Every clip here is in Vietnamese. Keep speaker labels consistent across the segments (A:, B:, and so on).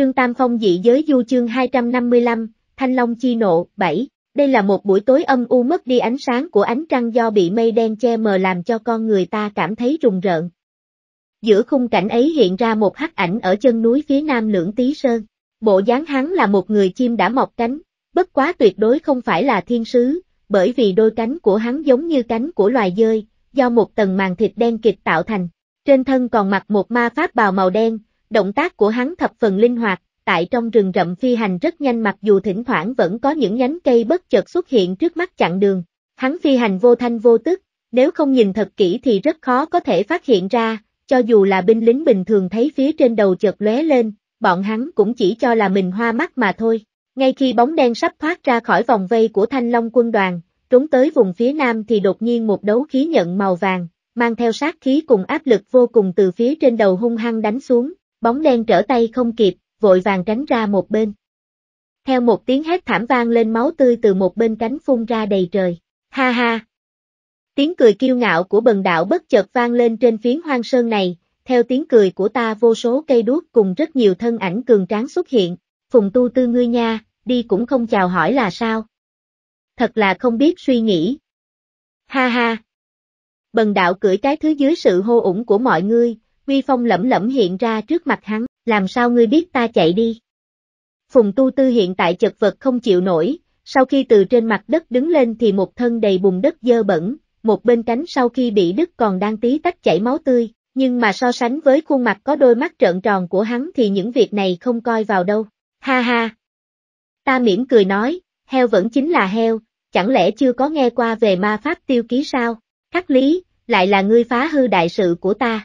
A: Trương Tam Phong dị giới du chương 255, Thanh Long chi nộ, 7. Đây là một buổi tối âm u mất đi ánh sáng của ánh trăng do bị mây đen che mờ làm cho con người ta cảm thấy rùng rợn. Giữa khung cảnh ấy hiện ra một hắc ảnh ở chân núi phía nam lưỡng Tý Sơn. Bộ dáng hắn là một người chim đã mọc cánh, bất quá tuyệt đối không phải là thiên sứ, bởi vì đôi cánh của hắn giống như cánh của loài dơi, do một tầng màng thịt đen kịch tạo thành. Trên thân còn mặc một ma pháp bào màu đen, Động tác của hắn thập phần linh hoạt, tại trong rừng rậm phi hành rất nhanh mặc dù thỉnh thoảng vẫn có những nhánh cây bất chợt xuất hiện trước mắt chặn đường. Hắn phi hành vô thanh vô tức, nếu không nhìn thật kỹ thì rất khó có thể phát hiện ra, cho dù là binh lính bình thường thấy phía trên đầu chợt lóe lên, bọn hắn cũng chỉ cho là mình hoa mắt mà thôi. Ngay khi bóng đen sắp thoát ra khỏi vòng vây của Thanh Long quân đoàn, trốn tới vùng phía nam thì đột nhiên một đấu khí nhận màu vàng, mang theo sát khí cùng áp lực vô cùng từ phía trên đầu hung hăng đánh xuống, bóng đen trở tay không kịp, vội vàng tránh ra một bên. Theo một tiếng hét thảm vang lên máu tươi từ một bên cánh phun ra đầy trời. Ha ha! Tiếng cười kiêu ngạo của bần đạo bất chợt vang lên trên phiến hoang sơn này, theo tiếng cười của ta vô số cây đuốc cùng rất nhiều thân ảnh cường tráng xuất hiện, phùng tu tư ngươi nha, đi cũng không chào hỏi là sao. Thật là không biết suy nghĩ. Ha ha! Bần đạo cưỡi cái thứ dưới sự hô ủng của mọi người, uy phong lẫm lẫm hiện ra trước mặt hắn, làm sao ngươi biết ta chạy đi? Phùng tu tư hiện tại chật vật không chịu nổi, sau khi từ trên mặt đất đứng lên thì một thân đầy bùn đất dơ bẩn, một bên cánh sau khi bị đứt còn đang tí tách chảy máu tươi, nhưng mà so sánh với khuôn mặt có đôi mắt trợn tròn của hắn thì những việc này không coi vào đâu. Ha ha! Ta mỉm cười nói, heo vẫn chính là heo, chẳng lẽ chưa có nghe qua về ma pháp tiêu ký sao? Khắc lý, lại là ngươi phá hư đại sự của ta.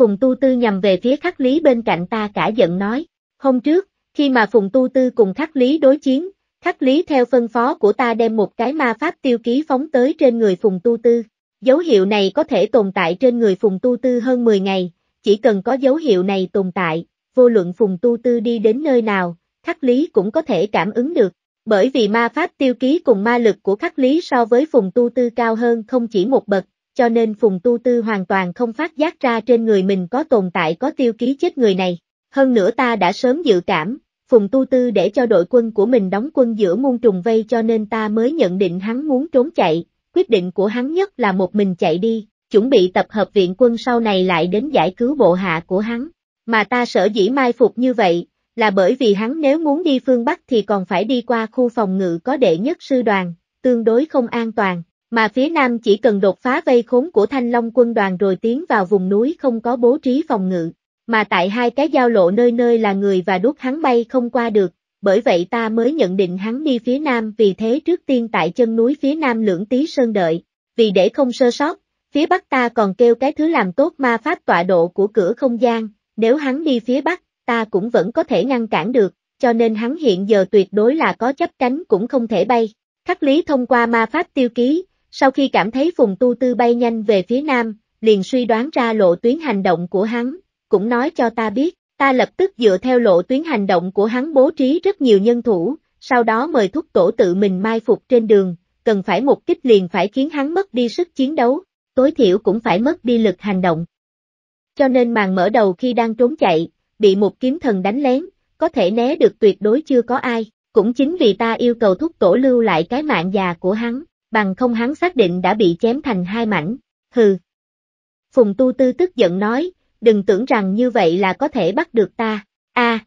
A: Phùng Tu Tư nhằm về phía Khắc Lý bên cạnh ta cả giận nói. Hôm trước, khi mà Phùng Tu Tư cùng Khắc Lý đối chiến, Khắc Lý theo phân phó của ta đem một cái ma pháp tiêu ký phóng tới trên người Phùng Tu Tư. Dấu hiệu này có thể tồn tại trên người Phùng Tu Tư hơn 10 ngày, chỉ cần có dấu hiệu này tồn tại, vô luận Phùng Tu Tư đi đến nơi nào, Khắc Lý cũng có thể cảm ứng được. Bởi vì ma pháp tiêu ký cùng ma lực của Khắc Lý so với Phùng Tu Tư cao hơn không chỉ một bậc, cho nên Phùng Tu Tư hoàn toàn không phát giác ra trên người mình có tồn tại có tiêu ký chết người này. Hơn nữa ta đã sớm dự cảm, Phùng Tu Tư để cho đội quân của mình đóng quân giữa môn trùng vây cho nên ta mới nhận định hắn muốn trốn chạy, quyết định của hắn nhất là một mình chạy đi, chuẩn bị tập hợp viện quân sau này lại đến giải cứu bộ hạ của hắn. Mà ta sở dĩ mai phục như vậy, là bởi vì hắn nếu muốn đi phương Bắc thì còn phải đi qua khu phòng ngự có đệ nhất sư đoàn, tương đối không an toàn. Mà phía Nam chỉ cần đột phá vây khốn của Thanh Long quân đoàn rồi tiến vào vùng núi không có bố trí phòng ngự, mà tại hai cái giao lộ nơi nơi là người và đuốc hắn bay không qua được, bởi vậy ta mới nhận định hắn đi phía Nam vì thế trước tiên tại chân núi phía Nam lưỡng tí sơn đợi, vì để không sơ sót, phía Bắc ta còn kêu cái thứ làm tốt ma pháp tọa độ của cửa không gian, nếu hắn đi phía Bắc, ta cũng vẫn có thể ngăn cản được, cho nên hắn hiện giờ tuyệt đối là có chấp cánh cũng không thể bay. Khắc lý thông qua ma pháp tiêu ký, sau khi cảm thấy Phùng Tu Tư bay nhanh về phía nam, liền suy đoán ra lộ tuyến hành động của hắn, cũng nói cho ta biết, ta lập tức dựa theo lộ tuyến hành động của hắn bố trí rất nhiều nhân thủ, sau đó mời thúc tổ tự mình mai phục trên đường, cần phải một kích liền phải khiến hắn mất đi sức chiến đấu, tối thiểu cũng phải mất đi lực hành động. Cho nên màn mở đầu khi đang trốn chạy, bị một kiếm thần đánh lén, có thể né được tuyệt đối chưa có ai, cũng chính vì ta yêu cầu thúc tổ lưu lại cái mạng già của hắn bằng không hắn xác định đã bị chém thành hai mảnh, hừ. Phùng Tu Tư tức giận nói, đừng tưởng rằng như vậy là có thể bắt được ta, a.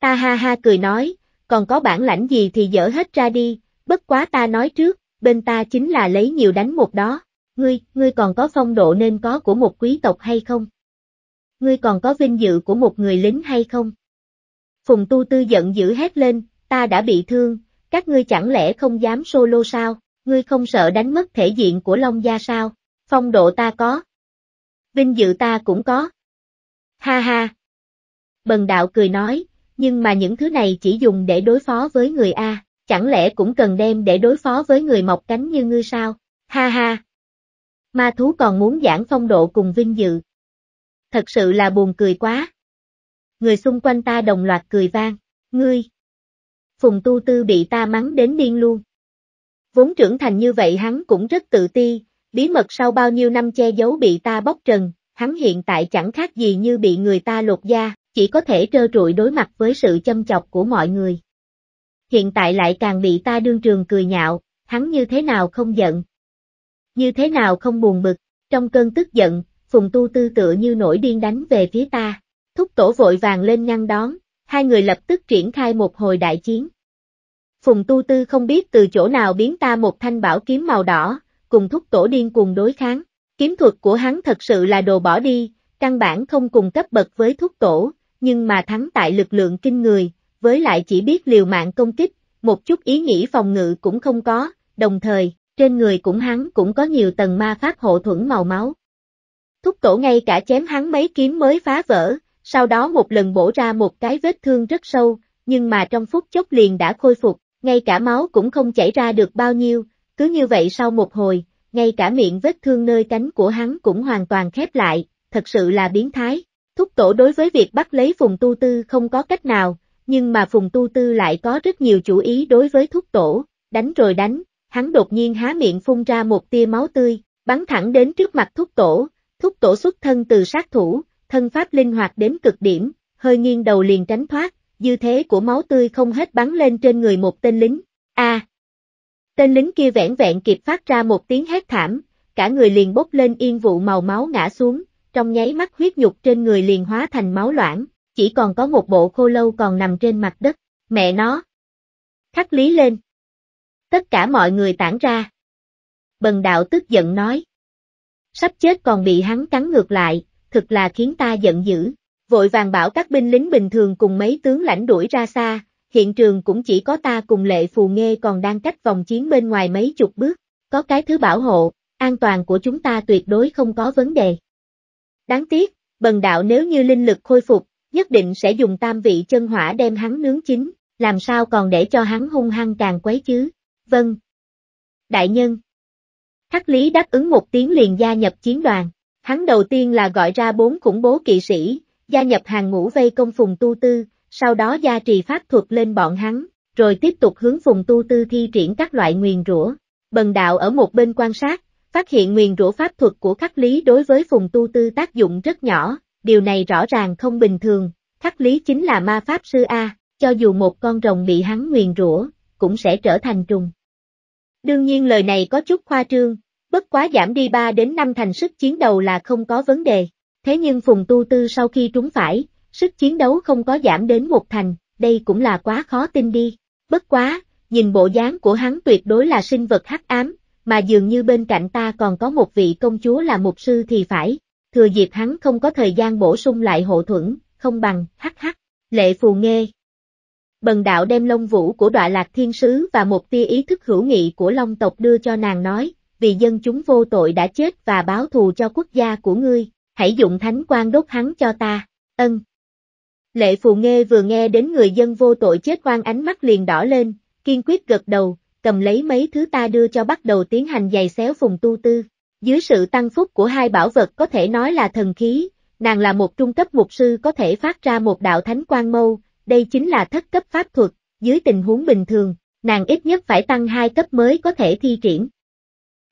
A: Ta ha ha cười nói, còn có bản lãnh gì thì dỡ hết ra đi, bất quá ta nói trước, bên ta chính là lấy nhiều đánh một đó, ngươi, ngươi còn có phong độ nên có của một quý tộc hay không? Ngươi còn có vinh dự của một người lính hay không? Phùng Tu Tư giận dữ hét lên, ta đã bị thương, các ngươi chẳng lẽ không dám solo sao? ngươi không sợ đánh mất thể diện của Long gia sao, phong độ ta có. Vinh dự ta cũng có. Ha ha. Bần đạo cười nói, nhưng mà những thứ này chỉ dùng để đối phó với người A, chẳng lẽ cũng cần đem để đối phó với người mọc cánh như ngươi sao, ha ha. Ma thú còn muốn giảng phong độ cùng vinh dự. Thật sự là buồn cười quá. Người xung quanh ta đồng loạt cười vang, ngươi. Phùng tu tư bị ta mắng đến điên luôn vốn trưởng thành như vậy hắn cũng rất tự ti, bí mật sau bao nhiêu năm che giấu bị ta bóc trần, hắn hiện tại chẳng khác gì như bị người ta lột da, chỉ có thể trơ trụi đối mặt với sự châm chọc của mọi người. Hiện tại lại càng bị ta đương trường cười nhạo, hắn như thế nào không giận. Như thế nào không buồn bực, trong cơn tức giận, Phùng Tu Tư tựa như nổi điên đánh về phía ta, thúc tổ vội vàng lên ngăn đón, hai người lập tức triển khai một hồi đại chiến. Phùng Tu Tư không biết từ chỗ nào biến ta một thanh bảo kiếm màu đỏ, cùng thúc tổ điên cùng đối kháng. Kiếm thuật của hắn thật sự là đồ bỏ đi, căn bản không cùng cấp bậc với thúc tổ, nhưng mà thắng tại lực lượng kinh người, với lại chỉ biết liều mạng công kích, một chút ý nghĩ phòng ngự cũng không có, đồng thời, trên người cũng hắn cũng có nhiều tầng ma pháp hộ thuẫn màu máu. Thúc tổ ngay cả chém hắn mấy kiếm mới phá vỡ, sau đó một lần bổ ra một cái vết thương rất sâu, nhưng mà trong phút chốc liền đã khôi phục, ngay cả máu cũng không chảy ra được bao nhiêu, cứ như vậy sau một hồi, ngay cả miệng vết thương nơi cánh của hắn cũng hoàn toàn khép lại, thật sự là biến thái. Thúc tổ đối với việc bắt lấy Phùng Tu Tư không có cách nào, nhưng mà Phùng Tu Tư lại có rất nhiều chủ ý đối với thúc tổ, đánh rồi đánh, hắn đột nhiên há miệng phun ra một tia máu tươi, bắn thẳng đến trước mặt thúc tổ, thúc tổ xuất thân từ sát thủ, thân pháp linh hoạt đến cực điểm, hơi nghiêng đầu liền tránh thoát, dư thế của máu tươi không hết bắn lên trên người một tên lính. A. À. Tên lính kia vẻn vẹn kịp phát ra một tiếng hét thảm, cả người liền bốc lên yên vụ màu máu ngã xuống, trong nháy mắt huyết nhục trên người liền hóa thành máu loãng, chỉ còn có một bộ khô lâu còn nằm trên mặt đất, mẹ nó. Khắc lý lên. Tất cả mọi người tản ra. Bần đạo tức giận nói. Sắp chết còn bị hắn cắn ngược lại, thực là khiến ta giận dữ vội vàng bảo các binh lính bình thường cùng mấy tướng lãnh đuổi ra xa, hiện trường cũng chỉ có ta cùng lệ phù nghe còn đang cách vòng chiến bên ngoài mấy chục bước, có cái thứ bảo hộ, an toàn của chúng ta tuyệt đối không có vấn đề. Đáng tiếc, bần đạo nếu như linh lực khôi phục, nhất định sẽ dùng tam vị chân hỏa đem hắn nướng chín, làm sao còn để cho hắn hung hăng càng quấy chứ, vâng. Đại nhân thắc Lý đáp ứng một tiếng liền gia nhập chiến đoàn, hắn đầu tiên là gọi ra bốn khủng bố kỵ sĩ, gia nhập hàng ngũ vây công Phùng Tu Tư, sau đó gia trì pháp thuật lên bọn hắn, rồi tiếp tục hướng Phùng Tu Tư thi triển các loại nguyền rủa. Bần đạo ở một bên quan sát, phát hiện nguyền rủa pháp thuật của khắc lý đối với Phùng Tu Tư tác dụng rất nhỏ, điều này rõ ràng không bình thường, khắc lý chính là ma pháp sư A, cho dù một con rồng bị hắn nguyền rủa, cũng sẽ trở thành trùng. Đương nhiên lời này có chút khoa trương, bất quá giảm đi 3 đến 5 thành sức chiến đầu là không có vấn đề. Thế nhưng Phùng Tu Tư sau khi trúng phải, sức chiến đấu không có giảm đến một thành, đây cũng là quá khó tin đi. Bất quá, nhìn bộ dáng của hắn tuyệt đối là sinh vật hắc ám, mà dường như bên cạnh ta còn có một vị công chúa là mục sư thì phải, thừa dịp hắn không có thời gian bổ sung lại hộ thuẫn, không bằng, hắc hắc, lệ phù nghe, Bần đạo đem lông vũ của đọa lạc thiên sứ và một tia ý thức hữu nghị của long tộc đưa cho nàng nói, vì dân chúng vô tội đã chết và báo thù cho quốc gia của ngươi, hãy dụng thánh quan đốt hắn cho ta, ân. Lệ Phù Nghê vừa nghe đến người dân vô tội chết oan ánh mắt liền đỏ lên, kiên quyết gật đầu, cầm lấy mấy thứ ta đưa cho bắt đầu tiến hành giày xéo phùng tu tư. Dưới sự tăng phúc của hai bảo vật có thể nói là thần khí, nàng là một trung cấp mục sư có thể phát ra một đạo thánh quan mâu, đây chính là thất cấp pháp thuật, dưới tình huống bình thường, nàng ít nhất phải tăng hai cấp mới có thể thi triển.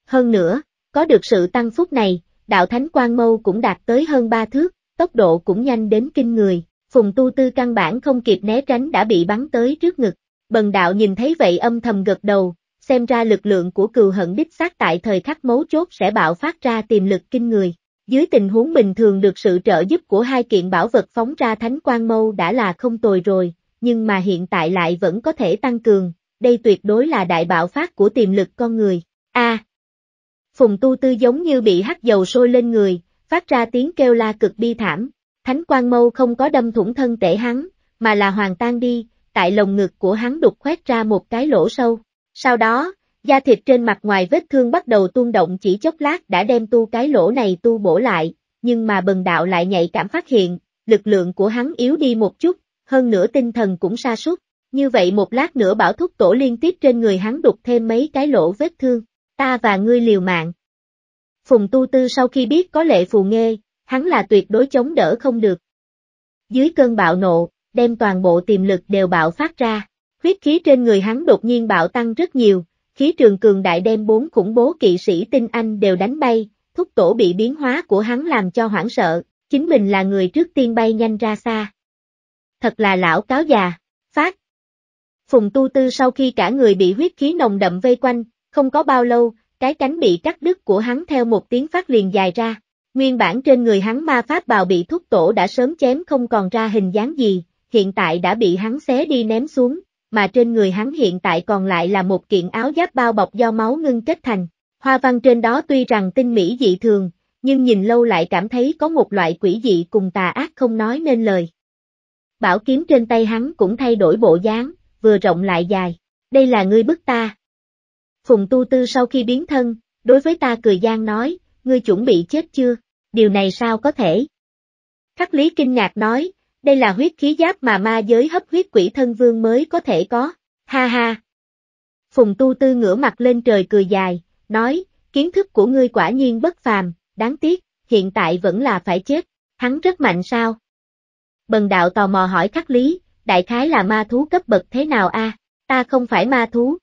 A: Hơn nữa, có được sự tăng phúc này, đạo thánh Quan mâu cũng đạt tới hơn ba thước, tốc độ cũng nhanh đến kinh người, phùng tu tư căn bản không kịp né tránh đã bị bắn tới trước ngực. Bần đạo nhìn thấy vậy âm thầm gật đầu, xem ra lực lượng của cừu hận đích xác tại thời khắc mấu chốt sẽ bạo phát ra tiềm lực kinh người. Dưới tình huống bình thường được sự trợ giúp của hai kiện bảo vật phóng ra thánh Quan mâu đã là không tồi rồi, nhưng mà hiện tại lại vẫn có thể tăng cường, đây tuyệt đối là đại bạo phát của tiềm lực con người. A, Phùng Tu Tư giống như bị hắt dầu sôi lên người, phát ra tiếng kêu la cực bi thảm. Thánh Quang Mâu không có đâm thủng thân tể hắn, mà là hoàn tan đi, tại lồng ngực của hắn đục khoét ra một cái lỗ sâu. Sau đó, da thịt trên mặt ngoài vết thương bắt đầu tuôn động chỉ chốc lát đã đem tu cái lỗ này tu bổ lại, nhưng mà bần đạo lại nhạy cảm phát hiện, lực lượng của hắn yếu đi một chút, hơn nữa tinh thần cũng sa sút Như vậy một lát nữa bảo thúc tổ liên tiếp trên người hắn đục thêm mấy cái lỗ vết thương ta và ngươi liều mạng. Phùng tu tư sau khi biết có lệ phù nghê, hắn là tuyệt đối chống đỡ không được. Dưới cơn bạo nộ, đem toàn bộ tiềm lực đều bạo phát ra, huyết khí trên người hắn đột nhiên bạo tăng rất nhiều, khí trường cường đại đem bốn khủng bố kỵ sĩ tinh anh đều đánh bay, thúc tổ bị biến hóa của hắn làm cho hoảng sợ, chính mình là người trước tiên bay nhanh ra xa. Thật là lão cáo già, phát. Phùng tu tư sau khi cả người bị huyết khí nồng đậm vây quanh, không có bao lâu, cái cánh bị cắt đứt của hắn theo một tiếng phát liền dài ra. Nguyên bản trên người hắn ma pháp bào bị thuốc tổ đã sớm chém không còn ra hình dáng gì, hiện tại đã bị hắn xé đi ném xuống, mà trên người hắn hiện tại còn lại là một kiện áo giáp bao bọc do máu ngưng kết thành. Hoa văn trên đó tuy rằng tinh mỹ dị thường, nhưng nhìn lâu lại cảm thấy có một loại quỷ dị cùng tà ác không nói nên lời. Bảo kiếm trên tay hắn cũng thay đổi bộ dáng, vừa rộng lại dài. Đây là ngươi bức ta, Phùng Tu Tư sau khi biến thân, đối với ta cười gian nói, ngươi chuẩn bị chết chưa? Điều này sao có thể? Khắc Lý kinh ngạc nói, đây là huyết khí giáp mà ma giới hấp huyết quỷ thân vương mới có thể có, ha ha. Phùng Tu Tư ngửa mặt lên trời cười dài, nói, kiến thức của ngươi quả nhiên bất phàm, đáng tiếc, hiện tại vẫn là phải chết, hắn rất mạnh sao? Bần đạo tò mò hỏi Khắc Lý, đại khái là ma thú cấp bậc thế nào a? Ta không phải ma thú,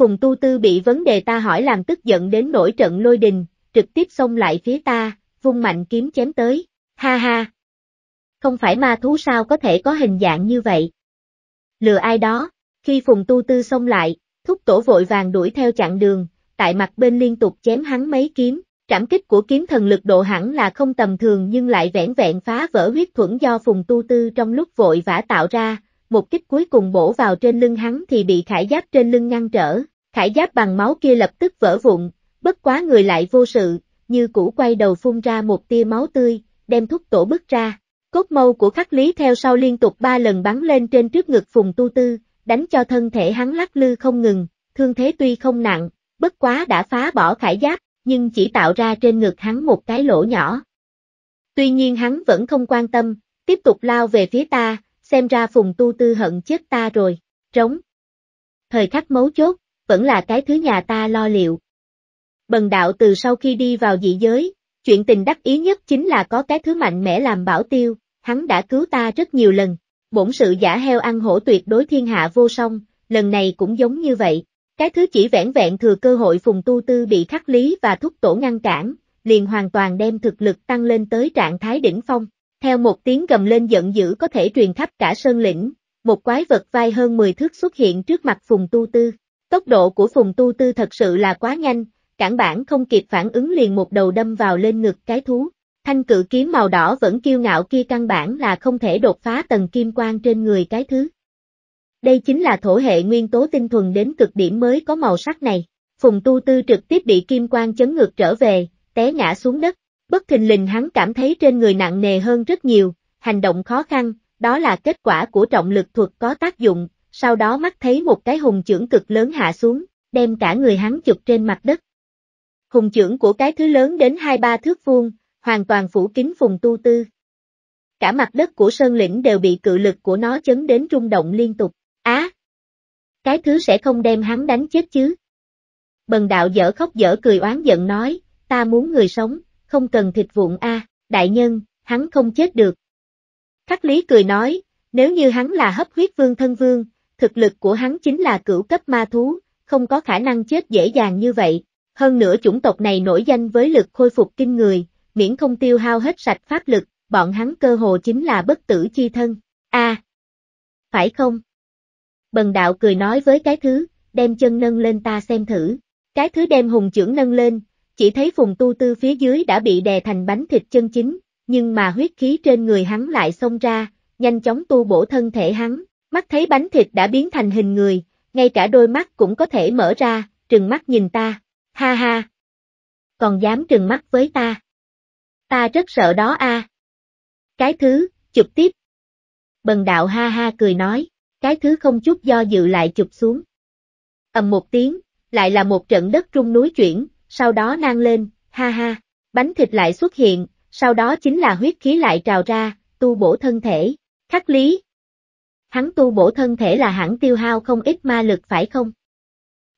A: Phùng Tu Tư bị vấn đề ta hỏi làm tức giận đến nổi trận lôi đình, trực tiếp xông lại phía ta, vung mạnh kiếm chém tới, ha ha. Không phải ma thú sao có thể có hình dạng như vậy? Lừa ai đó, khi Phùng Tu Tư xông lại, thúc tổ vội vàng đuổi theo chặn đường, tại mặt bên liên tục chém hắn mấy kiếm, trảm kích của kiếm thần lực độ hẳn là không tầm thường nhưng lại vẻn vẹn phá vỡ huyết thuẫn do Phùng Tu Tư trong lúc vội vã tạo ra, một kích cuối cùng bổ vào trên lưng hắn thì bị khải giáp trên lưng ngăn trở, khải giáp bằng máu kia lập tức vỡ vụn, bất quá người lại vô sự, như cũ quay đầu phun ra một tia máu tươi, đem thúc tổ bức ra. Cốt mâu của khắc lý theo sau liên tục ba lần bắn lên trên trước ngực phùng tu tư, đánh cho thân thể hắn lắc lư không ngừng, thương thế tuy không nặng, bất quá đã phá bỏ khải giáp, nhưng chỉ tạo ra trên ngực hắn một cái lỗ nhỏ. Tuy nhiên hắn vẫn không quan tâm, tiếp tục lao về phía ta, xem ra phùng tu tư hận chết ta rồi, trống. Thời khắc mấu chốt, vẫn là cái thứ nhà ta lo liệu. Bần đạo từ sau khi đi vào dị giới, chuyện tình đắc ý nhất chính là có cái thứ mạnh mẽ làm bảo tiêu, hắn đã cứu ta rất nhiều lần, bổn sự giả heo ăn hổ tuyệt đối thiên hạ vô song, lần này cũng giống như vậy. Cái thứ chỉ vẻn vẹn thừa cơ hội phùng tu tư bị khắc lý và thúc tổ ngăn cản, liền hoàn toàn đem thực lực tăng lên tới trạng thái đỉnh phong. Theo một tiếng gầm lên giận dữ có thể truyền khắp cả sơn lĩnh, một quái vật vai hơn 10 thước xuất hiện trước mặt Phùng Tu Tư. Tốc độ của Phùng Tu Tư thật sự là quá nhanh, cản bản không kịp phản ứng liền một đầu đâm vào lên ngực cái thú. Thanh cự kiếm màu đỏ vẫn kiêu ngạo kia căn bản là không thể đột phá tầng kim quang trên người cái thứ. Đây chính là thổ hệ nguyên tố tinh thuần đến cực điểm mới có màu sắc này. Phùng Tu Tư trực tiếp bị kim quang chấn ngược trở về, té ngã xuống đất, Bất thình lình hắn cảm thấy trên người nặng nề hơn rất nhiều, hành động khó khăn, đó là kết quả của trọng lực thuật có tác dụng, sau đó mắt thấy một cái hùng trưởng cực lớn hạ xuống, đem cả người hắn chụp trên mặt đất. Hùng trưởng của cái thứ lớn đến hai ba thước vuông, hoàn toàn phủ kín phùng tu tư. Cả mặt đất của sơn lĩnh đều bị cự lực của nó chấn đến rung động liên tục, á! cái thứ sẽ không đem hắn đánh chết chứ. Bần đạo dở khóc dở cười oán giận nói, ta muốn người sống, không cần thịt vụn a, đại nhân, hắn không chết được. Khắc Lý cười nói, nếu như hắn là hấp huyết vương thân vương, thực lực của hắn chính là cửu cấp ma thú, không có khả năng chết dễ dàng như vậy, hơn nữa chủng tộc này nổi danh với lực khôi phục kinh người, miễn không tiêu hao hết sạch pháp lực, bọn hắn cơ hồ chính là bất tử chi thân. A, phải không? Bần đạo cười nói với cái thứ, đem chân nâng lên ta xem thử. Cái thứ đem hùng trưởng nâng lên, chỉ thấy Phùng Tu Tư phía dưới đã bị đè thành bánh thịt chân chính, nhưng mà huyết khí trên người hắn lại xông ra, nhanh chóng tu bổ thân thể hắn, mắt thấy bánh thịt đã biến thành hình người, ngay cả đôi mắt cũng có thể mở ra, trừng mắt nhìn ta, ha ha, còn dám trừng mắt với ta. Ta rất sợ đó a. Cái thứ, chụp tiếp. Bần đạo ha ha cười nói, cái thứ không chút do dự lại chụp xuống. ầm một tiếng, lại là một trận đất rung núi chuyển, sau đó nang lên, ha ha, bánh thịt lại xuất hiện, sau đó chính là huyết khí lại trào ra, tu bổ thân thể, khắc lý. Hắn tu bổ thân thể là hẳn tiêu hao không ít ma lực phải không?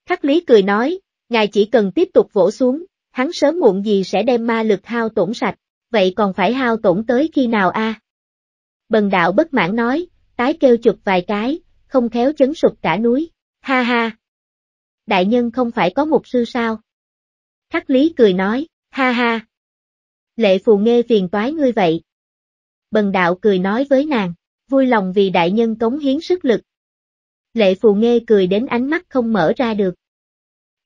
A: Khắc lý cười nói, ngài chỉ cần tiếp tục vỗ xuống, hắn sớm muộn gì sẽ đem ma lực hao tổn sạch, vậy còn phải hao tổn tới khi nào a? Bần đạo bất mãn nói, tái kêu chụp vài cái, không khéo chấn sụp cả núi, ha ha. Đại nhân không phải có một sư sao? Khắc Lý cười nói, ha ha. Lệ phù nghe phiền toái ngươi vậy. Bần đạo cười nói với nàng, vui lòng vì đại nhân cống hiến sức lực. Lệ phù nghe cười đến ánh mắt không mở ra được.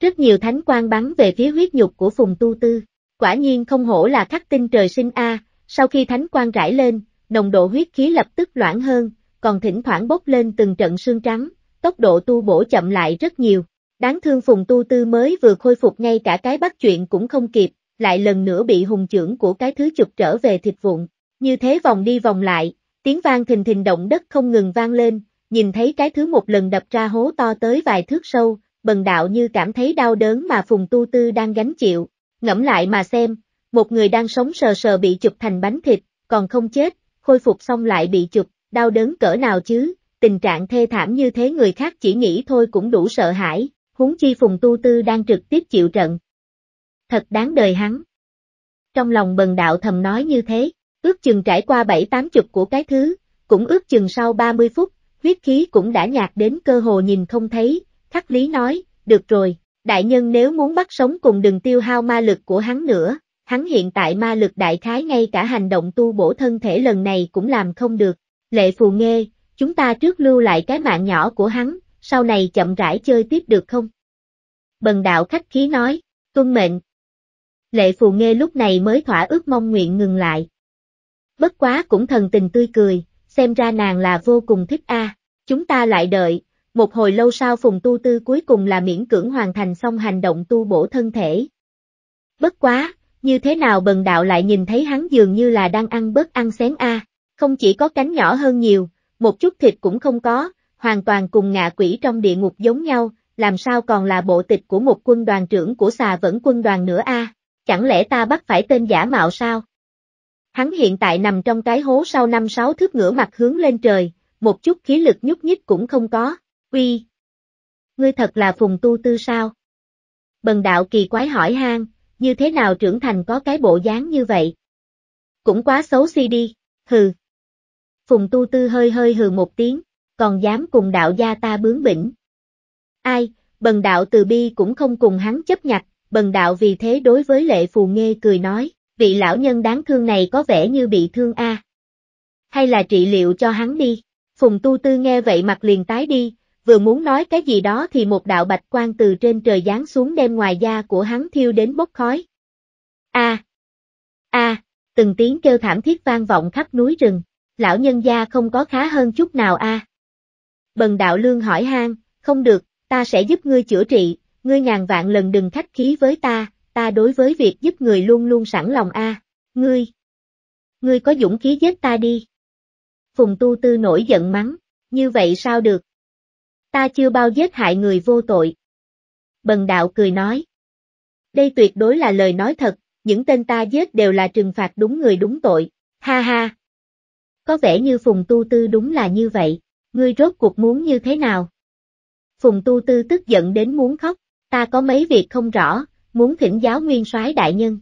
A: Rất nhiều thánh quan bắn về phía huyết nhục của Phùng Tu Tư. Quả nhiên không hổ là khắc tinh trời sinh A, sau khi thánh quan rải lên, nồng độ huyết khí lập tức loãng hơn, còn thỉnh thoảng bốc lên từng trận xương trắng, tốc độ tu bổ chậm lại rất nhiều. Đáng thương Phùng Tu Tư mới vừa khôi phục ngay cả cái bắt chuyện cũng không kịp, lại lần nữa bị hùng trưởng của cái thứ chụp trở về thịt vụn. Như thế vòng đi vòng lại, tiếng vang thình thình động đất không ngừng vang lên, nhìn thấy cái thứ một lần đập ra hố to tới vài thước sâu, bần đạo như cảm thấy đau đớn mà Phùng Tu Tư đang gánh chịu. Ngẫm lại mà xem, một người đang sống sờ sờ bị chụp thành bánh thịt, còn không chết, khôi phục xong lại bị chụp, đau đớn cỡ nào chứ, tình trạng thê thảm như thế người khác chỉ nghĩ thôi cũng đủ sợ hãi, huống chi Phùng Tu Tư đang trực tiếp chịu trận. Thật đáng đời hắn. Trong lòng bần đạo thầm nói như thế, ước chừng trải qua bảy tám chục của cái thứ, cũng ước chừng sau 30 phút, huyết khí cũng đã nhạt đến cơ hồ nhìn không thấy, khắc lý nói, được rồi, đại nhân nếu muốn bắt sống cùng đừng tiêu hao ma lực của hắn nữa, hắn hiện tại ma lực đại khái ngay cả hành động tu bổ thân thể lần này cũng làm không được, lệ phù nghe chúng ta trước lưu lại cái mạng nhỏ của hắn, sau này chậm rãi chơi tiếp được không? Bần đạo khách khí nói, tuân mệnh. Lệ phù nghe lúc này mới thỏa ước mong nguyện ngừng lại. Bất quá cũng thần tình tươi cười, xem ra nàng là vô cùng thích a. Chúng ta lại đợi, một hồi lâu sau phùng tu tư cuối cùng là miễn cưỡng hoàn thành xong hành động tu bổ thân thể. Bất quá, như thế nào bần đạo lại nhìn thấy hắn dường như là đang ăn bớt ăn xén a, không chỉ có cánh nhỏ hơn nhiều, một chút thịt cũng không có, hoàn toàn cùng ngạ quỷ trong địa ngục giống nhau, làm sao còn là bộ tịch của một quân đoàn trưởng của xà vẫn quân đoàn nữa a? Chẳng lẽ ta bắt phải tên giả mạo sao? Hắn hiện tại nằm trong cái hố sau năm sáu thước ngửa mặt hướng lên trời, một chút khí lực nhúc nhích cũng không có, Quy, Ngươi thật là phùng tu tư sao? Bần đạo kỳ quái hỏi hang, như thế nào trưởng thành có cái bộ dáng như vậy? Cũng quá xấu xí đi, hừ. Phùng tu tư hơi hơi hừ một tiếng, còn dám cùng đạo gia ta bướng bỉnh. Ai, bần đạo từ bi cũng không cùng hắn chấp nhặt, bần đạo vì thế đối với lệ phù nghê cười nói, vị lão nhân đáng thương này có vẻ như bị thương a. Hay là trị liệu cho hắn đi, phùng tu tư nghe vậy mặt liền tái đi, vừa muốn nói cái gì đó thì một đạo bạch quan từ trên trời giáng xuống đem ngoài da của hắn thiêu đến bốc khói. A. A, từng tiếng kêu thảm thiết vang vọng khắp núi rừng, lão nhân gia không có khá hơn chút nào a. À bần đạo lương hỏi han, không được, ta sẽ giúp ngươi chữa trị, ngươi ngàn vạn lần đừng khách khí với ta, ta đối với việc giúp người luôn luôn sẵn lòng a. Ngươi, ngươi có dũng khí giết ta đi. Phùng Tu Tư nổi giận mắng, như vậy sao được? Ta chưa bao giết hại người vô tội. Bần đạo cười nói. Đây tuyệt đối là lời nói thật, những tên ta giết đều là trừng phạt đúng người đúng tội, ha ha. Có vẻ như Phùng Tu Tư đúng là như vậy ngươi rốt cuộc muốn như thế nào? Phùng Tu Tư tức giận đến muốn khóc, ta có mấy việc không rõ, muốn thỉnh giáo nguyên soái đại nhân.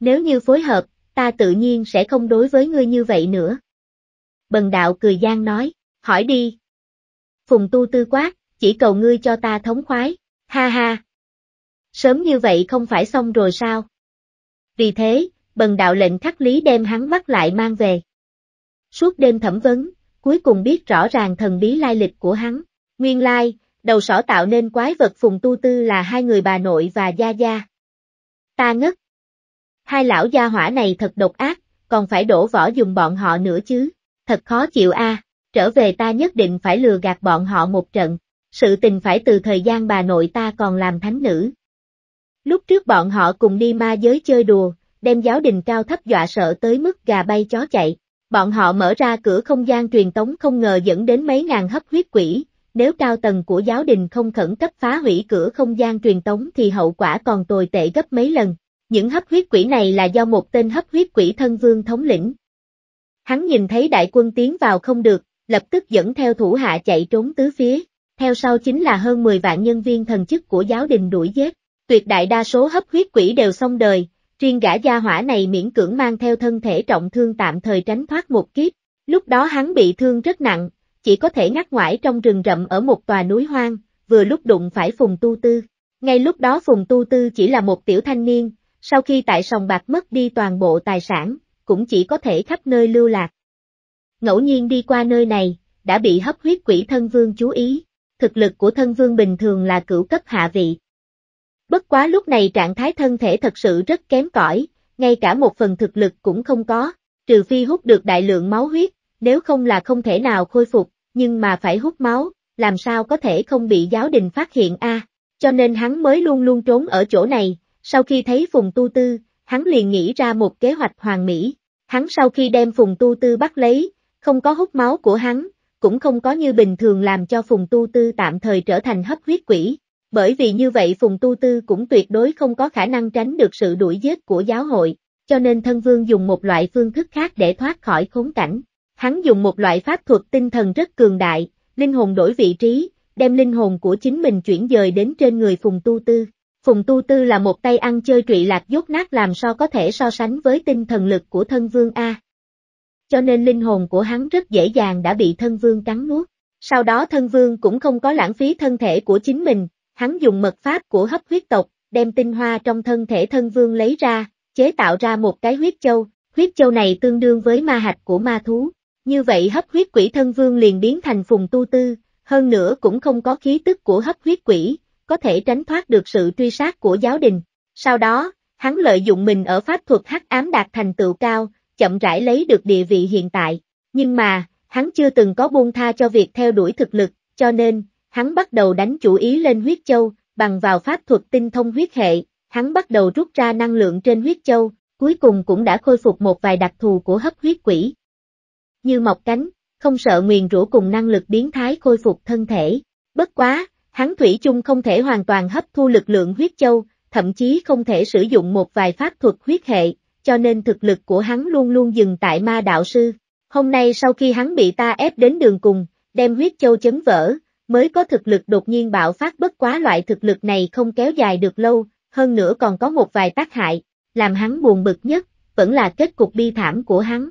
A: Nếu như phối hợp, ta tự nhiên sẽ không đối với ngươi như vậy nữa. Bần đạo cười gian nói, hỏi đi. Phùng Tu Tư quát, chỉ cầu ngươi cho ta thống khoái, ha ha. Sớm như vậy không phải xong rồi sao? Vì thế, bần đạo lệnh khắc lý đem hắn bắt lại mang về. Suốt đêm thẩm vấn, cuối cùng biết rõ ràng thần bí lai lịch của hắn. Nguyên lai, đầu sỏ tạo nên quái vật Phùng Tu Tư là hai người bà nội và Gia Gia. Ta ngất. Hai lão gia hỏa này thật độc ác, còn phải đổ vỏ dùng bọn họ nữa chứ. Thật khó chịu a. trở về ta nhất định phải lừa gạt bọn họ một trận. Sự tình phải từ thời gian bà nội ta còn làm thánh nữ. Lúc trước bọn họ cùng đi ma giới chơi đùa, đem giáo đình cao thấp dọa sợ tới mức gà bay chó chạy bọn họ mở ra cửa không gian truyền tống không ngờ dẫn đến mấy ngàn hấp huyết quỷ, nếu cao tầng của giáo đình không khẩn cấp phá hủy cửa không gian truyền tống thì hậu quả còn tồi tệ gấp mấy lần. Những hấp huyết quỷ này là do một tên hấp huyết quỷ thân vương thống lĩnh. Hắn nhìn thấy đại quân tiến vào không được, lập tức dẫn theo thủ hạ chạy trốn tứ phía, theo sau chính là hơn 10 vạn nhân viên thần chức của giáo đình đuổi giết. Tuyệt đại đa số hấp huyết quỷ đều xong đời, riêng gã gia hỏa này miễn cưỡng mang theo thân thể trọng thương tạm thời tránh thoát một kiếp, lúc đó hắn bị thương rất nặng, chỉ có thể ngắt ngoải trong rừng rậm ở một tòa núi hoang, vừa lúc đụng phải Phùng Tu Tư. Ngay lúc đó Phùng Tu Tư chỉ là một tiểu thanh niên, sau khi tại sòng bạc mất đi toàn bộ tài sản, cũng chỉ có thể khắp nơi lưu lạc. Ngẫu nhiên đi qua nơi này, đã bị hấp huyết quỷ thân vương chú ý, thực lực của thân vương bình thường là cửu cấp hạ vị, Bất quá lúc này trạng thái thân thể thật sự rất kém cỏi, ngay cả một phần thực lực cũng không có, trừ phi hút được đại lượng máu huyết, nếu không là không thể nào khôi phục, nhưng mà phải hút máu, làm sao có thể không bị giáo đình phát hiện a? Cho nên hắn mới luôn luôn trốn ở chỗ này, sau khi thấy Phùng Tu Tư, hắn liền nghĩ ra một kế hoạch hoàn mỹ. Hắn sau khi đem Phùng Tu Tư bắt lấy, không có hút máu của hắn, cũng không có như bình thường làm cho Phùng Tu Tư tạm thời trở thành hấp huyết quỷ, bởi vì như vậy Phùng Tu Tư cũng tuyệt đối không có khả năng tránh được sự đuổi giết của giáo hội, cho nên thân vương dùng một loại phương thức khác để thoát khỏi khốn cảnh. Hắn dùng một loại pháp thuật tinh thần rất cường đại, linh hồn đổi vị trí, đem linh hồn của chính mình chuyển dời đến trên người Phùng Tu Tư. Phùng Tu Tư là một tay ăn chơi trụy lạc dốt nát làm sao có thể so sánh với tinh thần lực của thân vương A. Cho nên linh hồn của hắn rất dễ dàng đã bị thân vương cắn nuốt. Sau đó thân vương cũng không có lãng phí thân thể của chính mình, Hắn dùng mật pháp của hấp huyết tộc, đem tinh hoa trong thân thể thân vương lấy ra, chế tạo ra một cái huyết châu, huyết châu này tương đương với ma hạch của ma thú. Như vậy hấp huyết quỷ thân vương liền biến thành phùng tu tư, hơn nữa cũng không có khí tức của hấp huyết quỷ, có thể tránh thoát được sự truy sát của giáo đình. Sau đó, hắn lợi dụng mình ở pháp thuật hắc ám đạt thành tựu cao, chậm rãi lấy được địa vị hiện tại. Nhưng mà, hắn chưa từng có buông tha cho việc theo đuổi thực lực, cho nên, hắn bắt đầu đánh chủ ý lên huyết châu, bằng vào pháp thuật tinh thông huyết hệ, hắn bắt đầu rút ra năng lượng trên huyết châu, cuối cùng cũng đã khôi phục một vài đặc thù của hấp huyết quỷ. Như mọc cánh, không sợ nguyền rủa cùng năng lực biến thái khôi phục thân thể. Bất quá, hắn thủy chung không thể hoàn toàn hấp thu lực lượng huyết châu, thậm chí không thể sử dụng một vài pháp thuật huyết hệ, cho nên thực lực của hắn luôn luôn dừng tại ma đạo sư. Hôm nay sau khi hắn bị ta ép đến đường cùng, đem huyết châu chấn vỡ, mới có thực lực đột nhiên bạo phát bất quá loại thực lực này không kéo dài được lâu, hơn nữa còn có một vài tác hại, làm hắn buồn bực nhất, vẫn là kết cục bi thảm của hắn.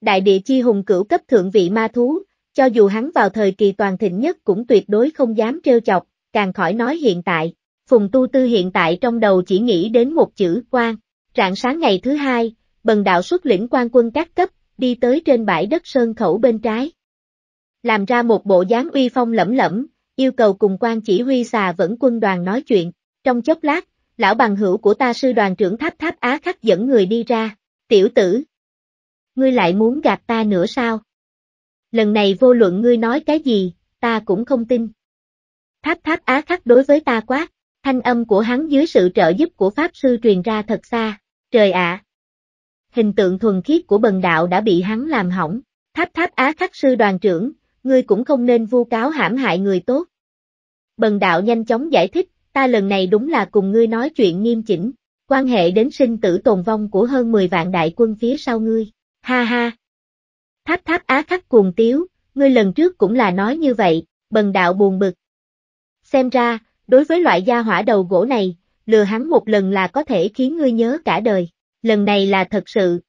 A: Đại địa chi hùng cửu cấp thượng vị ma thú, cho dù hắn vào thời kỳ toàn thịnh nhất cũng tuyệt đối không dám trêu chọc, càng khỏi nói hiện tại, Phùng Tu Tư hiện tại trong đầu chỉ nghĩ đến một chữ quan. Rạng sáng ngày thứ hai, bần đạo xuất lĩnh quan quân các cấp, đi tới trên bãi đất sơn khẩu bên trái làm ra một bộ dáng uy phong lẫm lẫm, yêu cầu cùng quan chỉ huy xà vẫn quân đoàn nói chuyện. Trong chốc lát, lão bằng hữu của ta sư đoàn trưởng tháp tháp á khắc dẫn người đi ra, tiểu tử. Ngươi lại muốn gạt ta nữa sao? Lần này vô luận ngươi nói cái gì, ta cũng không tin. Tháp tháp á khắc đối với ta quá, thanh âm của hắn dưới sự trợ giúp của Pháp sư truyền ra thật xa, trời ạ. Hình tượng thuần khiết của bần đạo đã bị hắn làm hỏng, tháp tháp á khắc sư đoàn trưởng, ngươi cũng không nên vu cáo hãm hại người tốt. Bần đạo nhanh chóng giải thích, ta lần này đúng là cùng ngươi nói chuyện nghiêm chỉnh, quan hệ đến sinh tử tồn vong của hơn 10 vạn đại quân phía sau ngươi, ha ha. Tháp tháp á khắc cuồng tiếu, ngươi lần trước cũng là nói như vậy, bần đạo buồn bực. Xem ra, đối với loại gia hỏa đầu gỗ này, lừa hắn một lần là có thể khiến ngươi nhớ cả đời, lần này là thật sự.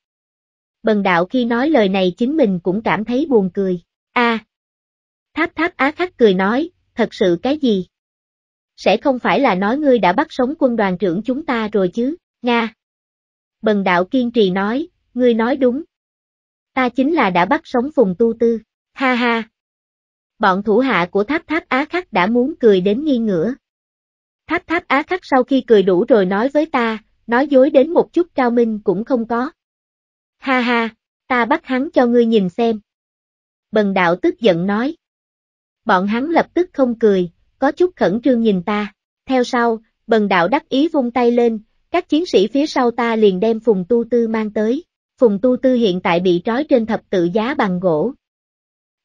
A: Bần đạo khi nói lời này chính mình cũng cảm thấy buồn cười, a à, Tháp tháp á khắc cười nói, thật sự cái gì? Sẽ không phải là nói ngươi đã bắt sống quân đoàn trưởng chúng ta rồi chứ, Nga. Bần đạo kiên trì nói, ngươi nói đúng. Ta chính là đã bắt sống phùng tu tư, ha ha. Bọn thủ hạ của tháp tháp á khắc đã muốn cười đến nghi ngửa. Tháp tháp á khắc sau khi cười đủ rồi nói với ta, nói dối đến một chút cao minh cũng không có. Ha ha, ta bắt hắn cho ngươi nhìn xem. Bần đạo tức giận nói bọn hắn lập tức không cười, có chút khẩn trương nhìn ta. Theo sau, bần đạo đắc ý vung tay lên, các chiến sĩ phía sau ta liền đem Phùng Tu Tư mang tới. Phùng Tu Tư hiện tại bị trói trên thập tự giá bằng gỗ.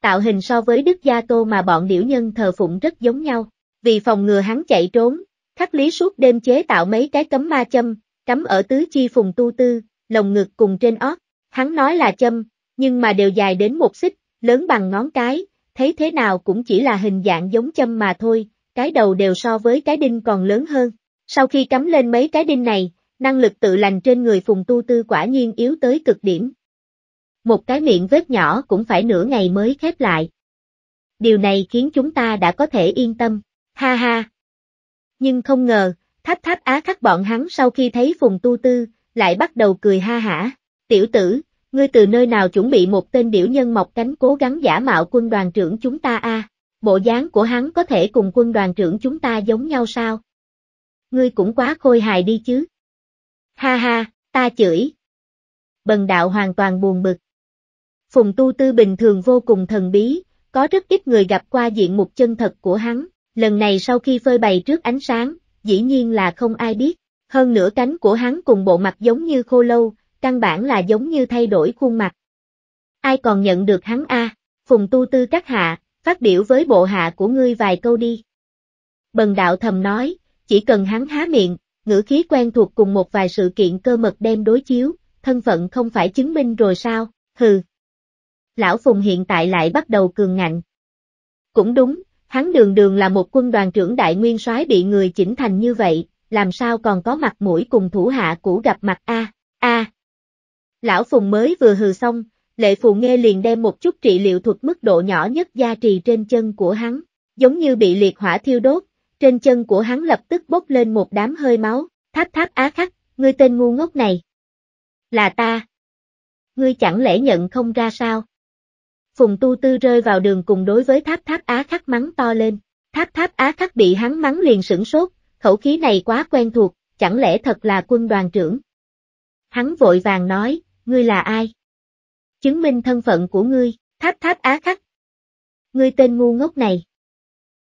A: Tạo hình so với Đức Gia Tô mà bọn liễu nhân thờ phụng rất giống nhau. Vì phòng ngừa hắn chạy trốn, khắc lý suốt đêm chế tạo mấy cái cấm ma châm, cắm ở tứ chi Phùng Tu Tư, lồng ngực cùng trên ót. Hắn nói là châm, nhưng mà đều dài đến một xích, lớn bằng ngón cái, thấy thế nào cũng chỉ là hình dạng giống châm mà thôi, cái đầu đều so với cái đinh còn lớn hơn. Sau khi cắm lên mấy cái đinh này, năng lực tự lành trên người Phùng Tu Tư quả nhiên yếu tới cực điểm. Một cái miệng vết nhỏ cũng phải nửa ngày mới khép lại. Điều này khiến chúng ta đã có thể yên tâm, ha ha. Nhưng không ngờ, tháp tháp á khắc bọn hắn sau khi thấy Phùng Tu Tư, lại bắt đầu cười ha hả, tiểu tử, ngươi từ nơi nào chuẩn bị một tên điểu nhân mọc cánh cố gắng giả mạo quân đoàn trưởng chúng ta a? Bộ dáng của hắn có thể cùng quân đoàn trưởng chúng ta giống nhau sao? Ngươi cũng quá khôi hài đi chứ. Ha ha, ta chửi. Bần đạo hoàn toàn buồn bực. Phùng Tu Tư bình thường vô cùng thần bí, có rất ít người gặp qua diện mục chân thật của hắn, lần này sau khi phơi bày trước ánh sáng, dĩ nhiên là không ai biết, hơn nữa cánh của hắn cùng bộ mặt giống như khô lâu, căn bản là giống như thay đổi khuôn mặt. Ai còn nhận được hắn a? Phùng tu tư các hạ, phát biểu với bộ hạ của ngươi vài câu đi. Bần đạo thầm nói, chỉ cần hắn há miệng, ngữ khí quen thuộc cùng một vài sự kiện cơ mật đem đối chiếu, thân phận không phải chứng minh rồi sao, hừ. Lão Phùng hiện tại lại bắt đầu cường ngạnh. Cũng đúng, hắn đường đường là một quân đoàn trưởng đại nguyên soái bị người chỉnh thành như vậy, làm sao còn có mặt mũi cùng thủ hạ cũ gặp mặt a, a, Lão Phùng mới vừa hừ xong, lệ phù nghe liền đem một chút trị liệu thuật mức độ nhỏ nhất gia trì trên chân của hắn, giống như bị liệt hỏa thiêu đốt, trên chân của hắn lập tức bốc lên một đám hơi máu, tháp tháp á khắc, ngươi tên ngu ngốc này. Là ta. Ngươi chẳng lẽ nhận không ra sao? Phùng tu tư rơi vào đường cùng đối với tháp tháp á khắc mắng to lên, tháp tháp á khắc bị hắn mắng liền sửng sốt, khẩu khí này quá quen thuộc, chẳng lẽ thật là quân đoàn trưởng. Hắn vội vàng nói, ngươi là ai? Chứng minh thân phận của ngươi, tháp tháp á khắc. Ngươi tên ngu ngốc này.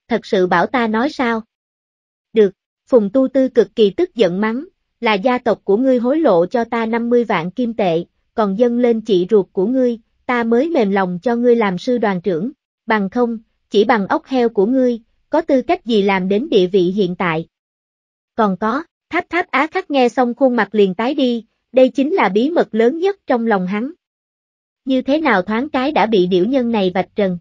A: Thật sự bảo ta nói sao? Được, Phùng Tu Tư cực kỳ tức giận mắng, là gia tộc của ngươi hối lộ cho ta 50 vạn kim tệ, còn dâng lên chị ruột của ngươi, ta mới mềm lòng cho ngươi làm sư đoàn trưởng, bằng không, chỉ bằng ốc heo của ngươi, có tư cách gì làm đến địa vị hiện tại. Còn có, tháp tháp á khắc nghe xong khuôn mặt liền tái đi, đây chính là bí mật lớn nhất trong lòng hắn. Như thế nào thoáng cái đã bị điểu nhân này vạch trần?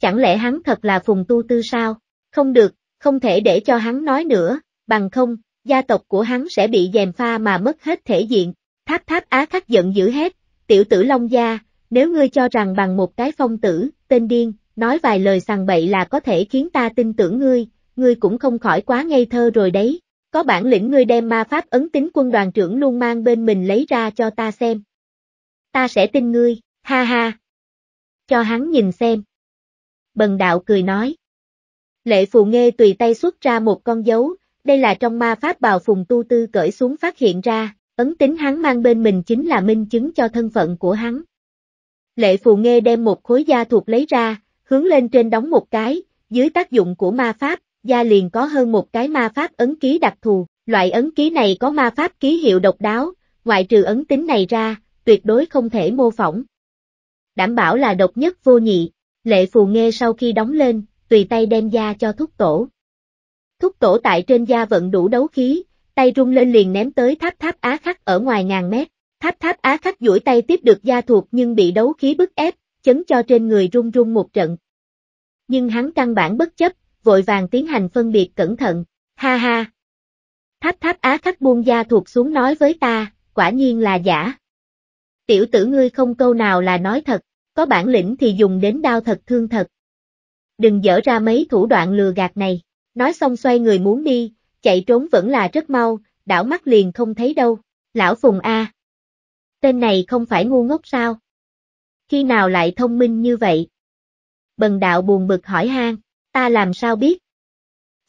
A: Chẳng lẽ hắn thật là phùng tu tư sao? Không được, không thể để cho hắn nói nữa, bằng không, gia tộc của hắn sẽ bị dèm pha mà mất hết thể diện. Tháp tháp á khắc giận dữ hết, tiểu tử Long Gia, nếu ngươi cho rằng bằng một cái phong tử, tên điên, nói vài lời sằng bậy là có thể khiến ta tin tưởng ngươi, ngươi cũng không khỏi quá ngây thơ rồi đấy. Có bản lĩnh ngươi đem ma pháp ấn tính quân đoàn trưởng luôn mang bên mình lấy ra cho ta xem. Ta sẽ tin ngươi, ha ha. Cho hắn nhìn xem. Bần đạo cười nói. Lệ phù nghe tùy tay xuất ra một con dấu, đây là trong ma pháp bào phùng tu tư cởi xuống phát hiện ra, ấn tính hắn mang bên mình chính là minh chứng cho thân phận của hắn. Lệ phù nghe đem một khối da thuộc lấy ra, hướng lên trên đóng một cái, dưới tác dụng của ma pháp, gia liền có hơn một cái ma pháp ấn ký đặc thù, loại ấn ký này có ma pháp ký hiệu độc đáo, ngoại trừ ấn tính này ra, tuyệt đối không thể mô phỏng. Đảm bảo là độc nhất vô nhị, lệ phù nghe sau khi đóng lên, tùy tay đem da cho thúc tổ. Thúc tổ tại trên da vận đủ đấu khí, tay rung lên liền ném tới tháp tháp á khắc ở ngoài ngàn mét, tháp tháp á khắc duỗi tay tiếp được da thuộc nhưng bị đấu khí bức ép, chấn cho trên người rung rung một trận. Nhưng hắn căn bản bất chấp, vội vàng tiến hành phân biệt cẩn thận, ha ha. Tháp tháp á khắc buông da thuộc xuống nói với ta, quả nhiên là giả. Tiểu tử ngươi không câu nào là nói thật, có bản lĩnh thì dùng đến đao thật thương thật. Đừng dở ra mấy thủ đoạn lừa gạt này, nói xong xoay người muốn đi, chạy trốn vẫn là rất mau, đảo mắt liền không thấy đâu, lão Phùng A. Tên này không phải ngu ngốc sao? Khi nào lại thông minh như vậy? Bần đạo buồn bực hỏi han ta làm sao biết?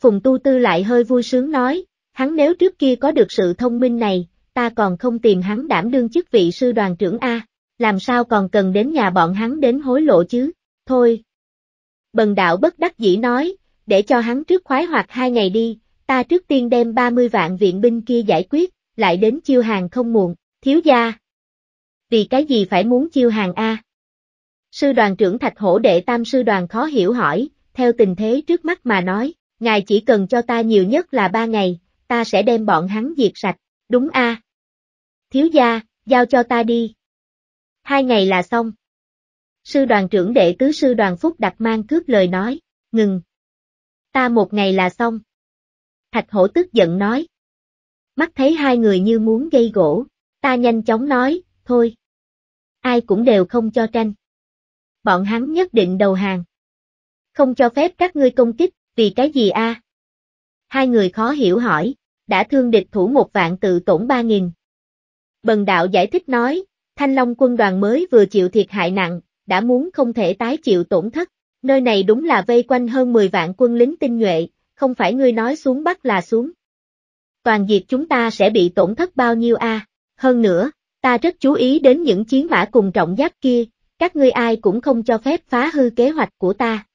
A: Phùng Tu Tư lại hơi vui sướng nói, hắn nếu trước kia có được sự thông minh này, ta còn không tìm hắn đảm đương chức vị sư đoàn trưởng A, làm sao còn cần đến nhà bọn hắn đến hối lộ chứ, thôi. Bần đạo bất đắc dĩ nói, để cho hắn trước khoái hoạt hai ngày đi, ta trước tiên đem 30 vạn viện binh kia giải quyết, lại đến chiêu hàng không muộn, thiếu gia. Vì cái gì phải muốn chiêu hàng A? Sư đoàn trưởng Thạch Hổ đệ tam sư đoàn khó hiểu hỏi, theo tình thế trước mắt mà nói, ngài chỉ cần cho ta nhiều nhất là ba ngày, ta sẽ đem bọn hắn diệt sạch, đúng a? À? Thiếu gia, giao cho ta đi. Hai ngày là xong. Sư đoàn trưởng đệ tứ sư đoàn Phúc đặt mang cướp lời nói, ngừng. Ta một ngày là xong. Thạch hổ tức giận nói. Mắt thấy hai người như muốn gây gỗ, ta nhanh chóng nói, thôi. Ai cũng đều không cho tranh. Bọn hắn nhất định đầu hàng không cho phép các ngươi công kích, vì cái gì a? Hai người khó hiểu hỏi, đã thương địch thủ một vạn tự tổn ba nghìn. Bần đạo giải thích nói, Thanh Long quân đoàn mới vừa chịu thiệt hại nặng, đã muốn không thể tái chịu tổn thất, nơi này đúng là vây quanh hơn 10 vạn quân lính tinh nhuệ, không phải ngươi nói xuống bắt là xuống. Toàn diệt chúng ta sẽ bị tổn thất bao nhiêu a? Hơn nữa, ta rất chú ý đến những chiến mã cùng trọng giáp kia, các ngươi ai cũng không cho phép phá hư kế hoạch của ta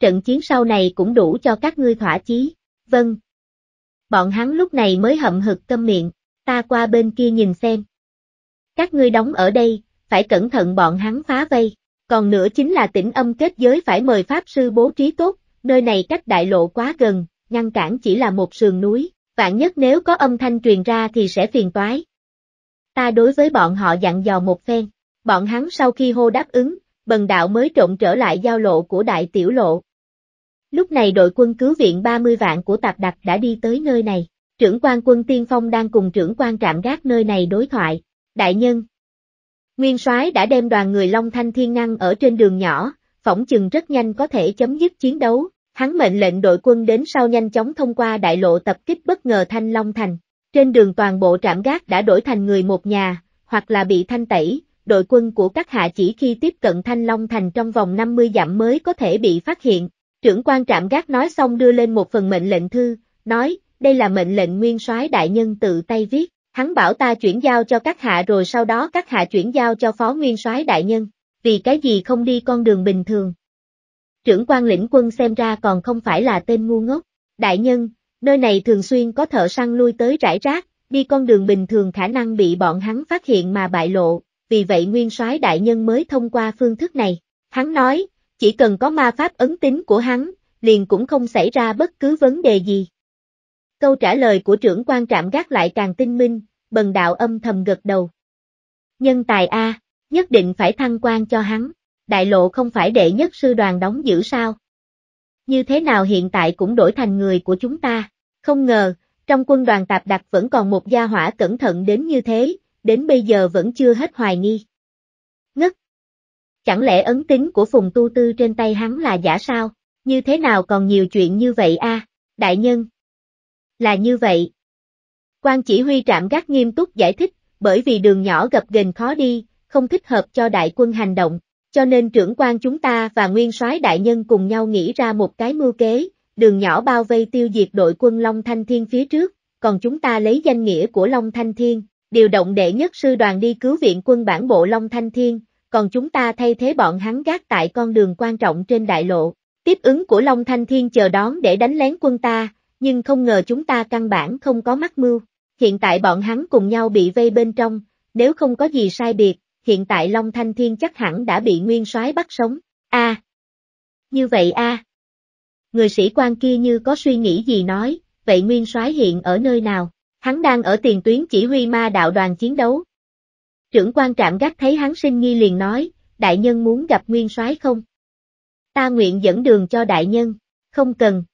A: trận chiến sau này cũng đủ cho các ngươi thỏa chí, vâng. Bọn hắn lúc này mới hậm hực câm miệng, ta qua bên kia nhìn xem. Các ngươi đóng ở đây, phải cẩn thận bọn hắn phá vây, còn nữa chính là tỉnh âm kết giới phải mời Pháp sư bố trí tốt, nơi này cách đại lộ quá gần, ngăn cản chỉ là một sườn núi, vạn nhất nếu có âm thanh truyền ra thì sẽ phiền toái. Ta đối với bọn họ dặn dò một phen, bọn hắn sau khi hô đáp ứng, bần đạo mới trộn trở lại giao lộ của đại tiểu lộ. Lúc này đội quân cứu viện 30 vạn của Tạp Đặc đã đi tới nơi này. Trưởng quan quân Tiên Phong đang cùng trưởng quan trạm gác nơi này đối thoại. Đại nhân. Nguyên soái đã đem đoàn người Long Thanh Thiên Năng ở trên đường nhỏ, phỏng chừng rất nhanh có thể chấm dứt chiến đấu. Hắn mệnh lệnh đội quân đến sau nhanh chóng thông qua đại lộ tập kích bất ngờ Thanh Long Thành. Trên đường toàn bộ trạm gác đã đổi thành người một nhà, hoặc là bị thanh tẩy, đội quân của các hạ chỉ khi tiếp cận Thanh Long Thành trong vòng 50 dặm mới có thể bị phát hiện, Trưởng quan trạm gác nói xong đưa lên một phần mệnh lệnh thư, nói, đây là mệnh lệnh nguyên soái đại nhân tự tay viết, hắn bảo ta chuyển giao cho các hạ rồi sau đó các hạ chuyển giao cho phó nguyên soái đại nhân, vì cái gì không đi con đường bình thường. Trưởng quan lĩnh quân xem ra còn không phải là tên ngu ngốc, đại nhân, nơi này thường xuyên có thợ săn lui tới rải rác, đi con đường bình thường khả năng bị bọn hắn phát hiện mà bại lộ, vì vậy nguyên soái đại nhân mới thông qua phương thức này. Hắn nói, chỉ cần có ma pháp ấn tính của hắn, liền cũng không xảy ra bất cứ vấn đề gì. Câu trả lời của trưởng quan trạm gác lại càng tinh minh, bần đạo âm thầm gật đầu. Nhân tài A, nhất định phải thăng quan cho hắn, đại lộ không phải đệ nhất sư đoàn đóng giữ sao. Như thế nào hiện tại cũng đổi thành người của chúng ta, không ngờ, trong quân đoàn tạp đặc vẫn còn một gia hỏa cẩn thận đến như thế, đến bây giờ vẫn chưa hết hoài nghi. Ngất, Chẳng lẽ ấn tính của Phùng Tu Tư trên tay hắn là giả sao? Như thế nào còn nhiều chuyện như vậy a đại nhân? Là như vậy. Quan chỉ huy trạm gác nghiêm túc giải thích, bởi vì đường nhỏ gập ghềnh khó đi, không thích hợp cho đại quân hành động, cho nên trưởng quan chúng ta và nguyên soái đại nhân cùng nhau nghĩ ra một cái mưu kế, đường nhỏ bao vây tiêu diệt đội quân Long Thanh Thiên phía trước, còn chúng ta lấy danh nghĩa của Long Thanh Thiên, điều động đệ nhất sư đoàn đi cứu viện quân bản bộ Long Thanh Thiên, còn chúng ta thay thế bọn hắn gác tại con đường quan trọng trên đại lộ. Tiếp ứng của Long Thanh Thiên chờ đón để đánh lén quân ta, nhưng không ngờ chúng ta căn bản không có mắc mưu. Hiện tại bọn hắn cùng nhau bị vây bên trong, nếu không có gì sai biệt, hiện tại Long Thanh Thiên chắc hẳn đã bị nguyên soái bắt sống. A. Như vậy a. Người sĩ quan kia như có suy nghĩ gì nói, vậy nguyên soái hiện ở nơi nào? Hắn đang ở tiền tuyến chỉ huy ma đạo đoàn chiến đấu, Trưởng quan trạm gác thấy hắn sinh nghi liền nói, đại nhân muốn gặp nguyên soái không? Ta nguyện dẫn đường cho đại nhân, không cần.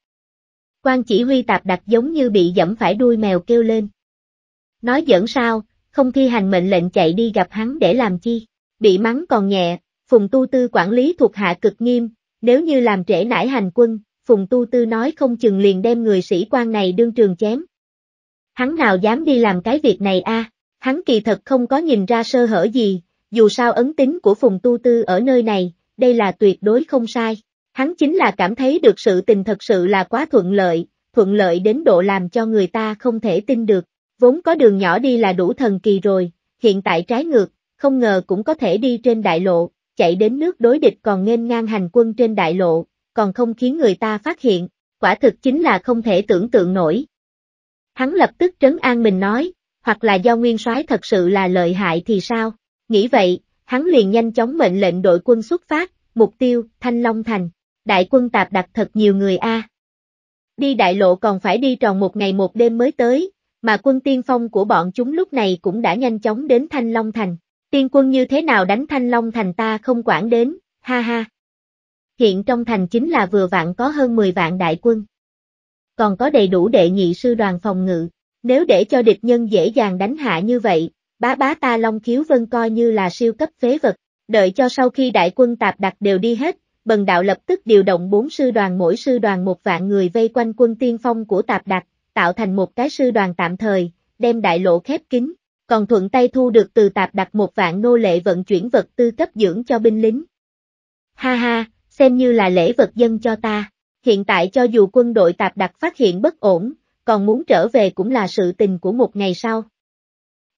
A: Quan chỉ huy tạp đặt giống như bị dẫm phải đuôi mèo kêu lên. Nói dẫn sao, không thi hành mệnh lệnh chạy đi gặp hắn để làm chi, bị mắng còn nhẹ, phùng tu tư quản lý thuộc hạ cực nghiêm, nếu như làm trễ nải hành quân, phùng tu tư nói không chừng liền đem người sĩ quan này đương trường chém. Hắn nào dám đi làm cái việc này a? À? Hắn kỳ thật không có nhìn ra sơ hở gì, dù sao ấn tính của Phùng Tu Tư ở nơi này, đây là tuyệt đối không sai. Hắn chính là cảm thấy được sự tình thật sự là quá thuận lợi, thuận lợi đến độ làm cho người ta không thể tin được. Vốn có đường nhỏ đi là đủ thần kỳ rồi, hiện tại trái ngược, không ngờ cũng có thể đi trên đại lộ, chạy đến nước đối địch còn nghênh ngang hành quân trên đại lộ, còn không khiến người ta phát hiện, quả thực chính là không thể tưởng tượng nổi. Hắn lập tức trấn an mình nói, hoặc là do nguyên soái thật sự là lợi hại thì sao? Nghĩ vậy, hắn liền nhanh chóng mệnh lệnh đội quân xuất phát, mục tiêu, Thanh Long Thành. Đại quân tạp đặt thật nhiều người A. Đi đại lộ còn phải đi tròn một ngày một đêm mới tới, mà quân tiên phong của bọn chúng lúc này cũng đã nhanh chóng đến Thanh Long Thành. Tiên quân như thế nào đánh Thanh Long Thành ta không quản đến, ha ha. Hiện trong thành chính là vừa vạn có hơn 10 vạn đại quân. Còn có đầy đủ đệ nhị sư đoàn phòng ngự. Nếu để cho địch nhân dễ dàng đánh hạ như vậy, bá bá ta Long Khiếu Vân coi như là siêu cấp phế vật, đợi cho sau khi đại quân tạp đặt đều đi hết, bần đạo lập tức điều động bốn sư đoàn mỗi sư đoàn một vạn người vây quanh quân tiên phong của tạp đặt, tạo thành một cái sư đoàn tạm thời, đem đại lộ khép kín, còn thuận tay thu được từ tạp đặt một vạn nô lệ vận chuyển vật tư cấp dưỡng cho binh lính. Ha ha, xem như là lễ vật dân cho ta, hiện tại cho dù quân đội tạp đặt phát hiện bất ổn, còn muốn trở về cũng là sự tình của một ngày sau.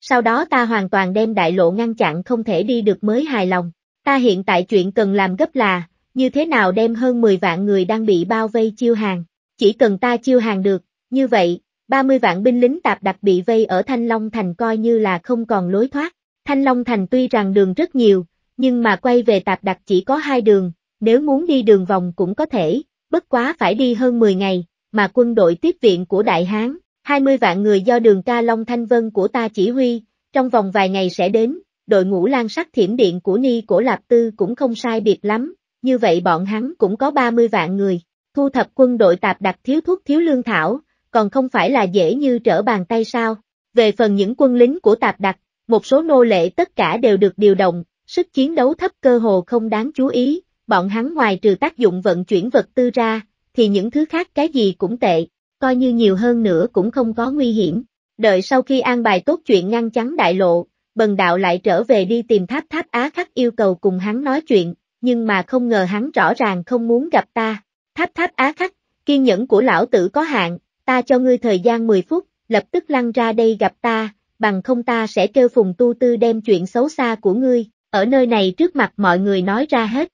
A: Sau đó ta hoàn toàn đem đại lộ ngăn chặn không thể đi được mới hài lòng. Ta hiện tại chuyện cần làm gấp là, như thế nào đem hơn 10 vạn người đang bị bao vây chiêu hàng. Chỉ cần ta chiêu hàng được, như vậy, 30 vạn binh lính tạp đặc bị vây ở Thanh Long Thành coi như là không còn lối thoát. Thanh Long Thành tuy rằng đường rất nhiều, nhưng mà quay về tạp đặc chỉ có hai đường, nếu muốn đi đường vòng cũng có thể, bất quá phải đi hơn 10 ngày, mà quân đội tiếp viện của Đại Hán, 20 vạn người do đường ca Long Thanh Vân của ta chỉ huy, trong vòng vài ngày sẽ đến, đội ngũ lan sắc thiểm điện của Ni Cổ Lạp Tư cũng không sai biệt lắm, như vậy bọn hắn cũng có 30 vạn người, thu thập quân đội tạp đặt thiếu thuốc thiếu lương thảo, còn không phải là dễ như trở bàn tay sao. Về phần những quân lính của tạp đặt, một số nô lệ tất cả đều được điều động, sức chiến đấu thấp cơ hồ không đáng chú ý, bọn hắn ngoài trừ tác dụng vận chuyển vật tư ra, thì những thứ khác cái gì cũng tệ, coi như nhiều hơn nữa cũng không có nguy hiểm. Đợi sau khi an bài tốt chuyện ngăn chắn đại lộ, bần đạo lại trở về đi tìm tháp tháp á khắc yêu cầu cùng hắn nói chuyện, nhưng mà không ngờ hắn rõ ràng không muốn gặp ta. Tháp tháp á khắc, kiên nhẫn của lão tử có hạn, ta cho ngươi thời gian 10 phút, lập tức lăn ra đây gặp ta, bằng không ta sẽ kêu phùng tu tư đem chuyện xấu xa của ngươi, ở nơi này trước mặt mọi người nói ra hết.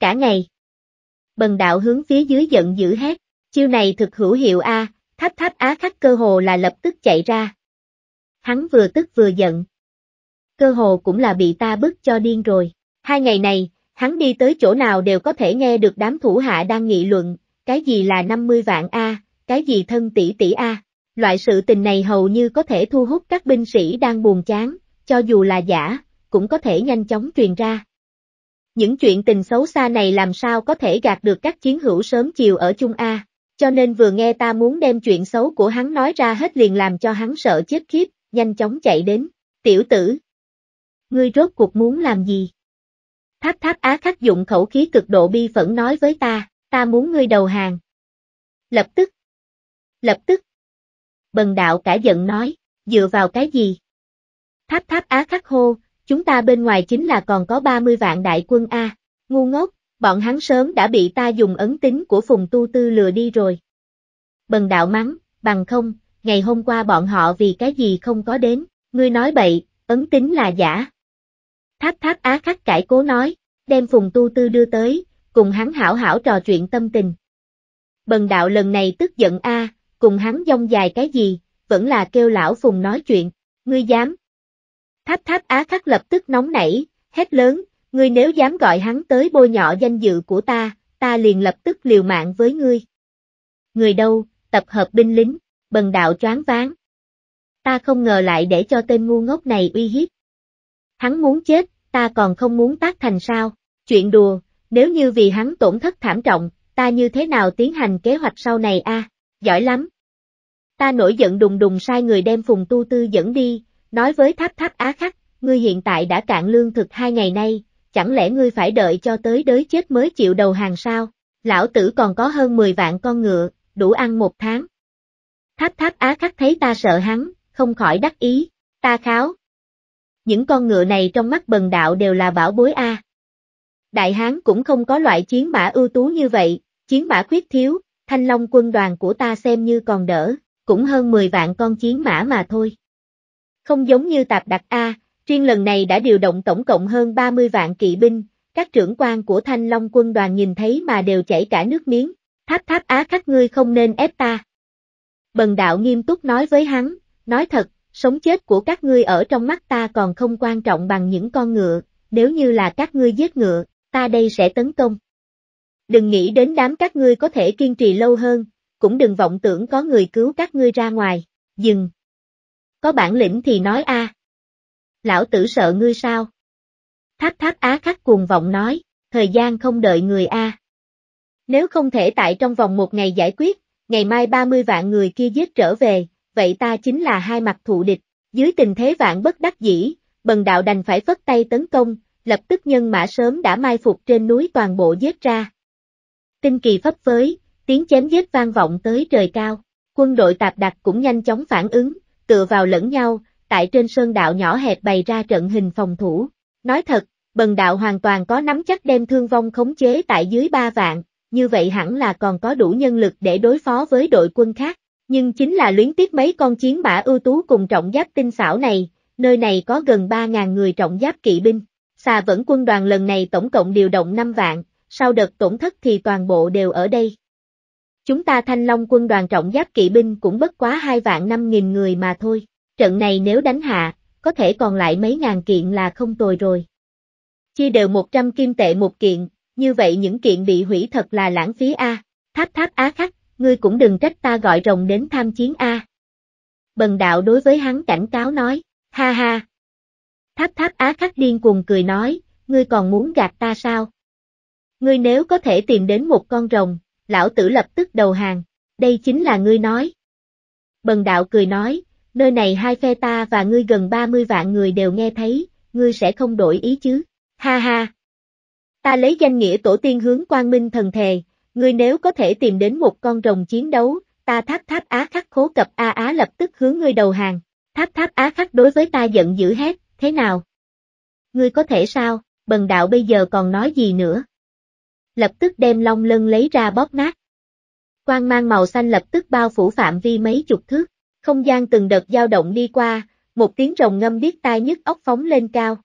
A: Cả ngày bần đạo hướng phía dưới giận dữ hét, chiêu này thực hữu hiệu a, tháp tháp á khắc cơ hồ là lập tức chạy ra. Hắn vừa tức vừa giận. Cơ hồ cũng là bị ta bức cho điên rồi, hai ngày này, hắn đi tới chỗ nào đều có thể nghe được đám thủ hạ đang nghị luận, cái gì là 50 vạn a, cái gì thân tỷ tỷ a, loại sự tình này hầu như có thể thu hút các binh sĩ đang buồn chán, cho dù là giả, cũng có thể nhanh chóng truyền ra những chuyện tình xấu xa này làm sao có thể gạt được các chiến hữu sớm chiều ở chung A, cho nên vừa nghe ta muốn đem chuyện xấu của hắn nói ra hết liền làm cho hắn sợ chết khiếp, nhanh chóng chạy đến, tiểu tử. Ngươi rốt cuộc muốn làm gì? Tháp tháp á khắc dụng khẩu khí cực độ bi phẫn nói với ta, ta muốn ngươi đầu hàng. Lập tức. Lập tức. Bần đạo cả giận nói, dựa vào cái gì? Tháp tháp á khắc hô, chúng ta bên ngoài chính là còn có 30 vạn đại quân A, ngu ngốc, bọn hắn sớm đã bị ta dùng ấn tính của phùng tu tư lừa đi rồi. Bần đạo mắng, bằng không, ngày hôm qua bọn họ vì cái gì không có đến, ngươi nói bậy, ấn tính là giả. Tháp tháp á khắc cải cố nói, đem phùng tu tư đưa tới, cùng hắn hảo hảo trò chuyện tâm tình. Bần đạo lần này tức giận a, cùng hắn dông dài cái gì, vẫn là kêu lão phùng nói chuyện, ngươi dám, Tháp tháp á khắc lập tức nóng nảy, hét lớn, ngươi nếu dám gọi hắn tới bôi nhọ danh dự của ta, ta liền lập tức liều mạng với ngươi. Người đâu, tập hợp binh lính, bần đạo choáng váng. Ta không ngờ lại để cho tên ngu ngốc này uy hiếp. Hắn muốn chết, ta còn không muốn tác thành sao, chuyện đùa, nếu như vì hắn tổn thất thảm trọng, ta như thế nào tiến hành kế hoạch sau này a? giỏi lắm. Ta nổi giận đùng đùng sai người đem phùng tu tư dẫn đi, nói với tháp tháp á khắc, ngươi hiện tại đã cạn lương thực hai ngày nay, chẳng lẽ ngươi phải đợi cho tới đới chết mới chịu đầu hàng sao? Lão tử còn có hơn 10 vạn con ngựa, đủ ăn một tháng. Tháp tháp á khắc thấy ta sợ hắn, không khỏi đắc ý, ta kháo. Những con ngựa này trong mắt bần đạo đều là bảo bối A. Đại Hán cũng không có loại chiến mã ưu tú như vậy, chiến mã khuyết thiếu, thanh long quân đoàn của ta xem như còn đỡ, cũng hơn 10 vạn con chiến mã mà thôi. Không giống như tạp đặc A, Riêng lần này đã điều động tổng cộng hơn 30 vạn kỵ binh, các trưởng quan của Thanh Long quân đoàn nhìn thấy mà đều chảy cả nước miếng, tháp tháp á các ngươi không nên ép ta. Bần đạo nghiêm túc nói với hắn, nói thật, sống chết của các ngươi ở trong mắt ta còn không quan trọng bằng những con ngựa, nếu như là các ngươi giết ngựa, ta đây sẽ tấn công. Đừng nghĩ đến đám các ngươi có thể kiên trì lâu hơn, cũng đừng vọng tưởng có người cứu các ngươi ra ngoài, dừng, có bản lĩnh thì nói a. Lão tử sợ ngươi sao? Thác thác á khắc cuồng vọng nói, thời gian không đợi người a. Nếu không thể tại trong vòng một ngày giải quyết, ngày mai 30 vạn người kia giết trở về, vậy ta chính là hai mặt thù địch, dưới tình thế vạn bất đắc dĩ, bần đạo đành phải phất tay tấn công, lập tức nhân mã sớm đã mai phục trên núi toàn bộ giết ra. Tinh kỳ phấp phới, tiếng chém giết vang vọng tới trời cao, quân đội tạp đặc cũng nhanh chóng phản ứng, tựa vào lẫn nhau, tại trên sơn đạo nhỏ hẹp bày ra trận hình phòng thủ. Nói thật, bần đạo hoàn toàn có nắm chắc đem thương vong khống chế tại dưới ba vạn, như vậy hẳn là còn có đủ nhân lực để đối phó với đội quân khác. Nhưng chính là luyến tiếc mấy con chiến mã ưu tú cùng trọng giáp tinh xảo này, nơi này có gần 3.000 người trọng giáp kỵ binh. Xà vẫn quân đoàn lần này tổng cộng điều động 5 vạn, sau đợt tổn thất thì toàn bộ đều ở đây. Chúng ta thanh long quân đoàn trọng giáp kỵ binh cũng bất quá hai vạn năm nghìn người mà thôi. Trận này nếu đánh hạ, có thể còn lại mấy ngàn kiện là không tồi rồi. Chia đều 100 kim tệ một kiện, như vậy những kiện bị hủy thật là lãng phí A. Tháp tháp á khắc, ngươi cũng đừng trách ta gọi rồng đến tham chiến A. Bần đạo đối với hắn cảnh cáo nói, ha ha. Tháp tháp á khắc điên cuồng cười nói, ngươi còn muốn gạt ta sao? Ngươi nếu có thể tìm đến một con rồng, lão tử lập tức đầu hàng, đây chính là ngươi nói. Bần đạo cười nói, nơi này hai phe ta và ngươi gần 30 vạn người đều nghe thấy, ngươi sẽ không đổi ý chứ, ha ha. Ta lấy danh nghĩa tổ tiên hướng quang minh thần thề, ngươi nếu có thể tìm đến một con rồng chiến đấu, ta tháp tháp á khắc khố cập a á lập tức hướng ngươi đầu hàng, tháp tháp á khắc đối với ta giận dữ hét, thế nào? Ngươi có thể sao, bần đạo bây giờ còn nói gì nữa? lập tức đem long lân lấy ra bóp nát. Quang mang màu xanh lập tức bao phủ phạm vi mấy chục thước, không gian từng đợt dao động đi qua, một tiếng rồng ngâm biết tai nhức óc phóng lên cao.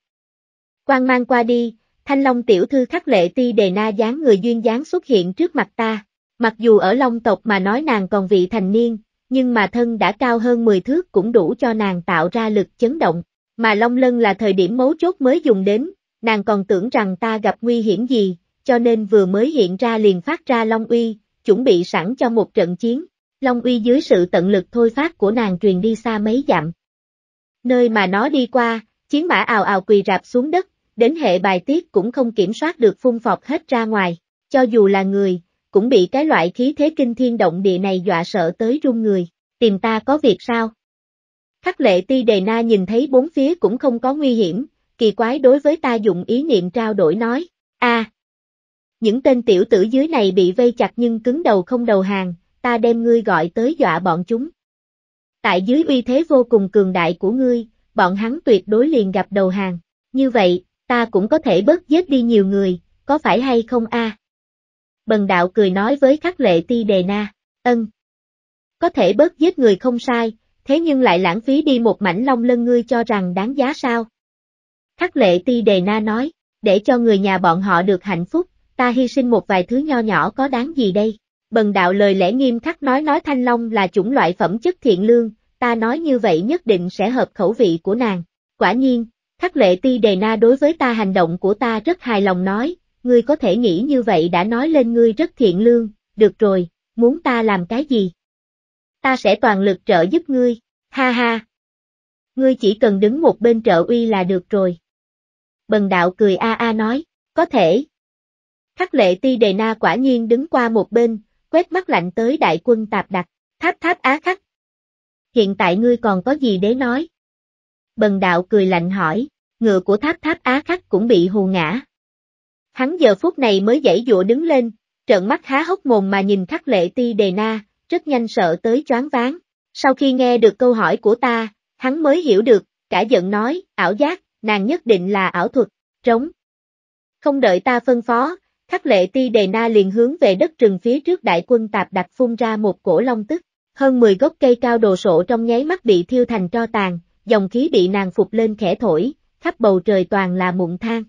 A: Quang mang qua đi, thanh long tiểu thư khắc lệ ti đề na dáng người duyên dáng xuất hiện trước mặt ta, mặc dù ở long tộc mà nói nàng còn vị thành niên, nhưng mà thân đã cao hơn 10 thước cũng đủ cho nàng tạo ra lực chấn động, mà long lân là thời điểm mấu chốt mới dùng đến, nàng còn tưởng rằng ta gặp nguy hiểm gì, cho nên vừa mới hiện ra liền phát ra Long Uy, chuẩn bị sẵn cho một trận chiến. Long Uy dưới sự tận lực thôi phát của nàng truyền đi xa mấy dặm. Nơi mà nó đi qua, chiến mã ào ào quỳ rạp xuống đất, đến hệ bài tiết cũng không kiểm soát được phun phọt hết ra ngoài, cho dù là người, cũng bị cái loại khí thế kinh thiên động địa này dọa sợ tới run người, tìm ta có việc sao? Khắc lệ ti đề na nhìn thấy bốn phía cũng không có nguy hiểm, kỳ quái đối với ta dụng ý niệm trao đổi nói, a những tên tiểu tử dưới này bị vây chặt nhưng cứng đầu không đầu hàng, ta đem ngươi gọi tới dọa bọn chúng. Tại dưới uy thế vô cùng cường đại của ngươi, bọn hắn tuyệt đối liền gặp đầu hàng. Như vậy, ta cũng có thể bớt giết đi nhiều người, có phải hay không a? Bần đạo cười nói với khắc lệ ti đề na, ân. Có thể bớt giết người không sai, thế nhưng lại lãng phí đi một mảnh long lân ngươi cho rằng đáng giá sao? Khắc lệ ti đề na nói, để cho người nhà bọn họ được hạnh phúc, ta hy sinh một vài thứ nho nhỏ có đáng gì đây? Bần đạo lời lẽ nghiêm khắc nói nói Thanh Long là chủng loại phẩm chất thiện lương, ta nói như vậy nhất định sẽ hợp khẩu vị của nàng. Quả nhiên, Khắc lệ ti đề na đối với ta hành động của ta rất hài lòng nói, ngươi có thể nghĩ như vậy đã nói lên ngươi rất thiện lương, được rồi, muốn ta làm cái gì? Ta sẽ toàn lực trợ giúp ngươi, ha ha. Ngươi chỉ cần đứng một bên trợ uy là được rồi. Bần đạo cười a a nói, có thể, Khắc lệ ti đề na quả nhiên đứng qua một bên, quét mắt lạnh tới đại quân tạp đặt. tháp tháp á khắc. Hiện tại ngươi còn có gì để nói? Bần đạo cười lạnh hỏi, ngựa của tháp tháp á khắc cũng bị hù ngã. Hắn giờ phút này mới dãy dụa đứng lên, trợn mắt há hốc mồm mà nhìn khắc lệ ti đề na, rất nhanh sợ tới choáng váng. Sau khi nghe được câu hỏi của ta, hắn mới hiểu được, cả giận nói, ảo giác, nàng nhất định là ảo thuật, trống. Không đợi ta phân phó, Khắc lệ ti đề na liền hướng về đất rừng phía trước đại quân tạp đặt phun ra một cổ long tức, hơn 10 gốc cây cao đồ sộ trong nháy mắt bị thiêu thành tro tàn, dòng khí bị nàng phục lên khẽ thổi, khắp bầu trời toàn là mụn than.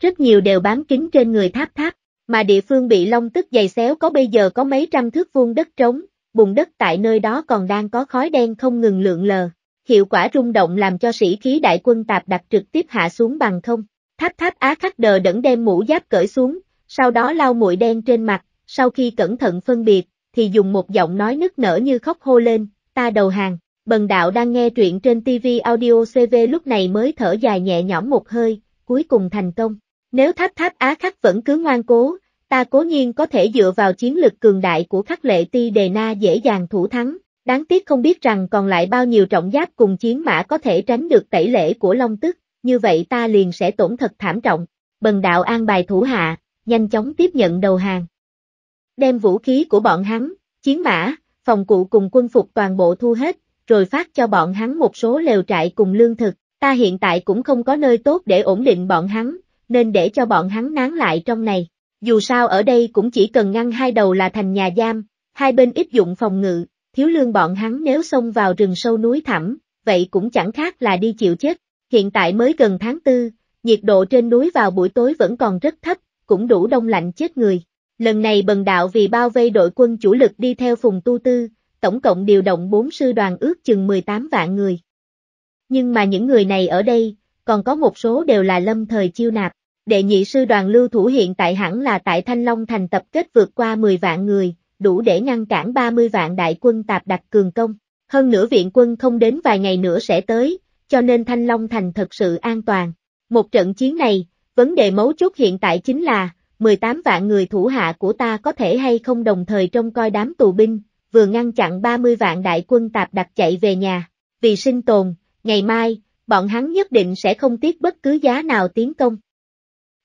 A: Rất nhiều đều bám kính trên người tháp tháp, mà địa phương bị long tức dày xéo có bây giờ có mấy trăm thước vuông đất trống, bùn đất tại nơi đó còn đang có khói đen không ngừng lượn lờ. Hiệu quả rung động làm cho sĩ khí đại quân tạp đặt trực tiếp hạ xuống bằng không. Tháp tháp á khắc đờ đẫn đem mũ giáp cởi xuống, sau đó lau muội đen trên mặt, sau khi cẩn thận phân biệt, thì dùng một giọng nói nức nở như khóc hô lên, ta đầu hàng. Bần đạo đang nghe truyện trên TV Audio CV lúc này mới thở dài nhẹ nhõm một hơi, cuối cùng thành công. Nếu tháp tháp á khắc vẫn cứ ngoan cố, ta cố nhiên có thể dựa vào chiến lực cường đại của khắc lệ ti đề na dễ dàng thủ thắng. Đáng tiếc không biết rằng còn lại bao nhiêu trọng giáp cùng chiến mã có thể tránh được tẩy lễ của Long Tức, như vậy ta liền sẽ tổn thật thảm trọng. Bần đạo an bài thủ hạ, nhanh chóng tiếp nhận đầu hàng. Đem vũ khí của bọn hắn, chiến mã, phòng cụ cùng quân phục toàn bộ thu hết, rồi phát cho bọn hắn một số lều trại cùng lương thực. Ta hiện tại cũng không có nơi tốt để ổn định bọn hắn, nên để cho bọn hắn nán lại trong này. Dù sao ở đây cũng chỉ cần ngăn hai đầu là thành nhà giam, hai bên ít dụng phòng ngự, thiếu lương bọn hắn nếu xông vào rừng sâu núi thẳm, vậy cũng chẳng khác là đi chịu chết. Hiện tại mới gần tháng tư, nhiệt độ trên núi vào buổi tối vẫn còn rất thấp, cũng đủ đông lạnh chết người. Lần này bần đạo vì bao vây đội quân chủ lực đi theo phùng tu tư, tổng cộng điều động 4 sư đoàn ước chừng 18 vạn người. Nhưng mà những người này ở đây, còn có một số đều là lâm thời chiêu nạp. Đệ nhị sư đoàn lưu thủ hiện tại hẳn là tại Thanh Long thành tập kết vượt qua 10 vạn người, đủ để ngăn cản 30 vạn đại quân tạp đặt cường công. Hơn nữa viện quân không đến vài ngày nữa sẽ tới, cho nên Thanh Long Thành thật sự an toàn. Một trận chiến này, vấn đề mấu chốt hiện tại chính là, 18 vạn người thủ hạ của ta có thể hay không đồng thời trông coi đám tù binh, vừa ngăn chặn 30 vạn đại quân tạp đặt chạy về nhà. Vì sinh tồn, ngày mai, bọn hắn nhất định sẽ không tiếc bất cứ giá nào tiến công.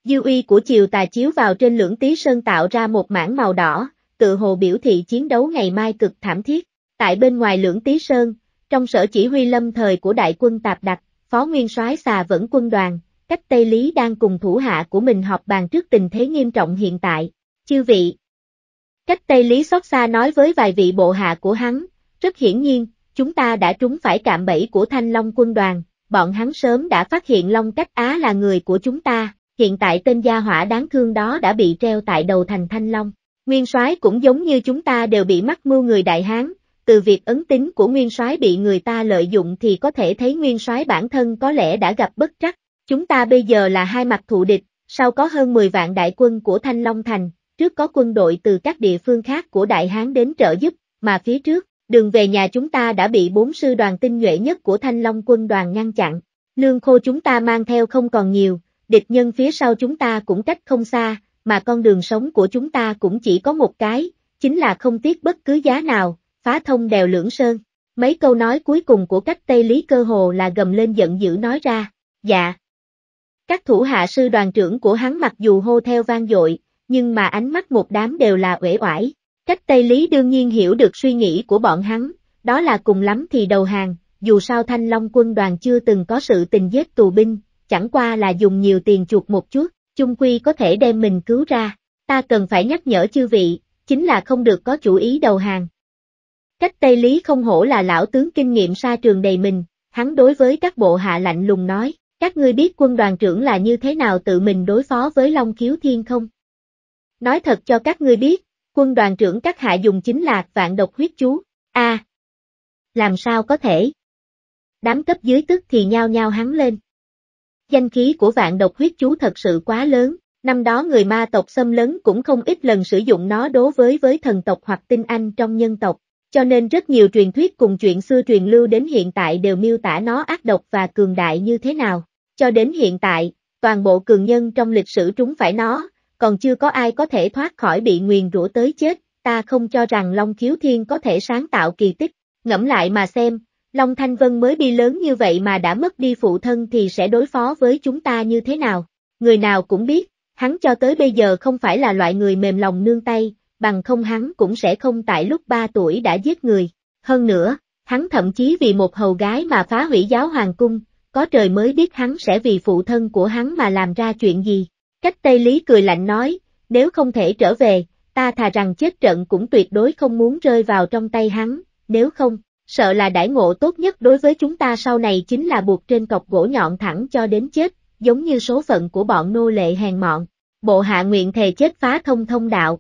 A: Dư uy của chiều tà chiếu vào trên lưỡng tí sơn tạo ra một mảng màu đỏ, tự hồ biểu thị chiến đấu ngày mai cực thảm thiết. Tại bên ngoài lưỡng tí sơn, trong sở chỉ huy lâm thời của đại quân Tạp Đặc, Phó Nguyên soái xà vẫn quân đoàn, cách Tây Lý đang cùng thủ hạ của mình họp bàn trước tình thế nghiêm trọng hiện tại. Chư vị. Cách Tây Lý xót xa nói với vài vị bộ hạ của hắn, rất hiển nhiên, chúng ta đã trúng phải cạm bẫy của Thanh Long quân đoàn, bọn hắn sớm đã phát hiện Long Cách Á là người của chúng ta, hiện tại tên gia hỏa đáng thương đó đã bị treo tại đầu thành Thanh Long. Nguyên soái cũng giống như chúng ta đều bị mắc mưu người Đại Hán, từ việc ấn tính của nguyên soái bị người ta lợi dụng thì có thể thấy nguyên soái bản thân có lẽ đã gặp bất trắc. Chúng ta bây giờ là hai mặt thù địch, sau có hơn 10 vạn đại quân của Thanh Long Thành, trước có quân đội từ các địa phương khác của Đại Hán đến trợ giúp, mà phía trước, đường về nhà chúng ta đã bị bốn sư đoàn tinh nhuệ nhất của Thanh Long quân đoàn ngăn chặn. Lương khô chúng ta mang theo không còn nhiều, địch nhân phía sau chúng ta cũng cách không xa, mà con đường sống của chúng ta cũng chỉ có một cái, chính là không tiếc bất cứ giá nào, phá thông đèo lưỡng sơn. Mấy câu nói cuối cùng của cách Tây Lý cơ hồ là gầm lên giận dữ nói ra, dạ. Các thủ hạ sư đoàn trưởng của hắn mặc dù hô theo vang dội, nhưng mà ánh mắt một đám đều là uể oải. Cách Tây Lý đương nhiên hiểu được suy nghĩ của bọn hắn, đó là cùng lắm thì đầu hàng, dù sao Thanh Long quân đoàn chưa từng có sự tình giết tù binh, chẳng qua là dùng nhiều tiền chuột một chút, chung quy có thể đem mình cứu ra. Ta cần phải nhắc nhở chư vị, chính là không được có chủ ý đầu hàng, Cách Tây Lý không hổ là lão tướng kinh nghiệm xa trường đầy mình, hắn đối với các bộ hạ lạnh lùng nói, các ngươi biết quân đoàn trưởng là như thế nào tự mình đối phó với Long Khiếu Thiên không? Nói thật cho các ngươi biết, quân đoàn trưởng các hạ dùng chính là vạn độc huyết chú, a Làm sao có thể? Đám cấp dưới tức thì nhao nhao hắn lên. Danh khí của vạn độc huyết chú thật sự quá lớn, năm đó người ma tộc xâm lấn cũng không ít lần sử dụng nó đối với với thần tộc hoặc tinh anh trong nhân tộc, cho nên rất nhiều truyền thuyết cùng chuyện xưa truyền lưu đến hiện tại đều miêu tả nó ác độc và cường đại như thế nào. Cho đến hiện tại, toàn bộ cường nhân trong lịch sử trúng phải nó, còn chưa có ai có thể thoát khỏi bị nguyền rủa tới chết, ta không cho rằng Long Khiếu Thiên có thể sáng tạo kỳ tích, ngẫm lại mà xem, Long Thanh Vân mới đi lớn như vậy mà đã mất đi phụ thân thì sẽ đối phó với chúng ta như thế nào, người nào cũng biết, hắn cho tới bây giờ không phải là loại người mềm lòng nương tay, bằng không hắn cũng sẽ không tại lúc 3 tuổi đã giết người. Hơn nữa, hắn thậm chí vì một hầu gái mà phá hủy giáo hoàng cung, có trời mới biết hắn sẽ vì phụ thân của hắn mà làm ra chuyện gì. Cách Tây Lý cười lạnh nói, nếu không thể trở về, ta thà rằng chết trận cũng tuyệt đối không muốn rơi vào trong tay hắn, nếu không, sợ là đãi ngộ tốt nhất đối với chúng ta sau này chính là buộc trên cọc gỗ nhọn thẳng cho đến chết, giống như số phận của bọn nô lệ hèn mọn. Bộ hạ nguyện thề chết phá thông thông đạo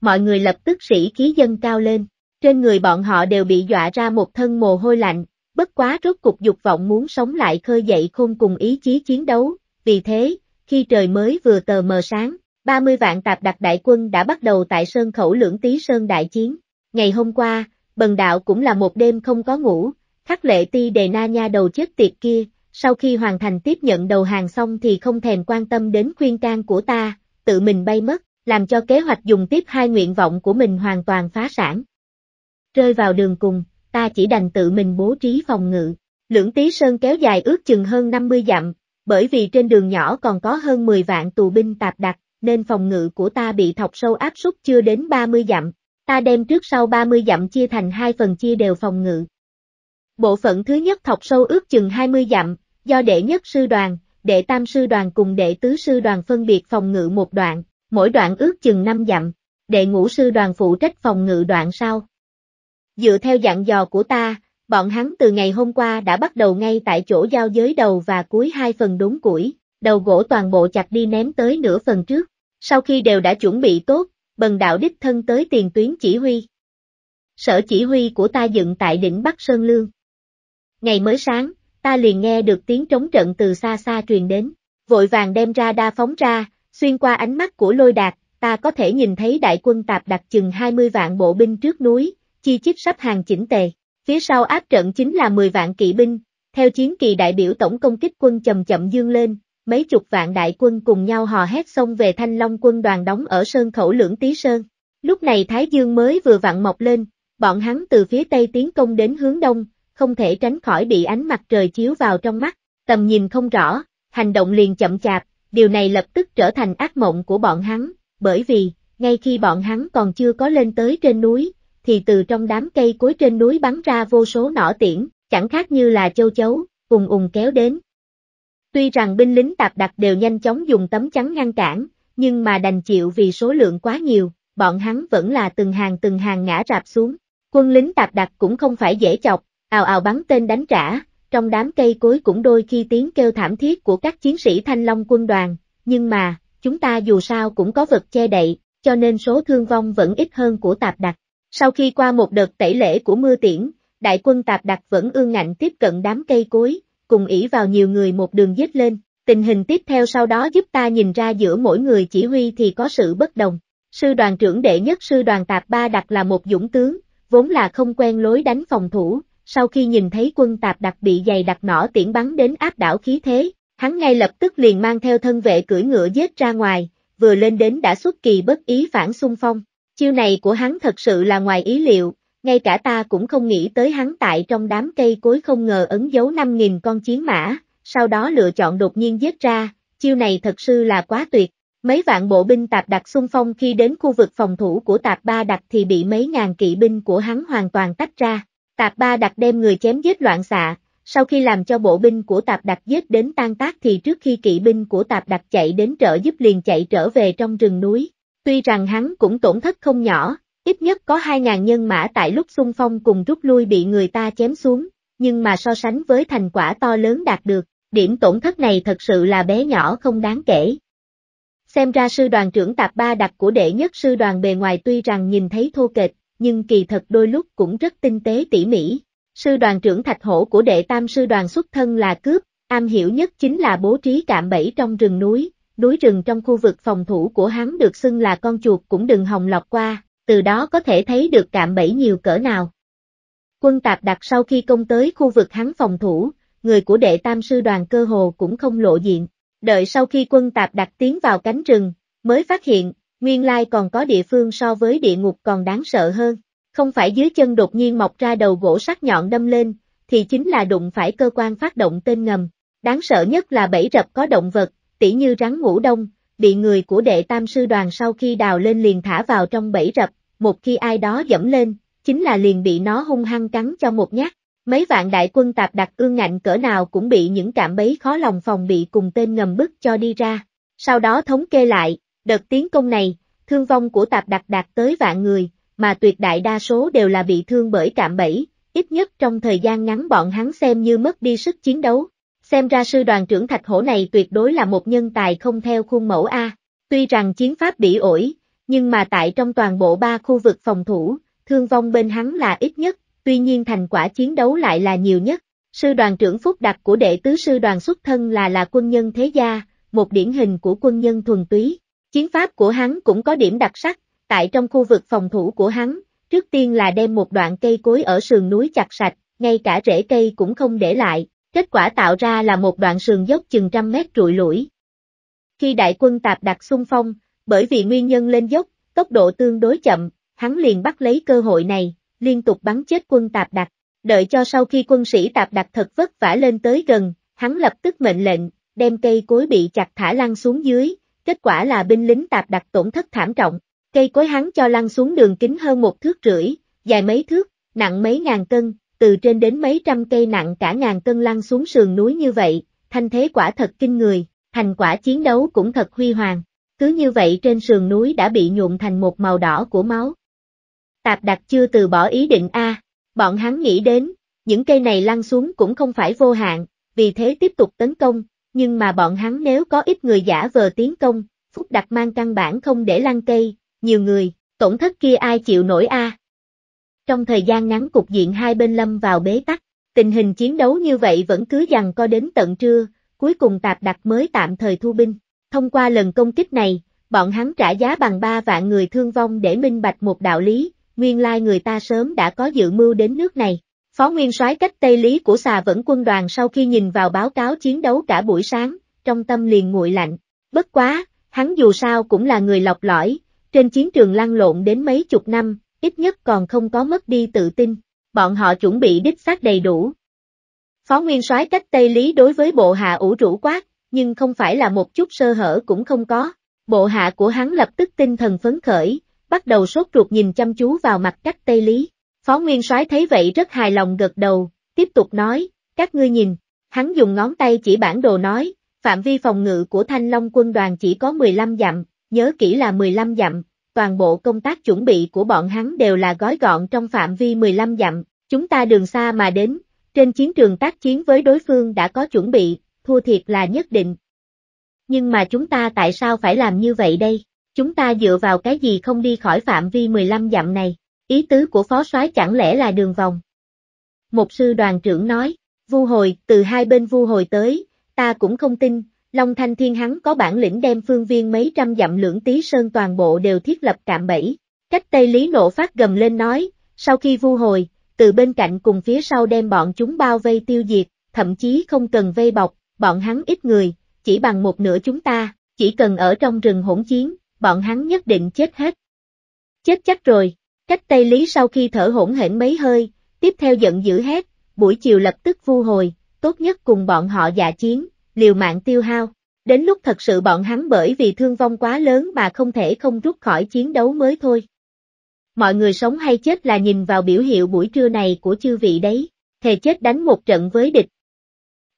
A: mọi người lập tức sĩ khí dâng cao lên, trên người bọn họ đều bị dọa ra một thân mồ hôi lạnh, bất quá rốt cục dục vọng muốn sống lại khơi dậy khôn cùng ý chí chiến đấu, vì thế, khi trời mới vừa tờ mờ sáng, 30 vạn tạp đặc đại quân đã bắt đầu tại sơn khẩu lưỡng tý sơn đại chiến. Ngày hôm qua, bần đạo cũng là một đêm không có ngủ, khắc lệ ti đề na nha đầu chết tiệt kia, sau khi hoàn thành tiếp nhận đầu hàng xong thì không thèm quan tâm đến khuyên can của ta, tự mình bay mất làm cho kế hoạch dùng tiếp hai nguyện vọng của mình hoàn toàn phá sản. Rơi vào đường cùng, ta chỉ đành tự mình bố trí phòng ngự. Lưỡng Tý Sơn kéo dài ước chừng hơn 50 dặm, bởi vì trên đường nhỏ còn có hơn 10 vạn tù binh tạp đặt, nên phòng ngự của ta bị thọc sâu áp súc chưa đến 30 dặm. Ta đem trước sau 30 dặm chia thành hai phần chia đều phòng ngự. Bộ phận thứ nhất thọc sâu ước chừng 20 dặm, do đệ nhất sư đoàn, đệ tam sư đoàn cùng đệ tứ sư đoàn phân biệt phòng ngự một đoạn, mỗi đoạn ước chừng 5 dặm, đệ ngũ sư đoàn phụ trách phòng ngự đoạn sau. Dựa theo dặn dò của ta, bọn hắn từ ngày hôm qua đã bắt đầu ngay tại chỗ giao giới đầu và cuối hai phần đốn củi, đầu gỗ toàn bộ chặt đi ném tới nửa phần trước. Sau khi đều đã chuẩn bị tốt, bần đạo đích thân tới tiền tuyến chỉ huy. Sở chỉ huy của ta dựng tại đỉnh Bắc Sơn Lương. Ngày mới sáng, ta liền nghe được tiếng trống trận từ xa xa truyền đến, vội vàng đem ra đa phóng ra, Xuyên qua ánh mắt của lôi đạt, ta có thể nhìn thấy đại quân tạp đặt chừng 20 vạn bộ binh trước núi, chi chít sắp hàng chỉnh tề. Phía sau áp trận chính là 10 vạn kỵ binh, theo chiến kỳ đại biểu tổng công kích quân chậm chậm dương lên, mấy chục vạn đại quân cùng nhau hò hét xông về thanh long quân đoàn đóng ở sơn khẩu lưỡng Tí sơn. Lúc này Thái Dương mới vừa vặn mọc lên, bọn hắn từ phía tây tiến công đến hướng đông, không thể tránh khỏi bị ánh mặt trời chiếu vào trong mắt, tầm nhìn không rõ, hành động liền chậm chạp, điều này lập tức trở thành ác mộng của bọn hắn, bởi vì, ngay khi bọn hắn còn chưa có lên tới trên núi, thì từ trong đám cây cối trên núi bắn ra vô số nỏ tiễn, chẳng khác như là châu chấu, ùng ùng kéo đến. Tuy rằng binh lính tạp đặc đều nhanh chóng dùng tấm chắn ngăn cản, nhưng mà đành chịu vì số lượng quá nhiều, bọn hắn vẫn là từng hàng từng hàng ngã rạp xuống. Quân lính tạp đặc cũng không phải dễ chọc, ào ào bắn tên đánh trả, trong đám cây cối cũng đôi khi tiếng kêu thảm thiết của các chiến sĩ thanh long quân đoàn, nhưng mà, chúng ta dù sao cũng có vật che đậy, cho nên số thương vong vẫn ít hơn của tạp đặc. Sau khi qua một đợt tẩy lễ của mưa tiễn, đại quân tạp đặc vẫn ương ngạnh tiếp cận đám cây cối, cùng ỉ vào nhiều người một đường giết lên. Tình hình tiếp theo sau đó giúp ta nhìn ra giữa mỗi người chỉ huy thì có sự bất đồng. Sư đoàn trưởng đệ nhất sư đoàn tạp ba đặc là một dũng tướng, vốn là không quen lối đánh phòng thủ, sau khi nhìn thấy quân tạp đặc bị dày đặc nỏ tiễn bắn đến áp đảo khí thế, hắn ngay lập tức liền mang theo thân vệ cưỡi ngựa giết ra ngoài, vừa lên đến đã xuất kỳ bất ý phản xung phong. Chiêu này của hắn thật sự là ngoài ý liệu, ngay cả ta cũng không nghĩ tới hắn tại trong đám cây cối không ngờ ấn dấu 5.000 con chiến mã, sau đó lựa chọn đột nhiên giết ra, chiêu này thật sự là quá tuyệt. Mấy vạn bộ binh tạp đặc xung phong khi đến khu vực phòng thủ của tạp ba đặc thì bị mấy ngàn kỵ binh của hắn hoàn toàn tách ra. Tạp Ba đặt đem người chém giết loạn xạ, sau khi làm cho bộ binh của Tạp đặt giết đến tan tác thì trước khi kỵ binh của Tạp đặt chạy đến trợ giúp liền chạy trở về trong rừng núi. Tuy rằng hắn cũng tổn thất không nhỏ, ít nhất có 2.000 nhân mã tại lúc xung phong cùng rút lui bị người ta chém xuống, nhưng mà so sánh với thành quả to lớn đạt được, điểm tổn thất này thật sự là bé nhỏ không đáng kể. Xem ra sư đoàn trưởng tạp ba đặc của đệ nhất sư đoàn bề ngoài tuy rằng nhìn thấy thô kệch, nhưng kỳ thật đôi lúc cũng rất tinh tế tỉ mỉ. Sư đoàn trưởng Thạch Hổ của đệ tam sư đoàn xuất thân là cướp, am hiểu nhất chính là bố trí cạm bẫy trong rừng núi, núi rừng trong khu vực phòng thủ của hắn được xưng là con chuột cũng đừng hồng lọt qua, từ đó có thể thấy được cạm bẫy nhiều cỡ nào. Quân tạp đặt sau khi công tới khu vực hắn phòng thủ, người của đệ tam sư đoàn cơ hồ cũng không lộ diện, đợi sau khi quân tạp đặt tiến vào cánh rừng, mới phát hiện, nguyên lai còn có địa phương so với địa ngục còn đáng sợ hơn, không phải dưới chân đột nhiên mọc ra đầu gỗ sắc nhọn đâm lên, thì chính là đụng phải cơ quan phát động tên ngầm, đáng sợ nhất là bẫy rập có động vật, tỉ như rắn ngủ đông, bị người của đệ tam sư đoàn sau khi đào lên liền thả vào trong bẫy rập, một khi ai đó dẫm lên, chính là liền bị nó hung hăng cắn cho một nhát. Mấy vạn đại quân tạp đặt ương ngạnh cỡ nào cũng bị những cạm bấy khó lòng phòng bị cùng tên ngầm bức cho đi ra. Sau đó thống kê lại, Đợt tiến công này, thương vong của tạp đặc đạt tới vạn người, mà tuyệt đại đa số đều là bị thương bởi cạm bẫy, ít nhất trong thời gian ngắn bọn hắn xem như mất đi sức chiến đấu. Xem ra sư đoàn trưởng Thạch Hổ này tuyệt đối là một nhân tài không theo khuôn mẫu A. Tuy rằng chiến pháp bị ổi, nhưng mà tại trong toàn bộ ba khu vực phòng thủ, thương vong bên hắn là ít nhất, tuy nhiên thành quả chiến đấu lại là nhiều nhất. Sư đoàn trưởng Phúc Đặc của đệ tứ sư đoàn xuất thân là là quân nhân thế gia, một điển hình của quân nhân thuần túy. Chiến pháp của hắn cũng có điểm đặc sắc, tại trong khu vực phòng thủ của hắn, trước tiên là đem một đoạn cây cối ở sườn núi chặt sạch, ngay cả rễ cây cũng không để lại, kết quả tạo ra là một đoạn sườn dốc chừng trăm mét trụi lũi. Khi đại quân tạp đặt xung phong, bởi vì nguyên nhân lên dốc, tốc độ tương đối chậm, hắn liền bắt lấy cơ hội này, liên tục bắn chết quân tạp đặt, đợi cho sau khi quân sĩ tạp đặt thật vất vả lên tới gần, hắn lập tức mệnh lệnh, đem cây cối bị chặt thả lăn xuống dưới, Kết quả là binh lính tạp đặt tổn thất thảm trọng, cây cối hắn cho lăn xuống đường kính hơn một thước rưỡi, dài mấy thước, nặng mấy ngàn cân, từ trên đến mấy trăm cây nặng cả ngàn cân lăn xuống sườn núi như vậy, thanh thế quả thật kinh người, thành quả chiến đấu cũng thật huy hoàng, cứ như vậy trên sườn núi đã bị nhuộm thành một màu đỏ của máu. Tạp đặt chưa từ bỏ ý định A, bọn hắn nghĩ đến, những cây này lăn xuống cũng không phải vô hạn, vì thế tiếp tục tấn công, nhưng mà bọn hắn nếu có ít người giả vờ tiến công, Phúc Đặc mang căn bản không để lăn cây, nhiều người, tổn thất kia ai chịu nổi a? À? Trong thời gian ngắn cục diện hai bên lâm vào bế tắc, tình hình chiến đấu như vậy vẫn cứ dằn co đến tận trưa, cuối cùng Tạp Đặc mới tạm thời thu binh. Thông qua lần công kích này, bọn hắn trả giá bằng ba vạn người thương vong để minh bạch một đạo lý, nguyên lai người ta sớm đã có dự mưu đến nước này. Phó Nguyên soái cách Tây Lý của xà vẫn quân đoàn sau khi nhìn vào báo cáo chiến đấu cả buổi sáng, trong tâm liền nguội lạnh. Bất quá, hắn dù sao cũng là người lọc lõi, trên chiến trường lăn lộn đến mấy chục năm, ít nhất còn không có mất đi tự tin. Bọn họ chuẩn bị đích xác đầy đủ. Phó Nguyên soái cách Tây Lý đối với bộ hạ ủ rũ quát, nhưng không phải là một chút sơ hở cũng không có. Bộ hạ của hắn lập tức tinh thần phấn khởi, bắt đầu sốt ruột nhìn chăm chú vào mặt cách Tây Lý. Phó Nguyên soái thấy vậy rất hài lòng gật đầu, tiếp tục nói, các ngươi nhìn, hắn dùng ngón tay chỉ bản đồ nói, phạm vi phòng ngự của Thanh Long quân đoàn chỉ có 15 dặm, nhớ kỹ là 15 dặm, toàn bộ công tác chuẩn bị của bọn hắn đều là gói gọn trong phạm vi 15 dặm, chúng ta đường xa mà đến, trên chiến trường tác chiến với đối phương đã có chuẩn bị, thua thiệt là nhất định. Nhưng mà chúng ta tại sao phải làm như vậy đây? Chúng ta dựa vào cái gì không đi khỏi phạm vi 15 dặm này? ý tứ của phó soái chẳng lẽ là đường vòng. Một sư đoàn trưởng nói, vu hồi, từ hai bên vu hồi tới, ta cũng không tin, Long Thanh Thiên hắn có bản lĩnh đem phương viên mấy trăm dặm lưỡng tí sơn toàn bộ đều thiết lập cạm bẫy. Cách Tây Lý nộ phát gầm lên nói, sau khi vu hồi, từ bên cạnh cùng phía sau đem bọn chúng bao vây tiêu diệt, thậm chí không cần vây bọc, bọn hắn ít người, chỉ bằng một nửa chúng ta, chỉ cần ở trong rừng hỗn chiến, bọn hắn nhất định chết hết. Chết chắc rồi. Cách Tây Lý sau khi thở hỗn hển mấy hơi, tiếp theo giận dữ hét, buổi chiều lập tức vu hồi, tốt nhất cùng bọn họ dạ chiến, liều mạng tiêu hao. Đến lúc thật sự bọn hắn bởi vì thương vong quá lớn mà không thể không rút khỏi chiến đấu mới thôi. Mọi người sống hay chết là nhìn vào biểu hiệu buổi trưa này của chư vị đấy, thề chết đánh một trận với địch.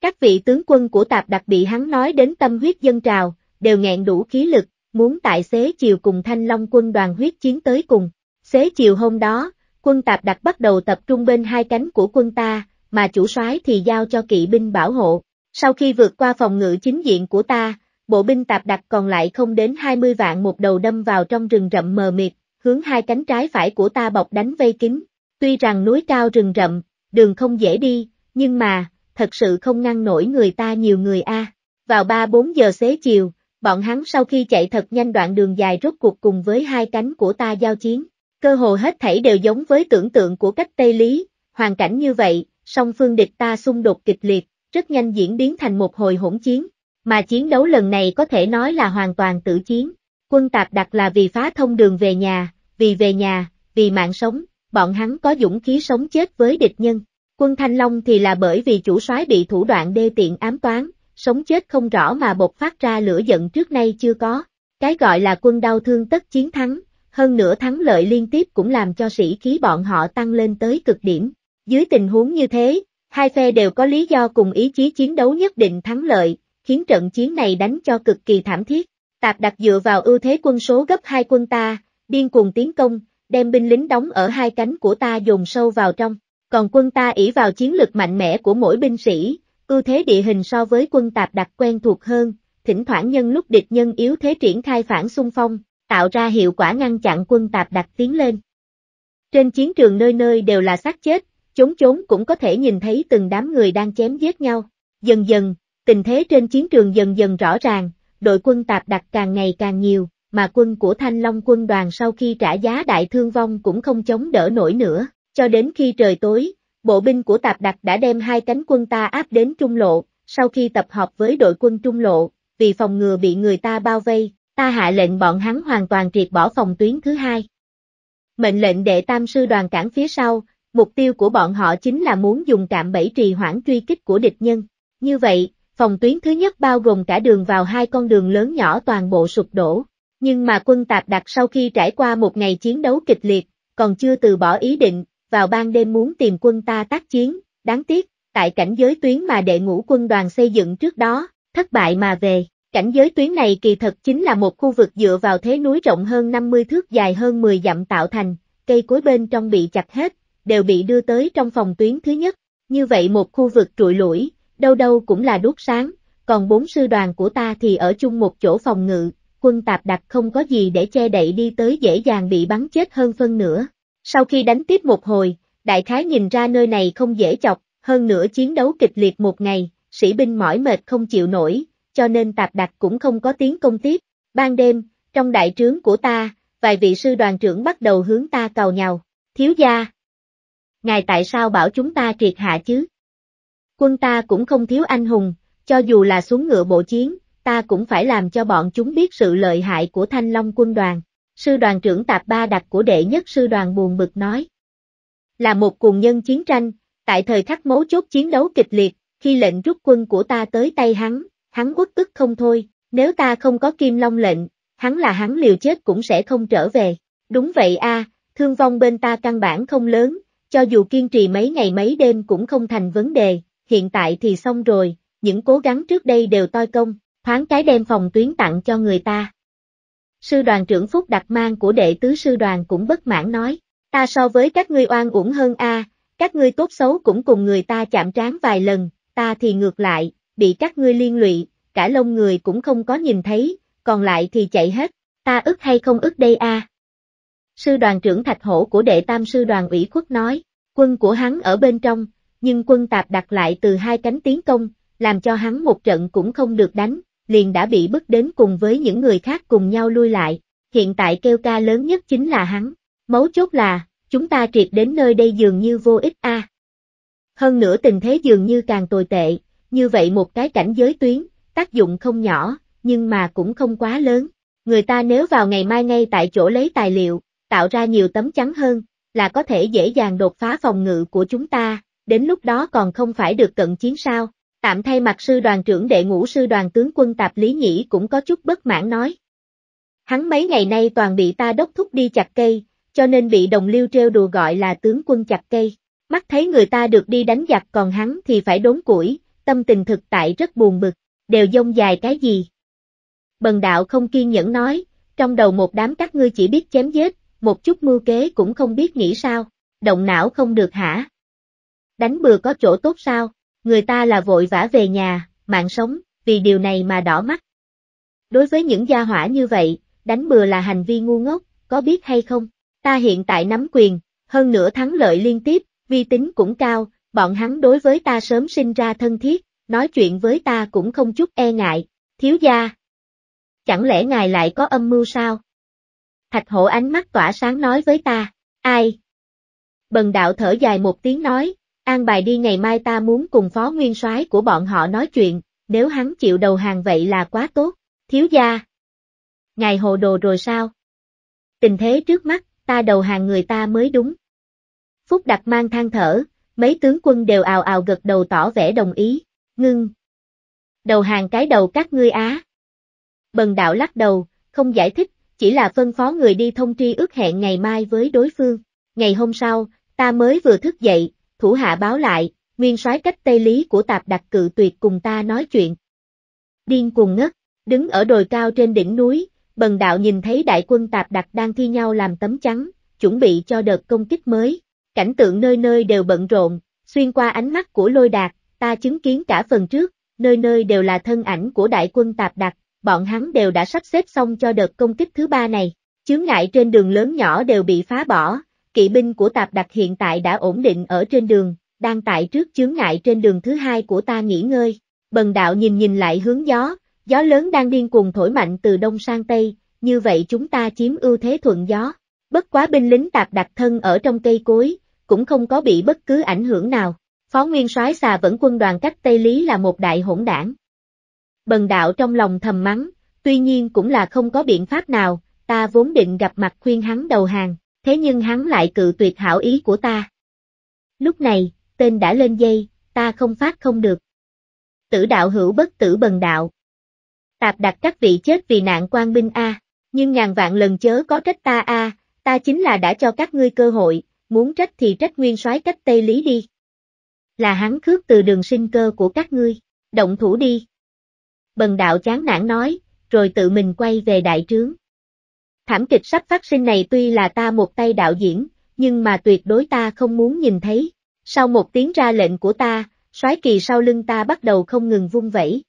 A: Các vị tướng quân của tạp đặc bị hắn nói đến tâm huyết dân trào, đều nghẹn đủ khí lực, muốn tại xế chiều cùng thanh long quân đoàn huyết chiến tới cùng. Xế chiều hôm đó, quân tạp đặt bắt đầu tập trung bên hai cánh của quân ta, mà chủ soái thì giao cho kỵ binh bảo hộ. Sau khi vượt qua phòng ngự chính diện của ta, bộ binh tạp đặt còn lại không đến 20 vạn một đầu đâm vào trong rừng rậm mờ mịt, hướng hai cánh trái phải của ta bọc đánh vây kín. Tuy rằng núi cao rừng rậm, đường không dễ đi, nhưng mà, thật sự không ngăn nổi người ta nhiều người a. Vào 3-4 giờ xế chiều, bọn hắn sau khi chạy thật nhanh đoạn đường dài rốt cuộc cùng với hai cánh của ta giao chiến. Cơ hồ hết thảy đều giống với tưởng tượng của cách Tây Lý, hoàn cảnh như vậy, song phương địch ta xung đột kịch liệt, rất nhanh diễn biến thành một hồi hỗn chiến, mà chiến đấu lần này có thể nói là hoàn toàn tử chiến. Quân tạp đặt là vì phá thông đường về nhà, vì về nhà, vì mạng sống, bọn hắn có dũng khí sống chết với địch nhân. Quân Thanh Long thì là bởi vì chủ soái bị thủ đoạn đê tiện ám toán, sống chết không rõ mà bộc phát ra lửa giận trước nay chưa có. Cái gọi là quân đau thương tất chiến thắng, hơn nữa thắng lợi liên tiếp cũng làm cho sĩ khí bọn họ tăng lên tới cực điểm. Dưới tình huống như thế, hai phe đều có lý do cùng ý chí chiến đấu nhất định thắng lợi, khiến trận chiến này đánh cho cực kỳ thảm thiết. Tạp đặt dựa vào ưu thế quân số gấp hai quân ta, điên cuồng tiến công, đem binh lính đóng ở hai cánh của ta dồn sâu vào trong, còn quân ta ỷ vào chiến lực mạnh mẽ của mỗi binh sĩ, ưu thế địa hình so với quân tạp đặt quen thuộc hơn, thỉnh thoảng nhân lúc địch nhân yếu thế triển khai phản xung phong, tạo ra hiệu quả ngăn chặn quân tạp đặt tiến lên. Trên chiến trường nơi nơi đều là xác chết, chốn chốn cũng có thể nhìn thấy từng đám người đang chém giết nhau. Dần dần, tình thế trên chiến trường dần dần rõ ràng, đội quân tạp đặt càng ngày càng nhiều, mà quân của Thanh Long quân đoàn sau khi trả giá đại thương vong cũng không chống đỡ nổi nữa, cho đến khi trời tối, bộ binh của tạp đặc đã đem hai cánh quân ta áp đến trung lộ, sau khi tập hợp với đội quân trung lộ, vì phòng ngừa bị người ta bao vây, Ta hạ lệnh bọn hắn hoàn toàn triệt bỏ phòng tuyến thứ hai. Mệnh lệnh đệ tam sư đoàn cản phía sau, mục tiêu của bọn họ chính là muốn dùng cạm bẫy trì hoãn truy kích của địch nhân. Như vậy, phòng tuyến thứ nhất bao gồm cả đường vào hai con đường lớn nhỏ toàn bộ sụp đổ. Nhưng mà quân tạp đặt sau khi trải qua một ngày chiến đấu kịch liệt, còn chưa từ bỏ ý định, vào ban đêm muốn tìm quân ta tác chiến, đáng tiếc, tại cảnh giới tuyến mà đệ ngũ quân đoàn xây dựng trước đó, thất bại mà về. Cảnh giới tuyến này kỳ thật chính là một khu vực dựa vào thế núi rộng hơn 50 thước dài hơn 10 dặm tạo thành, cây cối bên trong bị chặt hết, đều bị đưa tới trong phòng tuyến thứ nhất. Như vậy một khu vực trụi lũi, đâu đâu cũng là đốt sáng, còn bốn sư đoàn của ta thì ở chung một chỗ phòng ngự, quân tạp đặt không có gì để che đậy đi tới dễ dàng bị bắn chết hơn phân nửa. Sau khi đánh tiếp một hồi, đại khái nhìn ra nơi này không dễ chọc, hơn nữa chiến đấu kịch liệt một ngày, sĩ binh mỏi mệt không chịu nổi, cho nên tạp đặt cũng không có tiếng công tiếp. Ban đêm, trong đại trướng của ta, vài vị sư đoàn trưởng bắt đầu hướng ta cầu nhau thiếu gia. Ngài tại sao bảo chúng ta triệt hạ chứ? Quân ta cũng không thiếu anh hùng, cho dù là xuống ngựa bộ chiến, ta cũng phải làm cho bọn chúng biết sự lợi hại của thanh long quân đoàn. Sư đoàn trưởng tạp ba đặc của đệ nhất sư đoàn buồn bực nói. Là một cuồng nhân chiến tranh, tại thời khắc mấu chốt chiến đấu kịch liệt, khi lệnh rút quân của ta tới tay hắn, hắn quất tức không thôi, nếu ta không có kim long lệnh, hắn là hắn liều chết cũng sẽ không trở về. Đúng vậy a, thương vong bên ta căn bản không lớn, cho dù kiên trì mấy ngày mấy đêm cũng không thành vấn đề, hiện tại thì xong rồi, những cố gắng trước đây đều toi công, thoáng cái đem phòng tuyến tặng cho người ta. Sư đoàn trưởng Phúc Đặc Mang của đệ tứ sư đoàn cũng bất mãn nói, ta so với các ngươi oan uổng hơn a, các ngươi tốt xấu cũng cùng người ta chạm trán vài lần, ta thì ngược lại, bị các ngươi liên lụy, cả lông người cũng không có nhìn thấy, còn lại thì chạy hết, ta ức hay không ức đây a? Sư đoàn trưởng Thạch Hổ của đệ tam sư đoàn ủy khuất nói, quân của hắn ở bên trong, nhưng quân tạp đặt lại từ hai cánh tiến công, làm cho hắn một trận cũng không được đánh, liền đã bị bức đến cùng với những người khác cùng nhau lui lại, hiện tại kêu ca lớn nhất chính là hắn, mấu chốt là, chúng ta triệt đến nơi đây dường như vô ích a. Hơn nữa tình thế dường như càng tồi tệ, như vậy một cái cảnh giới tuyến, tác dụng không nhỏ, nhưng mà cũng không quá lớn. Người ta nếu vào ngày mai ngay tại chỗ lấy tài liệu, tạo ra nhiều tấm chắn hơn, là có thể dễ dàng đột phá phòng ngự của chúng ta, đến lúc đó còn không phải được cận chiến sao. Tạm thay mặt sư đoàn trưởng đệ ngũ sư đoàn tướng quân tạp Lý Nhĩ cũng có chút bất mãn nói. Hắn mấy ngày nay toàn bị ta đốc thúc đi chặt cây, cho nên bị đồng liêu trêu đùa gọi là tướng quân chặt cây. Mắt thấy người ta được đi đánh giặc còn hắn thì phải đốn củi, tâm tình thực tại rất buồn bực, đều dông dài cái gì. Bần đạo không kiên nhẫn nói, trong đầu một đám các ngươi chỉ biết chém giết, một chút mưu kế cũng không biết nghĩ sao, động não không được hả? Đánh bừa có chỗ tốt sao, người ta là vội vã về nhà, mạng sống, vì điều này mà đỏ mắt. Đối với những gia hỏa như vậy, đánh bừa là hành vi ngu ngốc, có biết hay không? Ta hiện tại nắm quyền, hơn nữa thắng lợi liên tiếp, uy tín cũng cao, bọn hắn đối với ta sớm sinh ra thân thiết, nói chuyện với ta cũng không chút e ngại, thiếu gia. Chẳng lẽ ngài lại có âm mưu sao? Thạch hổ ánh mắt tỏa sáng nói với ta, ai? Bần đạo thở dài một tiếng nói, an bài đi ngày mai ta muốn cùng phó nguyên soái của bọn họ nói chuyện, nếu hắn chịu đầu hàng vậy là quá tốt, thiếu gia. Ngài hồ đồ rồi sao? Tình thế trước mắt, ta đầu hàng người ta mới đúng. Phúc Đặc mang than thở, Mấy tướng quân đều ào ào gật đầu tỏ vẻ đồng ý, ngưng. Đầu hàng cái đầu các ngươi Á. Bần đạo lắc đầu, không giải thích, chỉ là phân phó người đi thông tri ước hẹn ngày mai với đối phương. Ngày hôm sau, ta mới vừa thức dậy, thủ hạ báo lại, nguyên soái cách tây lý của tạp đặc cự tuyệt cùng ta nói chuyện. Điên cuồng ngất, đứng ở đồi cao trên đỉnh núi, bần đạo nhìn thấy đại quân tạp đặc đang thi nhau làm tấm trắng, chuẩn bị cho đợt công kích mới cảnh tượng nơi nơi đều bận rộn, xuyên qua ánh mắt của lôi đạt, ta chứng kiến cả phần trước, nơi nơi đều là thân ảnh của đại quân tạp đặc, bọn hắn đều đã sắp xếp xong cho đợt công kích thứ ba này, chướng ngại trên đường lớn nhỏ đều bị phá bỏ, kỵ binh của tạp đặc hiện tại đã ổn định ở trên đường, đang tại trước chướng ngại trên đường thứ hai của ta nghỉ ngơi, bần đạo nhìn nhìn lại hướng gió, gió lớn đang điên cuồng thổi mạnh từ đông sang tây, như vậy chúng ta chiếm ưu thế thuận gió. Bất quá binh lính tạp đặt thân ở trong cây cối, cũng không có bị bất cứ ảnh hưởng nào. Phó Nguyên soái xà vẫn quân đoàn cách Tây Lý là một đại hỗn đảng. Bần đạo trong lòng thầm mắng, tuy nhiên cũng là không có biện pháp nào, ta vốn định gặp mặt khuyên hắn đầu hàng, thế nhưng hắn lại cự tuyệt hảo ý của ta. Lúc này, tên đã lên dây, ta không phát không được. Tử đạo hữu bất tử bần đạo. Tạp đặt các vị chết vì nạn quan binh A, nhưng ngàn vạn lần chớ có trách ta A, ta chính là đã cho các ngươi cơ hội, muốn trách thì trách nguyên soái cách Tây Lý đi. Là hắn khước từ đường sinh cơ của các ngươi, động thủ đi. Bần đạo chán nản nói, rồi tự mình quay về đại trướng. Thảm kịch sắp phát sinh này tuy là ta một tay đạo diễn, nhưng mà tuyệt đối ta không muốn nhìn thấy. Sau một tiếng ra lệnh của ta, soái kỳ sau lưng ta bắt đầu không ngừng vung vẩy.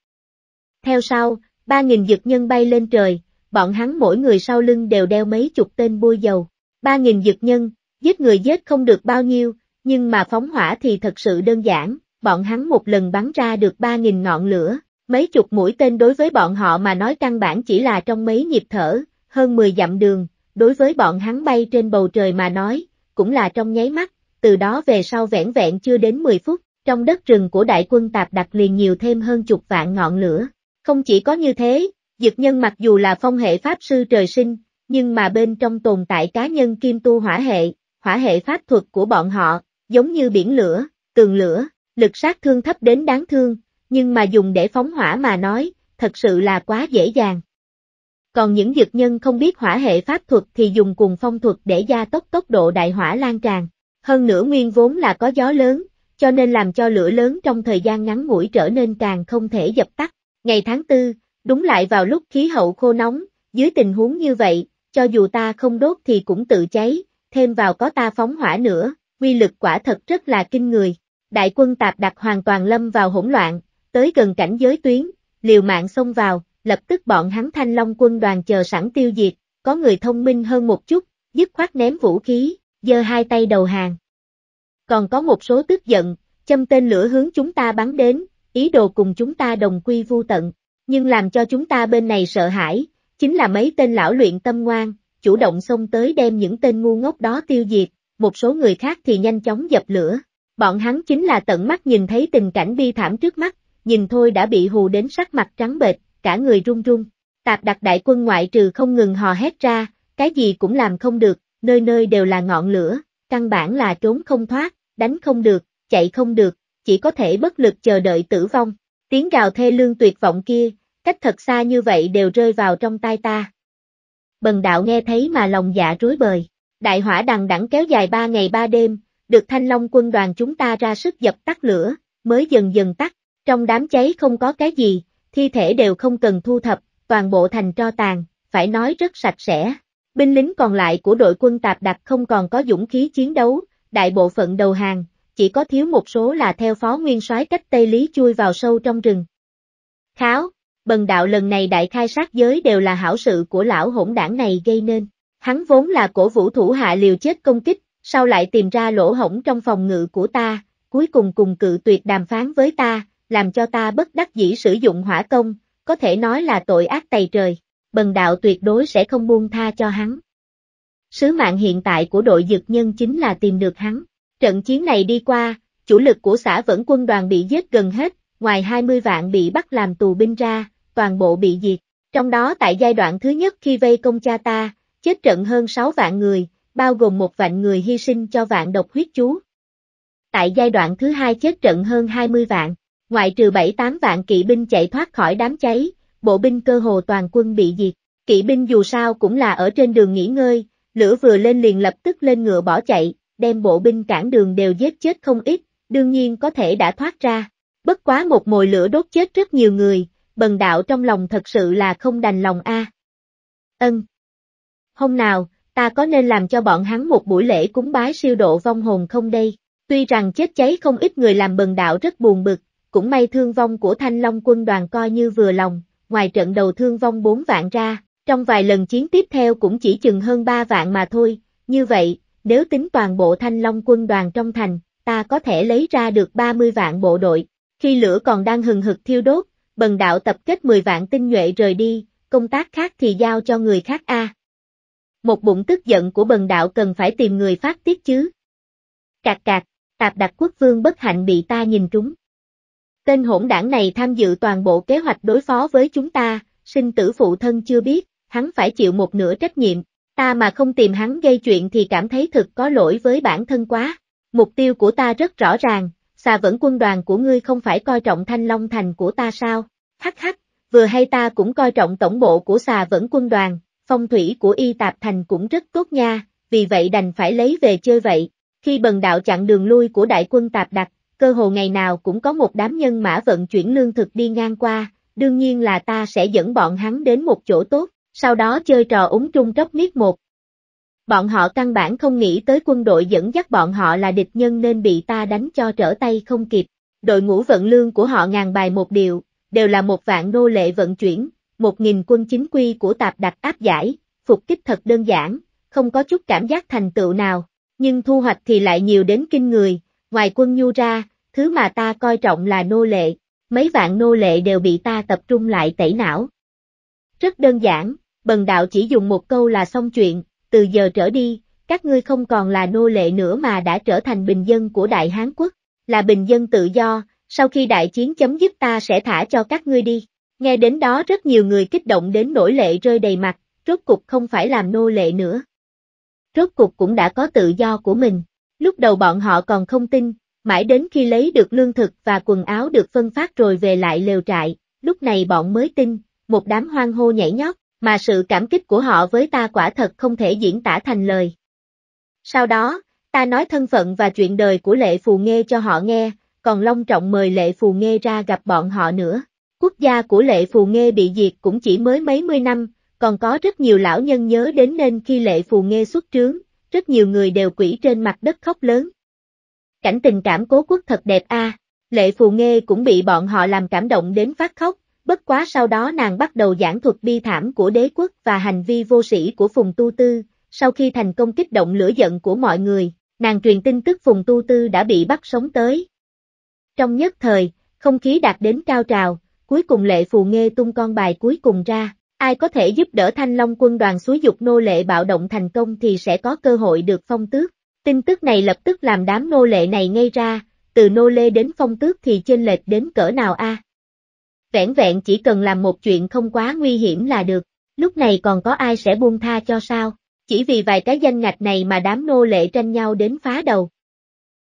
A: Theo sau, ba nghìn dực nhân bay lên trời, bọn hắn mỗi người sau lưng đều đeo mấy chục tên bôi dầu. Ba nghìn dực nhân, Giết người giết không được bao nhiêu, nhưng mà phóng hỏa thì thật sự đơn giản, bọn hắn một lần bắn ra được 3.000 ngọn lửa, mấy chục mũi tên đối với bọn họ mà nói căn bản chỉ là trong mấy nhịp thở, hơn 10 dặm đường, đối với bọn hắn bay trên bầu trời mà nói, cũng là trong nháy mắt, từ đó về sau vẻn vẹn chưa đến 10 phút, trong đất rừng của đại quân tạp đặt liền nhiều thêm hơn chục vạn ngọn lửa. Không chỉ có như thế, dực nhân mặc dù là phong hệ pháp sư trời sinh, nhưng mà bên trong tồn tại cá nhân kim tu hỏa hệ, hỏa hệ pháp thuật của bọn họ, giống như biển lửa, tường lửa, lực sát thương thấp đến đáng thương, nhưng mà dùng để phóng hỏa mà nói, thật sự là quá dễ dàng. Còn những dược nhân không biết hỏa hệ pháp thuật thì dùng cùng phong thuật để gia tốc tốc độ đại hỏa lan tràn. Hơn nữa nguyên vốn là có gió lớn, cho nên làm cho lửa lớn trong thời gian ngắn ngủi trở nên càng không thể dập tắt. Ngày tháng tư, đúng lại vào lúc khí hậu khô nóng, dưới tình huống như vậy, cho dù ta không đốt thì cũng tự cháy, thêm vào có ta phóng hỏa nữa, quy lực quả thật rất là kinh người. Đại quân tạp đặt hoàn toàn lâm vào hỗn loạn, tới gần cảnh giới tuyến, liều mạng xông vào, lập tức bọn hắn thanh long quân đoàn chờ sẵn tiêu diệt, có người thông minh hơn một chút, dứt khoát ném vũ khí, giơ hai tay đầu hàng. Còn có một số tức giận, châm tên lửa hướng chúng ta bắn đến, ý đồ cùng chúng ta đồng quy vu tận, nhưng làm cho chúng ta bên này sợ hãi, chính là mấy tên lão luyện tâm ngoan, chủ động xông tới đem những tên ngu ngốc đó tiêu diệt, một số người khác thì nhanh chóng dập lửa. Bọn hắn chính là tận mắt nhìn thấy tình cảnh bi thảm trước mắt, nhìn thôi đã bị hù đến sắc mặt trắng bệch, cả người run run. Tạp đặt đại quân ngoại trừ không ngừng hò hét ra, cái gì cũng làm không được, nơi nơi đều là ngọn lửa, căn bản là trốn không thoát, đánh không được, chạy không được, chỉ có thể bất lực chờ đợi tử vong. Tiếng gào thê lương tuyệt vọng kia, cách thật xa như vậy đều rơi vào trong tay ta bần đạo nghe thấy mà lòng dạ rối bời. Đại hỏa đằng đẵng kéo dài ba ngày ba đêm, được thanh long quân đoàn chúng ta ra sức dập tắt lửa, mới dần dần tắt, trong đám cháy không có cái gì, thi thể đều không cần thu thập, toàn bộ thành tro tàn, phải nói rất sạch sẽ. Binh lính còn lại của đội quân tạp đặc không còn có dũng khí chiến đấu, đại bộ phận đầu hàng, chỉ có thiếu một số là theo phó nguyên soái cách Tây Lý chui vào sâu trong rừng. Kháo, bần đạo lần này đại khai sát giới đều là hảo sự của lão hỗn đảng này gây nên. Hắn vốn là cổ vũ thủ hạ liều chết công kích, sau lại tìm ra lỗ hổng trong phòng ngự của ta, cuối cùng cùng cự tuyệt đàm phán với ta, làm cho ta bất đắc dĩ sử dụng hỏa công, có thể nói là tội ác tày trời, bần đạo tuyệt đối sẽ không buông tha cho hắn. Sứ mạng hiện tại của đội dực nhân chính là tìm được hắn. Trận chiến này đi qua, chủ lực của xã vẫn quân đoàn bị giết gần hết, ngoài 20 vạn bị bắt làm tù binh ra, toàn bộ bị diệt. Trong đó tại giai đoạn thứ nhất khi vây công cha ta, chết trận hơn 6 vạn người, bao gồm một vạn người hy sinh cho vạn độc huyết chú. Tại giai đoạn thứ hai chết trận hơn 20 vạn, ngoại trừ 7-8 vạn kỵ binh chạy thoát khỏi đám cháy, bộ binh cơ hồ toàn quân bị diệt. Kỵ binh dù sao cũng là ở trên đường nghỉ ngơi, lửa vừa lên liền lập tức lên ngựa bỏ chạy, đem bộ binh cản đường đều giết chết không ít, đương nhiên có thể đã thoát ra. Bất quá một mồi lửa đốt chết rất nhiều người, bần đạo trong lòng thật sự là không đành lòng a. Ân. Hôm nào, ta có nên làm cho bọn hắn một buổi lễ cúng bái siêu độ vong hồn không đây? Tuy rằng chết cháy không ít người làm bần đạo rất buồn bực, cũng may thương vong của Thanh Long quân đoàn coi như vừa lòng, ngoài trận đầu thương vong 4 vạn ra, trong vài lần chiến tiếp theo cũng chỉ chừng hơn 3 vạn mà thôi, như vậy, nếu tính toàn bộ Thanh Long quân đoàn trong thành, ta có thể lấy ra được 30 vạn bộ đội. Khi lửa còn đang hừng hực thiêu đốt, bần đạo tập kết 10 vạn tinh nhuệ rời đi, công tác khác thì giao cho người khác a. Một bụng tức giận của bần đạo cần phải tìm người phát tiết chứ. Cạc cạc, tạp đặc quốc vương bất hạnh bị ta nhìn trúng. Tên hỗn đảng này tham dự toàn bộ kế hoạch đối phó với chúng ta, sinh tử phụ thân chưa biết, hắn phải chịu một nửa trách nhiệm, ta mà không tìm hắn gây chuyện thì cảm thấy thực có lỗi với bản thân quá. Mục tiêu của ta rất rõ ràng, xà vẫn quân đoàn của ngươi không phải coi trọng thanh long thành của ta sao? Hắc hắc, vừa hay ta cũng coi trọng tổng bộ của xà vẫn quân đoàn, phong thủy của y tạp thành cũng rất tốt nha, vì vậy đành phải lấy về chơi vậy. Khi bần đạo chặn đường lui của đại quân tạp đặt, cơ hồ ngày nào cũng có một đám nhân mã vận chuyển lương thực đi ngang qua, đương nhiên là ta sẽ dẫn bọn hắn đến một chỗ tốt, sau đó chơi trò ống trung tróc miết một, Bọn họ căn bản không nghĩ tới quân đội dẫn dắt bọn họ là địch nhân nên bị ta đánh cho trở tay không kịp. Đội ngũ vận lương của họ ngàn bài một điều, đều là một vạn nô lệ vận chuyển, một nghìn quân chính quy của tạp đặt áp giải, phục kích thật đơn giản, không có chút cảm giác thành tựu nào, nhưng thu hoạch thì lại nhiều đến kinh người, ngoài quân nhu ra, thứ mà ta coi trọng là nô lệ, mấy vạn nô lệ đều bị ta tập trung lại tẩy não. Rất đơn giản, bần đạo chỉ dùng một câu là xong chuyện, từ giờ trở đi, các ngươi không còn là nô lệ nữa mà đã trở thành bình dân của Đại Hán Quốc, là bình dân tự do, sau khi đại chiến chấm dứt ta sẽ thả cho các ngươi đi. Nghe đến đó rất nhiều người kích động đến nỗi lệ rơi đầy mặt, rốt cục không phải làm nô lệ nữa. Rốt cục cũng đã có tự do của mình, lúc đầu bọn họ còn không tin, mãi đến khi lấy được lương thực và quần áo được phân phát rồi về lại lều trại, lúc này bọn mới tin, một đám hoang hô nhảy nhót, mà sự cảm kích của họ với ta quả thật không thể diễn tả thành lời. Sau đó, ta nói thân phận và chuyện đời của Lệ Phù Nghê cho họ nghe, còn long trọng mời Lệ Phù Nghê ra gặp bọn họ nữa. Quốc gia của Lệ Phù Nghê bị diệt cũng chỉ mới mấy mươi năm, còn có rất nhiều lão nhân nhớ đến nên khi Lệ Phù Nghê xuất trướng, rất nhiều người đều quỷ trên mặt đất khóc lớn. Cảnh tình cảm cố quốc thật đẹp a. Lệ Phù Nghê cũng bị bọn họ làm cảm động đến phát khóc, bất quá sau đó nàng bắt đầu giảng thuật bi thảm của đế quốc và hành vi vô sĩ của Phùng Tu Tư, sau khi thành công kích động lửa giận của mọi người, nàng truyền tin tức Phùng Tu Tư đã bị bắt sống tới. Trong nhất thời, không khí đạt đến cao trào, cuối cùng lệ phù nghe tung con bài cuối cùng ra, ai có thể giúp đỡ thanh long quân đoàn suối dục nô lệ bạo động thành công thì sẽ có cơ hội được phong tước. Tin tức này lập tức làm đám nô lệ này ngay ra, từ nô lệ đến phong tước thì chênh lệch đến cỡ nào a? vẻn vẹn chỉ cần làm một chuyện không quá nguy hiểm là được, lúc này còn có ai sẽ buông tha cho sao, chỉ vì vài cái danh ngạch này mà đám nô lệ tranh nhau đến phá đầu.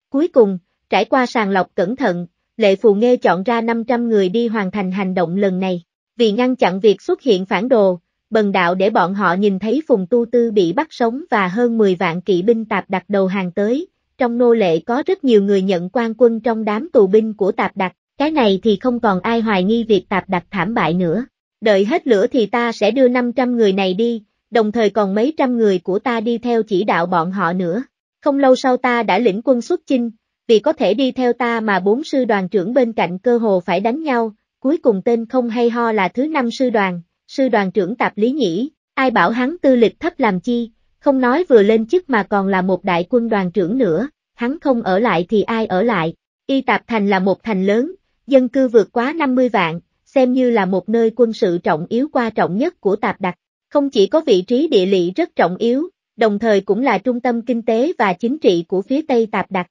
A: Cuối cùng, trải qua sàng lọc cẩn thận, Lệ Phù nghe chọn ra 500 người đi hoàn thành hành động lần này, vì ngăn chặn việc xuất hiện phản đồ, bần đạo để bọn họ nhìn thấy Phùng Tu Tư bị bắt sống và hơn 10 vạn kỵ binh tạp đặt đầu hàng tới, trong nô lệ có rất nhiều người nhận quan quân trong đám tù binh của tạp đặt, cái này thì không còn ai hoài nghi việc tạp đặt thảm bại nữa. Đợi hết lửa thì ta sẽ đưa 500 người này đi, đồng thời còn mấy trăm người của ta đi theo chỉ đạo bọn họ nữa. Không lâu sau ta đã lĩnh quân xuất chinh, vì có thể đi theo ta mà bốn sư đoàn trưởng bên cạnh cơ hồ phải đánh nhau, cuối cùng tên không hay ho là thứ năm sư đoàn, sư đoàn trưởng tạp lý nhĩ, ai bảo hắn tư lịch thấp làm chi, không nói vừa lên chức mà còn là một đại quân đoàn trưởng nữa, hắn không ở lại thì ai ở lại. Y Tạp Thành là một thành lớn, dân cư vượt quá 50 vạn, xem như là một nơi quân sự trọng yếu qua trọng nhất của Tạp Đặc. Không chỉ có vị trí địa lý rất trọng yếu, đồng thời cũng là trung tâm kinh tế và chính trị của phía Tây Tạp Đặc.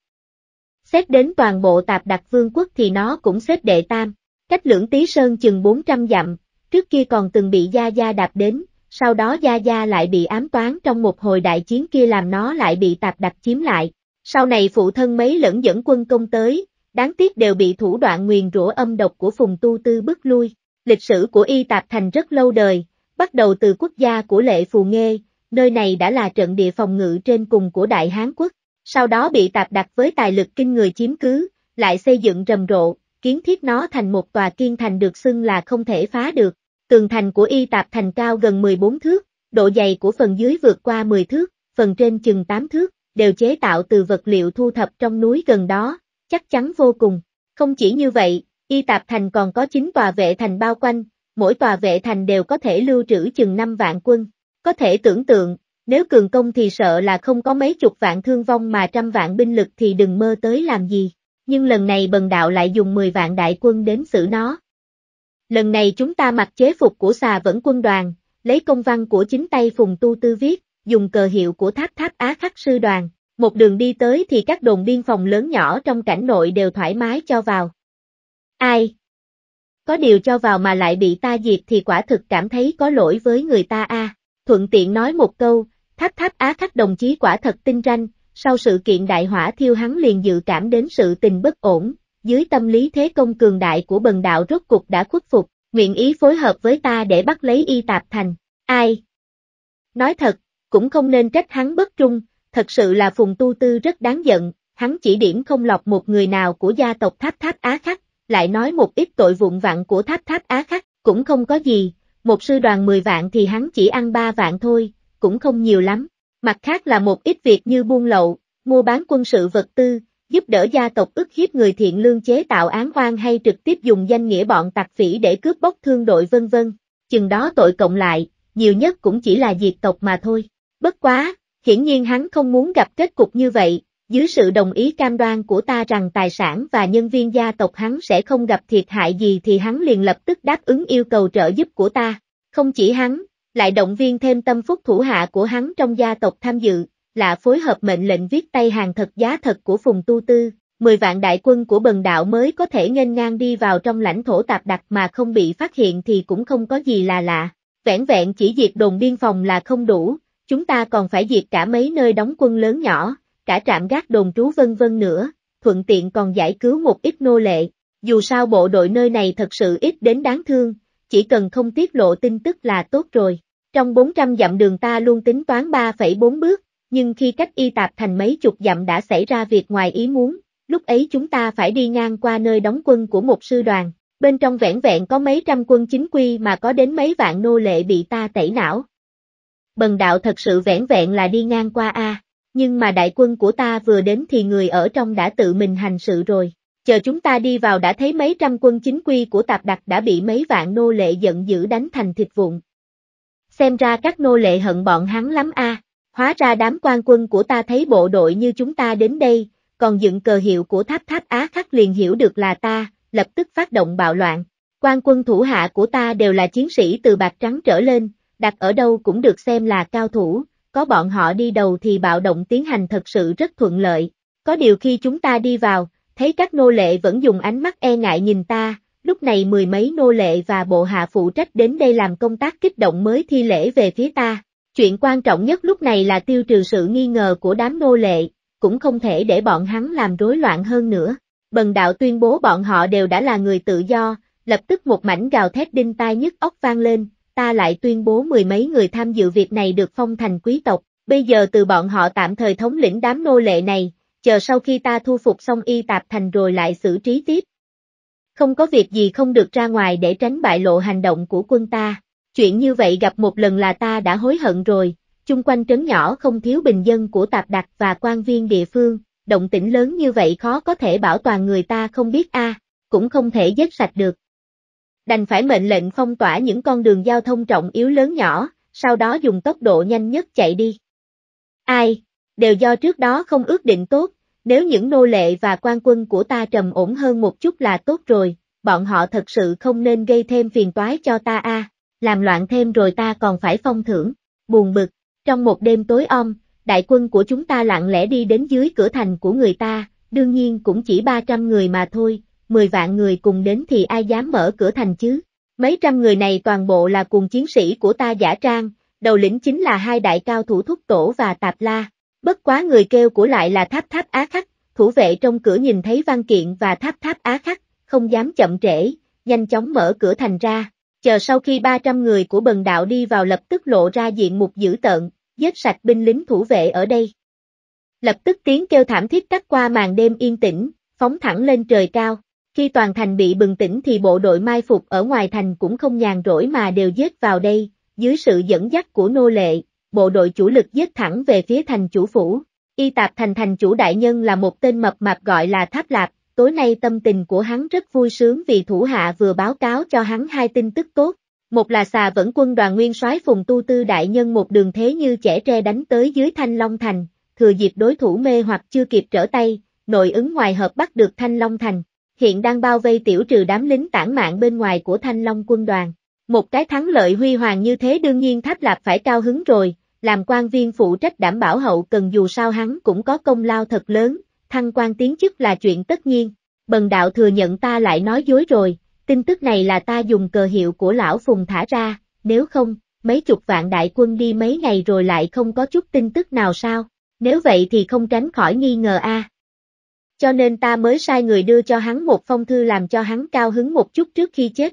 A: Xét đến toàn bộ Tạp Đặc Vương quốc thì nó cũng xếp đệ tam, cách lưỡng Tý Sơn chừng 400 dặm, trước kia còn từng bị Gia Gia đạp đến, sau đó Gia Gia lại bị ám toán trong một hồi đại chiến kia làm nó lại bị Tạp Đặc chiếm lại. Sau này phụ thân mấy lẫn dẫn quân công tới, đáng tiếc đều bị thủ đoạn nguyền rủa âm độc của Phùng Tu Tư bức lui. Lịch sử của Y Tạp Thành rất lâu đời, bắt đầu từ quốc gia của Lệ Phù Nghê, nơi này đã là trận địa phòng ngự trên cùng của Đại Hán Quốc, sau đó bị tạp đặt với tài lực kinh người chiếm cứ, lại xây dựng rầm rộ, kiến thiết nó thành một tòa kiên thành được xưng là không thể phá được. Tường thành của Y Tạp Thành cao gần 14 thước, độ dày của phần dưới vượt qua 10 thước, phần trên chừng 8 thước, đều chế tạo từ vật liệu thu thập trong núi gần đó, chắc chắn vô cùng. Không chỉ như vậy, Y Tạp Thành còn có 9 tòa vệ thành bao quanh, mỗi tòa vệ thành đều có thể lưu trữ chừng 5 vạn quân. Có thể tưởng tượng, nếu cường công thì sợ là không có mấy chục vạn thương vong mà trăm vạn binh lực thì đừng mơ tới làm gì. Nhưng lần này bần đạo lại dùng 10 vạn đại quân đến xử nó. Lần này chúng ta mặc chế phục của xà vẫn quân đoàn, lấy công văn của chính tay Phùng Tu Tư viết, dùng cờ hiệu của tháp tháp Á Khắc Sư đoàn, một đường đi tới thì các đồn biên phòng lớn nhỏ trong cảnh nội đều thoải mái cho vào. Ai? Có điều cho vào mà lại bị ta diệt thì quả thực cảm thấy có lỗi với người ta a. Thuận tiện nói một câu, tháp tháp á khắc đồng chí quả thật tinh ranh, sau sự kiện đại hỏa thiêu hắn liền dự cảm đến sự tình bất ổn, dưới tâm lý thế công cường đại của bần đạo rốt cục đã khuất phục, nguyện ý phối hợp với ta để bắt lấy y tạp thành. Ai? Nói thật, cũng không nên trách hắn bất trung, thật sự là Phùng Tu Tư rất đáng giận, hắn chỉ điểm không lọc một người nào của gia tộc Tháp Tháp Á Khắc, lại nói một ít tội vụn vặn của Tháp Tháp Á Khắc, cũng không có gì, một sư đoàn 10 vạn thì hắn chỉ ăn 3 vạn thôi, cũng không nhiều lắm. Mặt khác là một ít việc như buôn lậu, mua bán quân sự vật tư, giúp đỡ gia tộc ức hiếp người thiện lương chế tạo án oan hay trực tiếp dùng danh nghĩa bọn tặc phỉ để cướp bóc thương đội vân vân. Chừng đó tội cộng lại, nhiều nhất cũng chỉ là diệt tộc mà thôi. Bất quá, Hiển nhiên hắn không muốn gặp kết cục như vậy, dưới sự đồng ý cam đoan của ta rằng tài sản và nhân viên gia tộc hắn sẽ không gặp thiệt hại gì thì hắn liền lập tức đáp ứng yêu cầu trợ giúp của ta. Không chỉ hắn, lại động viên thêm tâm phúc thủ hạ của hắn trong gia tộc tham dự, là phối hợp mệnh lệnh viết tay hàng thật giá thật của Phùng Tu Tư. mười vạn đại quân của bần đạo mới có thể nghênh ngang đi vào trong lãnh thổ tạp đặc mà không bị phát hiện thì cũng không có gì là lạ. Vẹn vẹn chỉ diệt đồn biên phòng là không đủ, chúng ta còn phải diệt cả mấy nơi đóng quân lớn nhỏ, cả trạm gác đồn trú vân vân nữa, thuận tiện còn giải cứu một ít nô lệ. Dù sao bộ đội nơi này thật sự ít đến đáng thương, chỉ cần không tiết lộ tin tức là tốt rồi. Trong 400 dặm đường ta luôn tính toán 3,4 bước, nhưng khi cách y tạp thành mấy chục dặm đã xảy ra việc ngoài ý muốn, lúc ấy chúng ta phải đi ngang qua nơi đóng quân của một sư đoàn, bên trong vẹn vẹn có mấy trăm quân chính quy mà có đến mấy vạn nô lệ bị ta tẩy não, bần đạo thật sự vẻn vẹn là đi ngang qua A, nhưng mà đại quân của ta vừa đến thì người ở trong đã tự mình hành sự rồi, chờ chúng ta đi vào đã thấy mấy trăm quân chính quy của tạp đặc đã bị mấy vạn nô lệ giận dữ đánh thành thịt vụn. Xem ra các nô lệ hận bọn hắn lắm A, hóa ra đám quan quân của ta thấy bộ đội như chúng ta đến đây, còn dựng cờ hiệu của tháp tháp Á khắc liền hiểu được là ta, lập tức phát động bạo loạn. Quan quân thủ hạ của ta đều là chiến sĩ từ bạc trắng trở lên, đặt ở đâu cũng được xem là cao thủ, có bọn họ đi đầu thì bạo động tiến hành thật sự rất thuận lợi. Có điều khi chúng ta đi vào, thấy các nô lệ vẫn dùng ánh mắt e ngại nhìn ta, lúc này mười mấy nô lệ và bộ hạ phụ trách đến đây làm công tác kích động mới thi lễ về phía ta. Chuyện quan trọng nhất lúc này là tiêu trừ sự nghi ngờ của đám nô lệ, cũng không thể để bọn hắn làm rối loạn hơn nữa. Bần đạo tuyên bố bọn họ đều đã là người tự do, lập tức một mảnh gào thét đinh tai nhức óc vang lên, ta lại tuyên bố mười mấy người tham dự việc này được phong thành quý tộc, bây giờ từ bọn họ tạm thời thống lĩnh đám nô lệ này, chờ sau khi ta thu phục xong y tạp thành rồi lại xử trí tiếp. Không có việc gì không được ra ngoài để tránh bại lộ hành động của quân ta, chuyện như vậy gặp một lần là ta đã hối hận rồi, chung quanh trấn nhỏ không thiếu bình dân của tạp đặc và quan viên địa phương, động tĩnh lớn như vậy khó có thể bảo toàn người ta không biết a cũng không thể dứt sạch được đành phải mệnh lệnh phong tỏa những con đường giao thông trọng yếu lớn nhỏ, sau đó dùng tốc độ nhanh nhất chạy đi. Ai, đều do trước đó không ước định tốt, nếu những nô lệ và quan quân của ta trầm ổn hơn một chút là tốt rồi, bọn họ thật sự không nên gây thêm phiền toái cho ta a. làm loạn thêm rồi ta còn phải phong thưởng, buồn bực, trong một đêm tối om, đại quân của chúng ta lặng lẽ đi đến dưới cửa thành của người ta, đương nhiên cũng chỉ 300 người mà thôi, 10 vạn người cùng đến thì ai dám mở cửa thành chứ? Mấy trăm người này toàn bộ là cùng chiến sĩ của ta giả trang, đầu lĩnh chính là hai đại cao thủ thúc tổ và tạp la. Bất quá người kêu của lại là tháp tháp á khắc, thủ vệ trong cửa nhìn thấy văn kiện và tháp tháp á khắc, không dám chậm trễ, nhanh chóng mở cửa thành ra. Chờ sau khi 300 người của bần đạo đi vào lập tức lộ ra diện mục dữ tợn, giết sạch binh lính thủ vệ ở đây. Lập tức tiếng kêu thảm thiết cắt qua màn đêm yên tĩnh, phóng thẳng lên trời cao, khi toàn thành bị bừng tỉnh thì bộ đội mai phục ở ngoài thành cũng không nhàn rỗi mà đều giết vào đây, dưới sự dẫn dắt của nô lệ, bộ đội chủ lực giết thẳng về phía thành chủ phủ. Y tạp thành thành chủ đại nhân là một tên mập mạp gọi là Tháp Lạp, tối nay tâm tình của hắn rất vui sướng vì thủ hạ vừa báo cáo cho hắn hai tin tức tốt. Một là xà vẫn quân đoàn nguyên soái phùng tu tư đại nhân một đường thế như trẻ tre đánh tới dưới Thanh Long Thành, thừa dịp đối thủ mê hoặc chưa kịp trở tay, nội ứng ngoài hợp bắt được Thanh Long Thành hiện đang bao vây tiểu trừ đám lính tản mạng bên ngoài của Thanh Long quân đoàn. Một cái thắng lợi huy hoàng như thế đương nhiên Tháp Lạp phải cao hứng rồi, làm quan viên phụ trách đảm bảo hậu cần dù sao hắn cũng có công lao thật lớn, thăng quan tiến chức là chuyện tất nhiên. Bần đạo thừa nhận ta lại nói dối rồi, tin tức này là ta dùng cờ hiệu của lão Phùng thả ra, nếu không, mấy chục vạn đại quân đi mấy ngày rồi lại không có chút tin tức nào sao, nếu vậy thì không tránh khỏi nghi ngờ a. À. Cho nên ta mới sai người đưa cho hắn một phong thư làm cho hắn cao hứng một chút trước khi chết.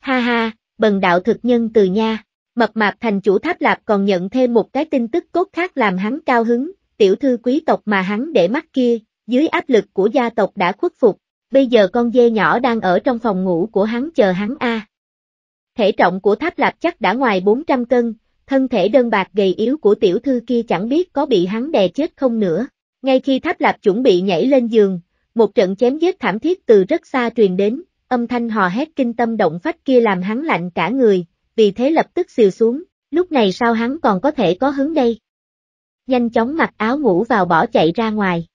A: Ha ha, bần đạo thực nhân từ nha, mập mạp thành chủ tháp lạp còn nhận thêm một cái tin tức cốt khác làm hắn cao hứng, tiểu thư quý tộc mà hắn để mắt kia, dưới áp lực của gia tộc đã khuất phục, bây giờ con dê nhỏ đang ở trong phòng ngủ của hắn chờ hắn a. Thể trọng của tháp lạp chắc đã ngoài 400 cân, thân thể đơn bạc gầy yếu của tiểu thư kia chẳng biết có bị hắn đè chết không nữa. Ngay khi tháp lạp chuẩn bị nhảy lên giường, một trận chém giết thảm thiết từ rất xa truyền đến, âm thanh hò hét kinh tâm động phách kia làm hắn lạnh cả người, vì thế lập tức xìu xuống, lúc này sao hắn còn có thể có hứng đây? Nhanh chóng mặc áo ngủ vào bỏ chạy ra ngoài.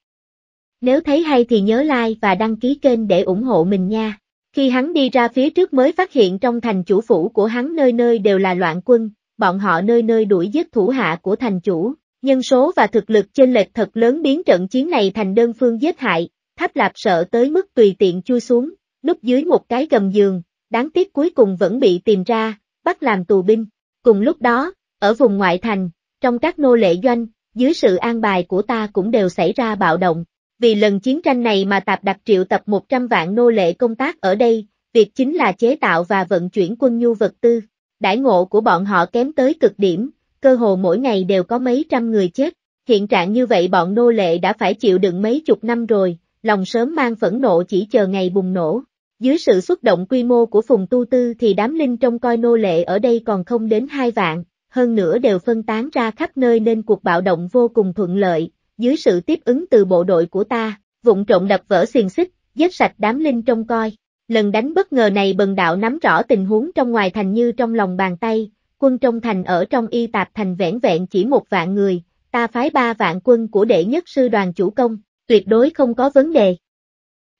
A: Nếu thấy hay thì nhớ like và đăng ký kênh để ủng hộ mình nha. Khi hắn đi ra phía trước mới phát hiện trong thành chủ phủ của hắn nơi nơi đều là loạn quân, bọn họ nơi nơi đuổi giết thủ hạ của thành chủ, Nhân số và thực lực chênh lệch thật lớn biến trận chiến này thành đơn phương giết hại, Tháp Lạp sợ tới mức tùy tiện chui xuống, núp dưới một cái gầm giường, đáng tiếc cuối cùng vẫn bị tìm ra, bắt làm tù binh. Cùng lúc đó, ở vùng ngoại thành, trong các nô lệ doanh, dưới sự an bài của ta cũng đều xảy ra bạo động. Vì lần chiến tranh này mà Tạp đặt triệu tập 100 vạn nô lệ công tác ở đây, việc chính là chế tạo và vận chuyển quân nhu vật tư. Đãi ngộ của bọn họ kém tới cực điểm, cơ hồ mỗi ngày đều có mấy trăm người chết. Hiện trạng như vậy bọn nô lệ đã phải chịu đựng mấy chục năm rồi, lòng sớm mang phẫn nộ chỉ chờ ngày bùng nổ. Dưới sự xuất động quy mô của Phùng Tu Tư thì đám linh trong coi nô lệ ở đây còn không đến hai vạn, hơn nữa đều phân tán ra khắp nơi nên cuộc bạo động vô cùng thuận lợi, dưới sự tiếp ứng từ bộ đội của ta, vụng trộm đập vỡ xiềng xích, giết sạch đám linh trong coi. Lần đánh bất ngờ này bần đạo nắm rõ tình huống trong ngoài thành như trong lòng bàn tay, quân trong thành ở trong y tạp thành vẻn vẹn chỉ một vạn người, ta phái ba vạn quân của đệ nhất sư đoàn chủ công, tuyệt đối không có vấn đề.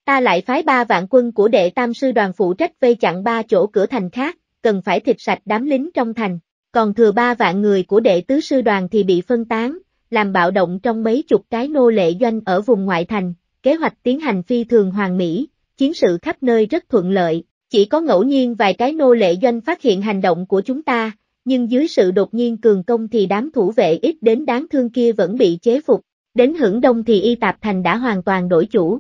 A: Ta lại phái ba vạn quân của đệ tam sư đoàn phụ trách vây chặn ba chỗ cửa thành khác, cần phải thịt sạch đám lính trong thành, còn thừa ba vạn người của đệ tứ sư đoàn thì bị phân tán, làm bạo động trong mấy chục cái nô lệ doanh ở vùng ngoại thành, kế hoạch tiến hành phi thường hoàng mỹ, chiến sự khắp nơi rất thuận lợi, chỉ có ngẫu nhiên vài cái nô lệ doanh phát hiện hành động của chúng ta, nhưng dưới sự đột nhiên cường công thì đám thủ vệ ít đến đáng thương kia vẫn bị chế phục, đến hưởng đông thì y tạp thành đã hoàn toàn đổi chủ.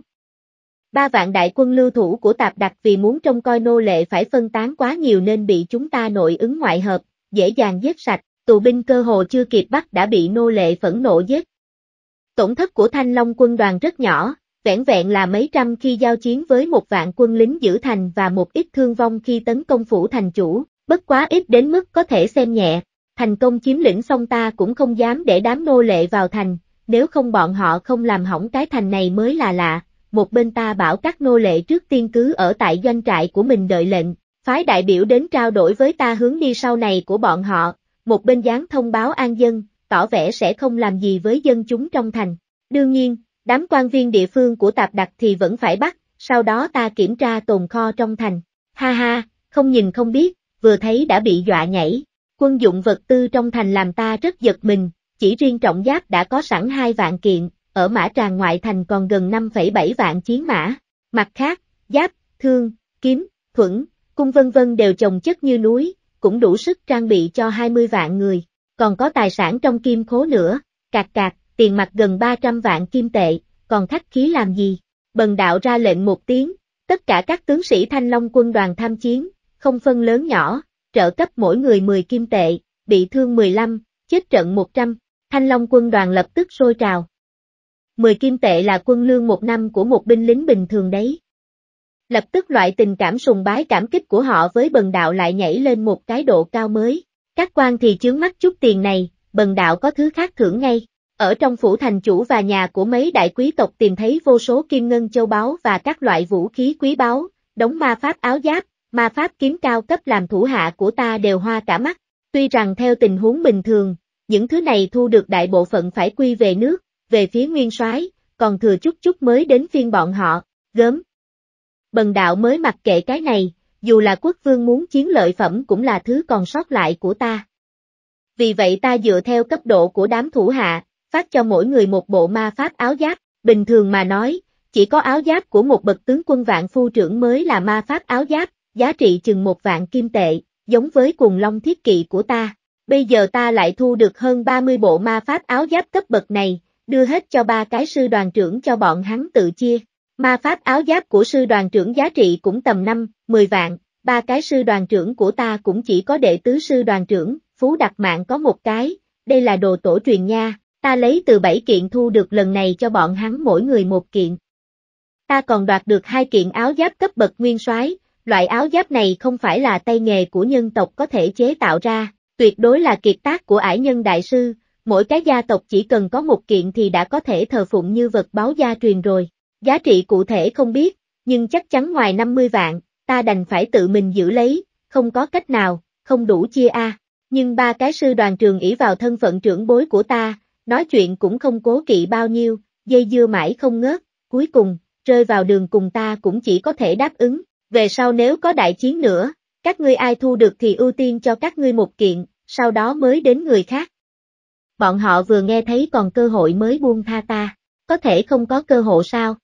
A: Ba vạn đại quân lưu thủ của tạp đặc vì muốn trông coi nô lệ phải phân tán quá nhiều nên bị chúng ta nội ứng ngoại hợp, dễ dàng giết sạch, tù binh cơ hồ chưa kịp bắt đã bị nô lệ phẫn nộ giết. Tổn thất của Thanh Long quân đoàn rất nhỏ, vẻn vẹn là mấy trăm khi giao chiến với một vạn quân lính giữ thành và một ít thương vong khi tấn công phủ thành chủ, bất quá ít đến mức có thể xem nhẹ, thành công chiếm lĩnh xong ta cũng không dám để đám nô lệ vào thành, nếu không bọn họ không làm hỏng cái thành này mới là lạ, một bên ta bảo các nô lệ trước tiên cứ ở tại doanh trại của mình đợi lệnh, phái đại biểu đến trao đổi với ta hướng đi sau này của bọn họ, một bên dán thông báo an dân, tỏ vẻ sẽ không làm gì với dân chúng trong thành. Đương nhiên, đám quan viên địa phương của tạp đặc thì vẫn phải bắt, sau đó ta kiểm tra tồn kho trong thành. Ha ha, không nhìn không biết, vừa thấy đã bị dọa nhảy. Quân dụng vật tư trong thành làm ta rất giật mình, chỉ riêng trọng giáp đã có sẵn 2 vạn kiện, ở mã tràng ngoại thành còn gần 5,7 vạn chiến mã. Mặt khác, giáp, thương, kiếm, thuẫn, cung vân vân đều trồng chất như núi, cũng đủ sức trang bị cho 20 vạn người. Còn có tài sản trong kim khố nữa, cạc cạc, tiền mặt gần 300 vạn kim tệ, còn khách khí làm gì? Bần đạo ra lệnh một tiếng, tất cả các tướng sĩ thanh long quân đoàn tham chiến, không phân lớn nhỏ, trợ cấp mỗi người 10 kim tệ, bị thương 15, chết trận 100, Thanh Long quân đoàn lập tức sôi trào. 10 kim tệ là quân lương một năm của một binh lính bình thường đấy. Lập tức loại tình cảm sùng bái cảm kích của họ với bần đạo lại nhảy lên một cái độ cao mới, các quan thì chướng mắt chút tiền này, bần đạo có thứ khác thưởng ngay. Ở trong phủ thành chủ và nhà của mấy đại quý tộc tìm thấy vô số kim ngân châu báu và các loại vũ khí quý báu, đống ma pháp áo giáp, ma pháp kiếm cao cấp làm thủ hạ của ta đều hoa cả mắt, tuy rằng theo tình huống bình thường, những thứ này thu được đại bộ phận phải quy về nước, về phía nguyên soái, còn thừa chút chút mới đến phiên bọn họ, gớm. Bần đạo mới mặc kệ cái này, dù là quốc vương muốn chiến lợi phẩm cũng là thứ còn sót lại của ta. Vì vậy ta dựa theo cấp độ của đám thủ hạ, phát cho mỗi người một bộ ma pháp áo giáp, bình thường mà nói, chỉ có áo giáp của một bậc tướng quân vạn phu trưởng mới là ma pháp áo giáp, giá trị chừng một vạn kim tệ, giống với cuồng long thiết kỵ của ta. Bây giờ ta lại thu được hơn 30 bộ ma pháp áo giáp cấp bậc này, đưa hết cho ba cái sư đoàn trưởng cho bọn hắn tự chia. Ma pháp áo giáp của sư đoàn trưởng giá trị cũng tầm 5, 10 vạn, ba cái sư đoàn trưởng của ta cũng chỉ có đệ tứ sư đoàn trưởng, phú đặc mạng có một cái, đây là đồ tổ truyền nha, ta lấy từ 7 kiện thu được lần này cho bọn hắn mỗi người một kiện. Ta còn đoạt được hai kiện áo giáp cấp bậc nguyên soái, Loại áo giáp này không phải là tay nghề của nhân tộc có thể chế tạo ra, tuyệt đối là kiệt tác của ải nhân đại sư, mỗi cái gia tộc chỉ cần có một kiện thì đã có thể thờ phụng như vật báo gia truyền rồi. Giá trị cụ thể không biết, nhưng chắc chắn ngoài 50 vạn, ta đành phải tự mình giữ lấy, không có cách nào, không đủ chia a. Nhưng ba cái sư đoàn trường ỷ vào thân phận trưởng bối của ta, nói chuyện cũng không cố kỵ bao nhiêu, dây dưa mãi không ngớt, cuối cùng, rơi vào đường cùng ta cũng chỉ có thể đáp ứng, về sau nếu có đại chiến nữa, các ngươi ai thu được thì ưu tiên cho các ngươi một kiện, sau đó mới đến người khác. Bọn họ vừa nghe thấy còn cơ hội mới buông tha ta, có thể không có cơ hội sao?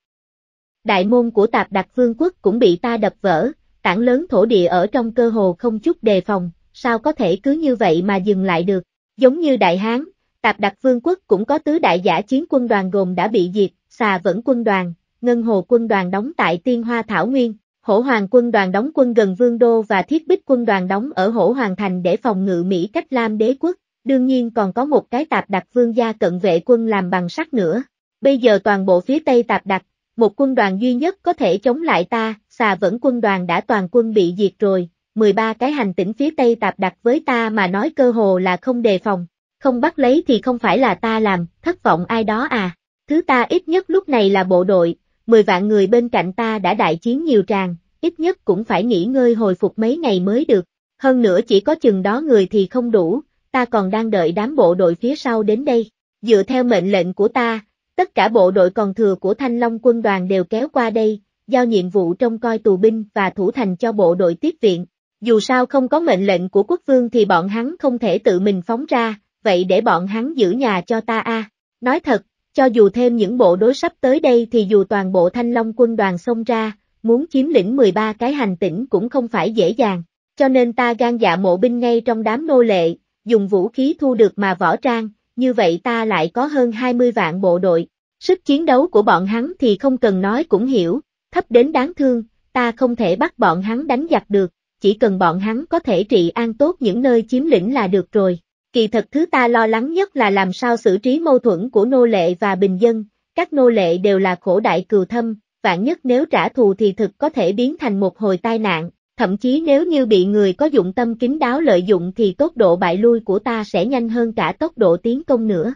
A: Đại môn của tạp đặc vương quốc cũng bị ta đập vỡ, tảng lớn thổ địa ở trong cơ hồ không chút đề phòng, sao có thể cứ như vậy mà dừng lại được, giống như đại hán, tạp đặc vương quốc cũng có tứ đại giả chiến quân đoàn gồm đã bị diệt, xà vẫn quân đoàn, ngân hồ quân đoàn đóng tại tiên hoa thảo nguyên, Hổ Hoàng quân đoàn đóng quân gần Vương Đô và Thiết Bích quân đoàn đóng ở Hổ Hoàng Thành để phòng ngự Mỹ cách Lam đế quốc, đương nhiên còn có một cái tạp đặc vương gia cận vệ quân làm bằng sắt nữa. Bây giờ toàn bộ phía Tây tạp đặc, một quân đoàn duy nhất có thể chống lại ta, xà vẫn quân đoàn đã toàn quân bị diệt rồi, 13 cái hành tỉnh phía Tây tạp đặc với ta mà nói cơ hồ là không đề phòng, không bắt lấy thì không phải là ta làm, thất vọng ai đó à. Thứ ta ít nhất lúc này là bộ đội, 10 vạn người bên cạnh ta đã đại chiến nhiều tràng, ít nhất cũng phải nghỉ ngơi hồi phục mấy ngày mới được. Hơn nữa chỉ có chừng đó người thì không đủ, ta còn đang đợi đám bộ đội phía sau đến đây. Dựa theo mệnh lệnh của ta, tất cả bộ đội còn thừa của Thanh Long quân đoàn đều kéo qua đây, giao nhiệm vụ trông coi tù binh và thủ thành cho bộ đội tiếp viện. Dù sao không có mệnh lệnh của quốc vương thì bọn hắn không thể tự mình phóng ra, vậy để bọn hắn giữ nhà cho ta a. Nói thật, cho dù thêm những bộ đối sắp tới đây thì dù toàn bộ thanh long quân đoàn xông ra, muốn chiếm lĩnh 13 cái hành tỉnh cũng không phải dễ dàng. Cho nên ta gan dạ mộ binh ngay trong đám nô lệ, dùng vũ khí thu được mà võ trang, như vậy ta lại có hơn 20 vạn bộ đội. Sức chiến đấu của bọn hắn thì không cần nói cũng hiểu, thấp đến đáng thương, ta không thể bắt bọn hắn đánh giặc được, chỉ cần bọn hắn có thể trị an tốt những nơi chiếm lĩnh là được rồi. Kỳ thật thứ ta lo lắng nhất là làm sao xử trí mâu thuẫn của nô lệ và bình dân, các nô lệ đều là khổ đại cừu thâm, vạn nhất nếu trả thù thì thực có thể biến thành một hồi tai nạn, thậm chí nếu như bị người có dụng tâm kín đáo lợi dụng thì tốc độ bại lui của ta sẽ nhanh hơn cả tốc độ tiến công nữa.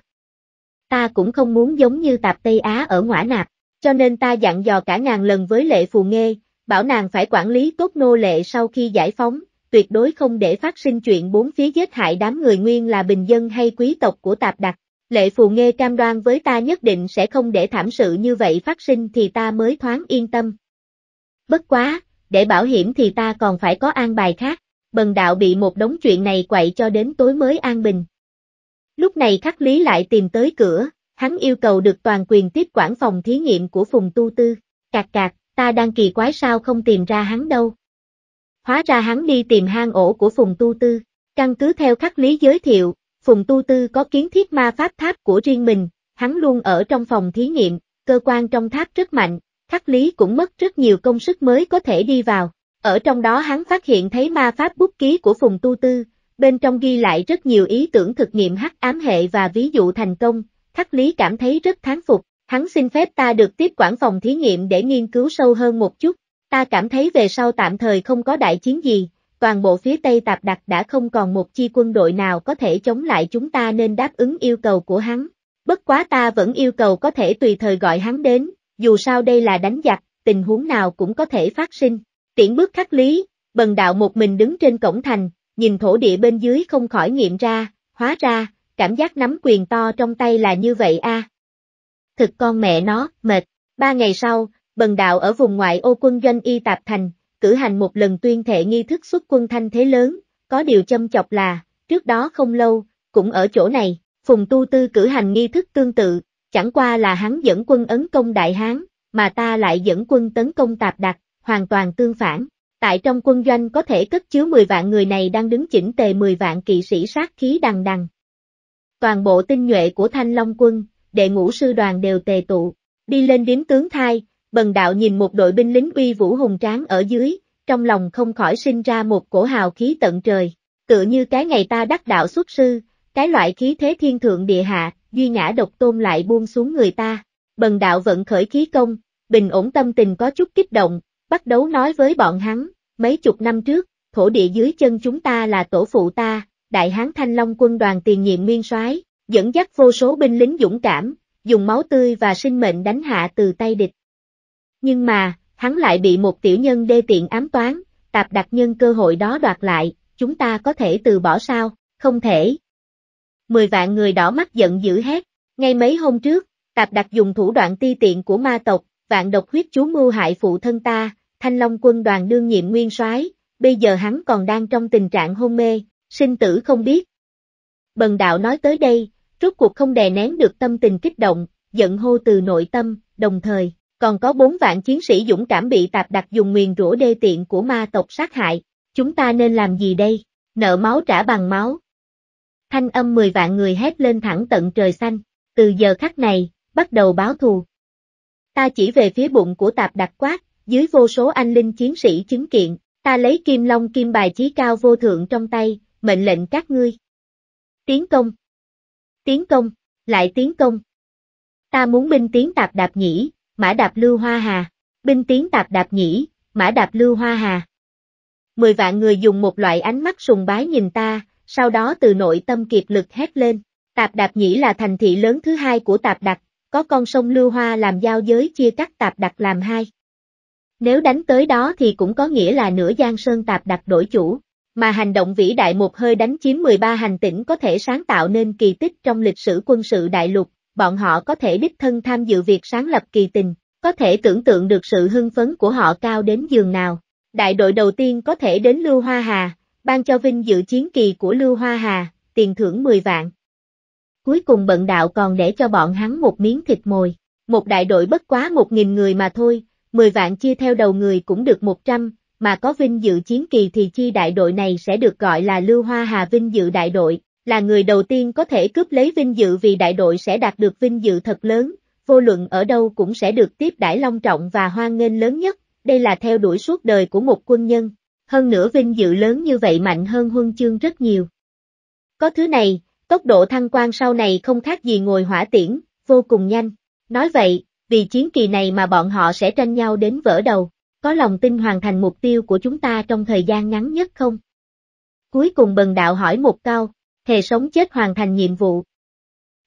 A: Ta cũng không muốn giống như tạp Tây Á ở ngõa nạp, cho nên ta dặn dò cả ngàn lần với lệ phù nghê, bảo nàng phải quản lý tốt nô lệ sau khi giải phóng, tuyệt đối không để phát sinh chuyện bốn phía giết hại đám người nguyên là bình dân hay quý tộc của tạp đặc. Lệ Phù nghe cam đoan với ta nhất định sẽ không để thảm sự như vậy phát sinh thì ta mới thoáng yên tâm. Bất quá, để bảo hiểm thì ta còn phải có an bài khác, bần đạo bị một đống chuyện này quậy cho đến tối mới an bình. Lúc này khắc lý lại tìm tới cửa, hắn yêu cầu được toàn quyền tiếp quản phòng thí nghiệm của Phùng Tu Tư. Cạc cạc, ta đang kỳ quái sao không tìm ra hắn đâu. Hóa ra hắn đi tìm hang ổ của Phùng Tu Tư. Căn cứ theo khắc lý giới thiệu, Phùng Tu Tư có kiến thiết ma pháp tháp của riêng mình, hắn luôn ở trong phòng thí nghiệm, cơ quan trong tháp rất mạnh, khắc lý cũng mất rất nhiều công sức mới có thể đi vào. Ở trong đó hắn phát hiện thấy ma pháp bút ký của Phùng Tu Tư, bên trong ghi lại rất nhiều ý tưởng thực nghiệm hắc ám hệ và ví dụ thành công, khắc lý cảm thấy rất thán phục, hắn xin phép ta được tiếp quản phòng thí nghiệm để nghiên cứu sâu hơn một chút, Ta cảm thấy về sau tạm thời không có đại chiến gì, toàn bộ phía Tây Tạp Đặc đã không còn một chi quân đội nào có thể chống lại chúng ta nên đáp ứng yêu cầu của hắn. Bất quá ta vẫn yêu cầu có thể tùy thời gọi hắn đến, dù sao đây là đánh giặc, tình huống nào cũng có thể phát sinh. Tiễn bước khắc lý, bần đạo một mình đứng trên cổng thành, nhìn thổ địa bên dưới không khỏi nghiệm ra, hóa ra, cảm giác nắm quyền to trong tay là như vậy a. À. Thực con mẹ nó, mệt. Ba ngày sau, bần đạo ở vùng ngoại ô quân doanh y tạp thành, cử hành một lần tuyên thệ nghi thức xuất quân thanh thế lớn, có điều châm chọc là, trước đó không lâu, cũng ở chỗ này, Phùng Tu Tư cử hành nghi thức tương tự, chẳng qua là hắn dẫn quân ấn công Đại Hán, mà ta lại dẫn quân tấn công tạp đặc, hoàn toàn tương phản. Tại trong quân doanh có thể cất chứa 10 vạn người này đang đứng chỉnh tề 10 vạn kỵ sĩ sát khí đằng đằng. Toàn bộ tinh nhuệ của Thanh Long quân, đệ ngũ sư đoàn đều tề tụ, đi lên điếm tướng thai, bần đạo nhìn một đội binh lính uy vũ hùng tráng ở dưới, trong lòng không khỏi sinh ra một cổ hào khí tận trời, tựa như cái ngày ta đắc đạo xuất sư, cái loại khí thế thiên thượng địa hạ, duy ngã độc tôn lại buông xuống người ta. Bần đạo vận khởi khí công, bình ổn tâm tình có chút kích động, bắt đầu nói với bọn hắn, mấy chục năm trước, thổ địa dưới chân chúng ta là tổ phụ ta, đại hán thanh long quân đoàn tiền nhiệm nguyên soái dẫn dắt vô số binh lính dũng cảm, dùng máu tươi và sinh mệnh đánh hạ từ tay địch. Nhưng mà, hắn lại bị một tiểu nhân đê tiện ám toán, tạp đặc nhân cơ hội đó đoạt lại, chúng ta có thể từ bỏ sao, không thể. Mười vạn người đỏ mắt giận dữ hét, ngay mấy hôm trước, tạp đặc dùng thủ đoạn ti tiện của ma tộc, vạn độc huyết chú mưu hại phụ thân ta, thanh long quân đoàn đương nhiệm nguyên soái, bây giờ hắn còn đang trong tình trạng hôn mê, sinh tử không biết. Bần đạo nói tới đây, rốt cuộc không đè nén được tâm tình kích động, giận hô từ nội tâm, đồng thời, còn có bốn vạn chiến sĩ dũng cảm bị tạp đặc dùng nguyền rủa đê tiện của ma tộc sát hại, chúng ta nên làm gì đây? Nợ máu trả bằng máu. Thanh âm mười vạn người hét lên thẳng tận trời xanh, từ giờ khắc này, bắt đầu báo thù. Ta chỉ về phía bụng của tạp đặc quát, dưới vô số anh linh chiến sĩ chứng kiện, ta lấy kim long kim bài chí cao vô thượng trong tay, mệnh lệnh các ngươi. Tiến công. Tiến công, lại tiến công. Ta muốn binh tiến tạp đạp nhĩ, mã đạp lưu hoa hà, binh tiến tạp đạp nhĩ, mã đạp lưu hoa hà. Mười vạn người dùng một loại ánh mắt sùng bái nhìn ta, sau đó từ nội tâm kiệt lực hét lên. Tạp Đạp Nhĩ là thành thị lớn thứ hai của Tạp Đạp, có con sông Lưu Hoa làm giao giới chia cắt Tạp Đạp làm hai. Nếu đánh tới đó thì cũng có nghĩa là nửa Giang Sơn Tạp Đạp đổi chủ, mà hành động vĩ đại một hơi đánh chiếm 13 hành tỉnh có thể sáng tạo nên kỳ tích trong lịch sử quân sự đại lục, bọn họ có thể đích thân tham dự việc sáng lập kỳ tình, có thể tưởng tượng được sự hưng phấn của họ cao đến giường nào. Đại đội đầu tiên có thể đến Lưu Hoa Hà, ban cho vinh dự chiến kỳ của Lưu Hoa Hà, tiền thưởng 10 vạn. Cuối cùng bận đạo còn để cho bọn hắn một miếng thịt mồi, một đại đội bất quá 1.000 người mà thôi, 10 vạn chia theo đầu người cũng được 100, mà có vinh dự chiến kỳ thì chi đại đội này sẽ được gọi là Lưu Hoa Hà vinh dự đại đội, là người đầu tiên có thể cướp lấy vinh dự vì đại đội sẽ đạt được vinh dự thật lớn, vô luận ở đâu cũng sẽ được tiếp đãi long trọng và hoan nghênh lớn nhất, đây là theo đuổi suốt đời của một quân nhân. Hơn nữa vinh dự lớn như vậy mạnh hơn huân chương rất nhiều. Có thứ này, tốc độ thăng quan sau này không khác gì ngồi hỏa tiễn, vô cùng nhanh. Nói vậy, vì chiến kỳ này mà bọn họ sẽ tranh nhau đến vỡ đầu, có lòng tin hoàn thành mục tiêu của chúng ta trong thời gian ngắn nhất không? Cuối cùng bần đạo hỏi một câu, thề sống chết hoàn thành nhiệm vụ.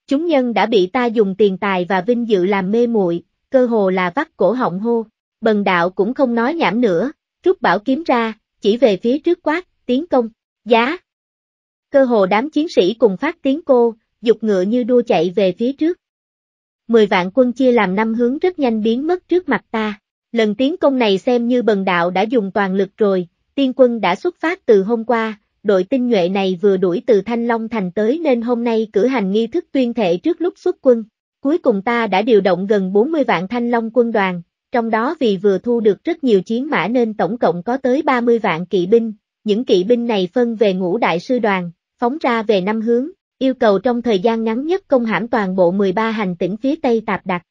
A: Chúng nhân đã bị ta dùng tiền tài và vinh dự làm mê muội, cơ hồ là vắt cổ họng hô. Bần đạo cũng không nói nhảm nữa, rút bảo kiếm ra, chỉ về phía trước quát, tiến công, giá. Cơ hồ đám chiến sĩ cùng phát tiếng cô, dục ngựa như đua chạy về phía trước. Mười vạn quân chia làm năm hướng rất nhanh biến mất trước mặt ta. Lần tiến công này xem như bần đạo đã dùng toàn lực rồi, tiên quân đã xuất phát từ hôm qua, đội tinh nhuệ này vừa đuổi từ Thanh Long Thành tới nên hôm nay cử hành nghi thức tuyên thệ trước lúc xuất quân. Cuối cùng ta đã điều động gần 40 vạn Thanh Long quân đoàn, trong đó vì vừa thu được rất nhiều chiến mã nên tổng cộng có tới 30 vạn kỵ binh, những kỵ binh này phân về ngũ đại sư đoàn, phóng ra về năm hướng, yêu cầu trong thời gian ngắn nhất công hãm toàn bộ 13 hành tỉnh phía Tây Tạp Đặc.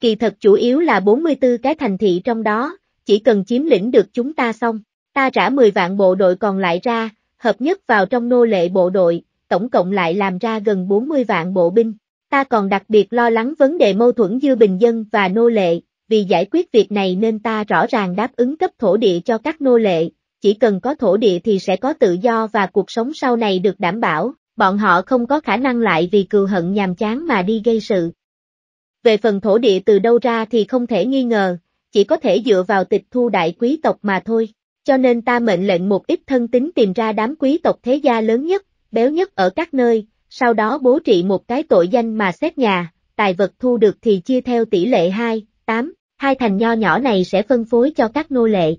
A: Kỳ thật chủ yếu là 44 cái thành thị trong đó, chỉ cần chiếm lĩnh được chúng ta xong, ta trả 10 vạn bộ đội còn lại ra, hợp nhất vào trong nô lệ bộ đội, tổng cộng lại làm ra gần 40 vạn bộ binh. Ta còn đặc biệt lo lắng vấn đề mâu thuẫn dư bình dân và nô lệ, vì giải quyết việc này nên ta rõ ràng đáp ứng cấp thổ địa cho các nô lệ, chỉ cần có thổ địa thì sẽ có tự do và cuộc sống sau này được đảm bảo, bọn họ không có khả năng lại vì cừu hận nhàm chán mà đi gây sự. Về phần thổ địa từ đâu ra thì không thể nghi ngờ, chỉ có thể dựa vào tịch thu đại quý tộc mà thôi cho nên ta mệnh lệnh một ít thân tín tìm ra đám quý tộc thế gia lớn nhất, béo nhất ở các nơi, sau đó bố trị một cái tội danh mà xét nhà, tài vật thu được thì chia theo tỷ lệ 2, 8, hai thành nho nhỏ này sẽ phân phối cho các nô lệ.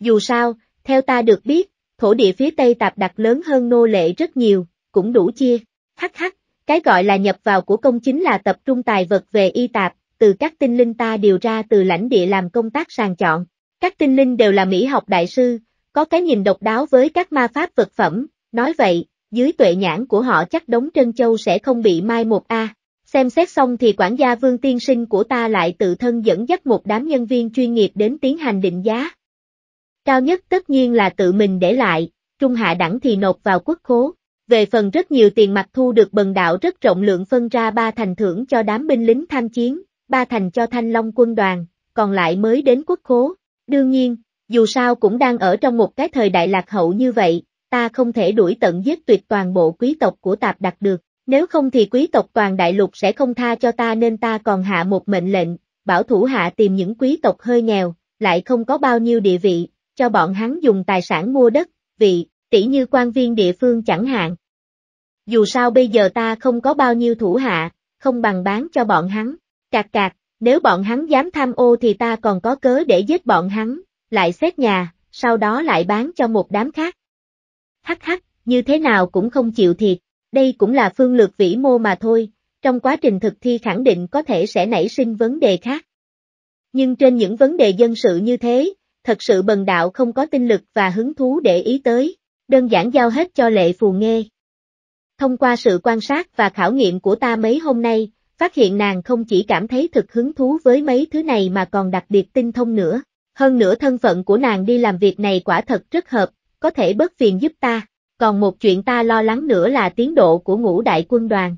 A: Dù sao, theo ta được biết, thổ địa phía Tây tạp đặt lớn hơn nô lệ rất nhiều, cũng đủ chia, hắc hắc, cái gọi là nhập vào của công chính là tập trung tài vật về y tạp, từ các tinh linh ta điều ra từ lãnh địa làm công tác sàng chọn, các tinh linh đều là mỹ học đại sư, có cái nhìn độc đáo với các ma pháp vật phẩm, nói vậy, dưới tuệ nhãn của họ chắc đống trân châu sẽ không bị mai một a. Xem xét xong thì quản gia vương tiên sinh của ta lại tự thân dẫn dắt một đám nhân viên chuyên nghiệp đến tiến hành định giá. Cao nhất tất nhiên là tự mình để lại, trung hạ đẳng thì nộp vào quốc khố. Về phần rất nhiều tiền mặt thu được bần đạo rất rộng lượng phân ra ba thành thưởng cho đám binh lính tham chiến, ba thành cho thanh long quân đoàn, còn lại mới đến quốc khố, Đương nhiên, dù sao cũng đang ở trong một cái thời đại lạc hậu như vậy, ta không thể đuổi tận giết tuyệt toàn bộ quý tộc của tạp đặc được, nếu không thì quý tộc toàn đại lục sẽ không tha cho ta nên ta còn hạ một mệnh lệnh, bảo thủ hạ tìm những quý tộc hơi nghèo, lại không có bao nhiêu địa vị, cho bọn hắn dùng tài sản mua đất, vị, tỷ như quan viên địa phương chẳng hạn. Dù sao bây giờ ta không có bao nhiêu thủ hạ, không bằng bán cho bọn hắn, cạc cạc, nếu bọn hắn dám tham ô thì ta còn có cớ để giết bọn hắn, lại xét nhà, sau đó lại bán cho một đám khác. Hắc hắc, như thế nào cũng không chịu thiệt, đây cũng là phương lược vĩ mô mà thôi, trong quá trình thực thi khẳng định có thể sẽ nảy sinh vấn đề khác. Nhưng trên những vấn đề dân sự như thế, thật sự bần đạo không có tinh lực và hứng thú để ý tới, đơn giản giao hết cho lệ phù nghe. Thông qua sự quan sát và khảo nghiệm của ta mấy hôm nay, phát hiện nàng không chỉ cảm thấy thực hứng thú với mấy thứ này mà còn đặc biệt tinh thông nữa. Hơn nữa thân phận của nàng đi làm việc này quả thật rất hợp, có thể bớt phiền giúp ta. Còn một chuyện ta lo lắng nữa là tiến độ của ngũ đại quân đoàn.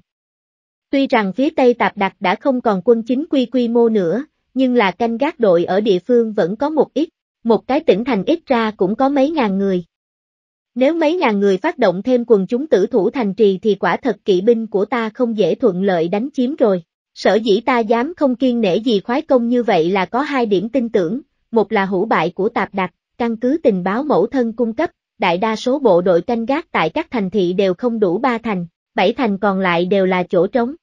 A: Tuy rằng phía Tây Tạp Đặc đã không còn quân chính quy quy mô nữa, nhưng là canh gác đội ở địa phương vẫn có một ít, một cái tỉnh thành ít ra cũng có mấy ngàn người. Nếu mấy ngàn người phát động thêm quần chúng tử thủ thành trì thì quả thật kỵ binh của ta không dễ thuận lợi đánh chiếm rồi. Sở dĩ ta dám không kiên nể gì khoái công như vậy là có hai điểm tin tưởng, một là hữu bại của tạp đặc, căn cứ tình báo mẫu thân cung cấp, đại đa số bộ đội canh gác tại các thành thị đều không đủ ba thành, bảy thành còn lại đều là chỗ trống.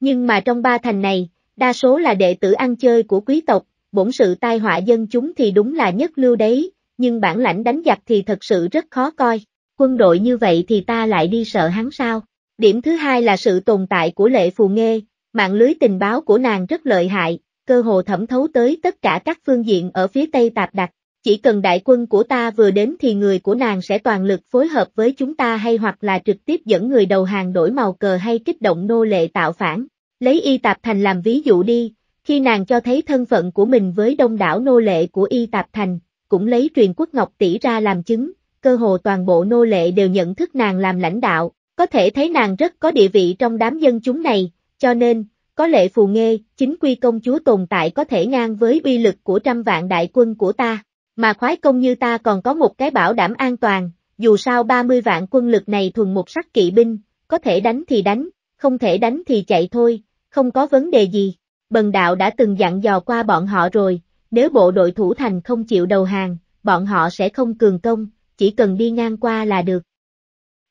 A: Nhưng mà trong ba thành này, đa số là đệ tử ăn chơi của quý tộc, bổn sự tai họa dân chúng thì đúng là nhất lưu đấy, nhưng bản lãnh đánh giặc thì thật sự rất khó coi, quân đội như vậy thì ta lại đi sợ hắn sao. Điểm thứ hai là sự tồn tại của lệ phù nghê, mạng lưới tình báo của nàng rất lợi hại, cơ hồ thẩm thấu tới tất cả các phương diện ở phía Tây Tạp Đặc, chỉ cần đại quân của ta vừa đến thì người của nàng sẽ toàn lực phối hợp với chúng ta hay hoặc là trực tiếp dẫn người đầu hàng đổi màu cờ hay kích động nô lệ tạo phản. Lấy Y Tạp Thành làm ví dụ đi, khi nàng cho thấy thân phận của mình với đông đảo nô lệ của Y Tạp Thành, cũng lấy truyền quốc ngọc tỷ ra làm chứng, cơ hồ toàn bộ nô lệ đều nhận thức nàng làm lãnh đạo, có thể thấy nàng rất có địa vị trong đám dân chúng này, cho nên, có lệ phù nghê, chính quy công chúa tồn tại có thể ngang với uy lực của trăm vạn đại quân của ta, mà khoái công như ta còn có một cái bảo đảm an toàn, dù sao 30 vạn quân lực này thuần một sắc kỵ binh, có thể đánh thì đánh, không thể đánh thì chạy thôi, không có vấn đề gì. Bần đạo đã từng dặn dò qua bọn họ rồi, nếu bộ đội thủ thành không chịu đầu hàng, bọn họ sẽ không cường công, chỉ cần đi ngang qua là được.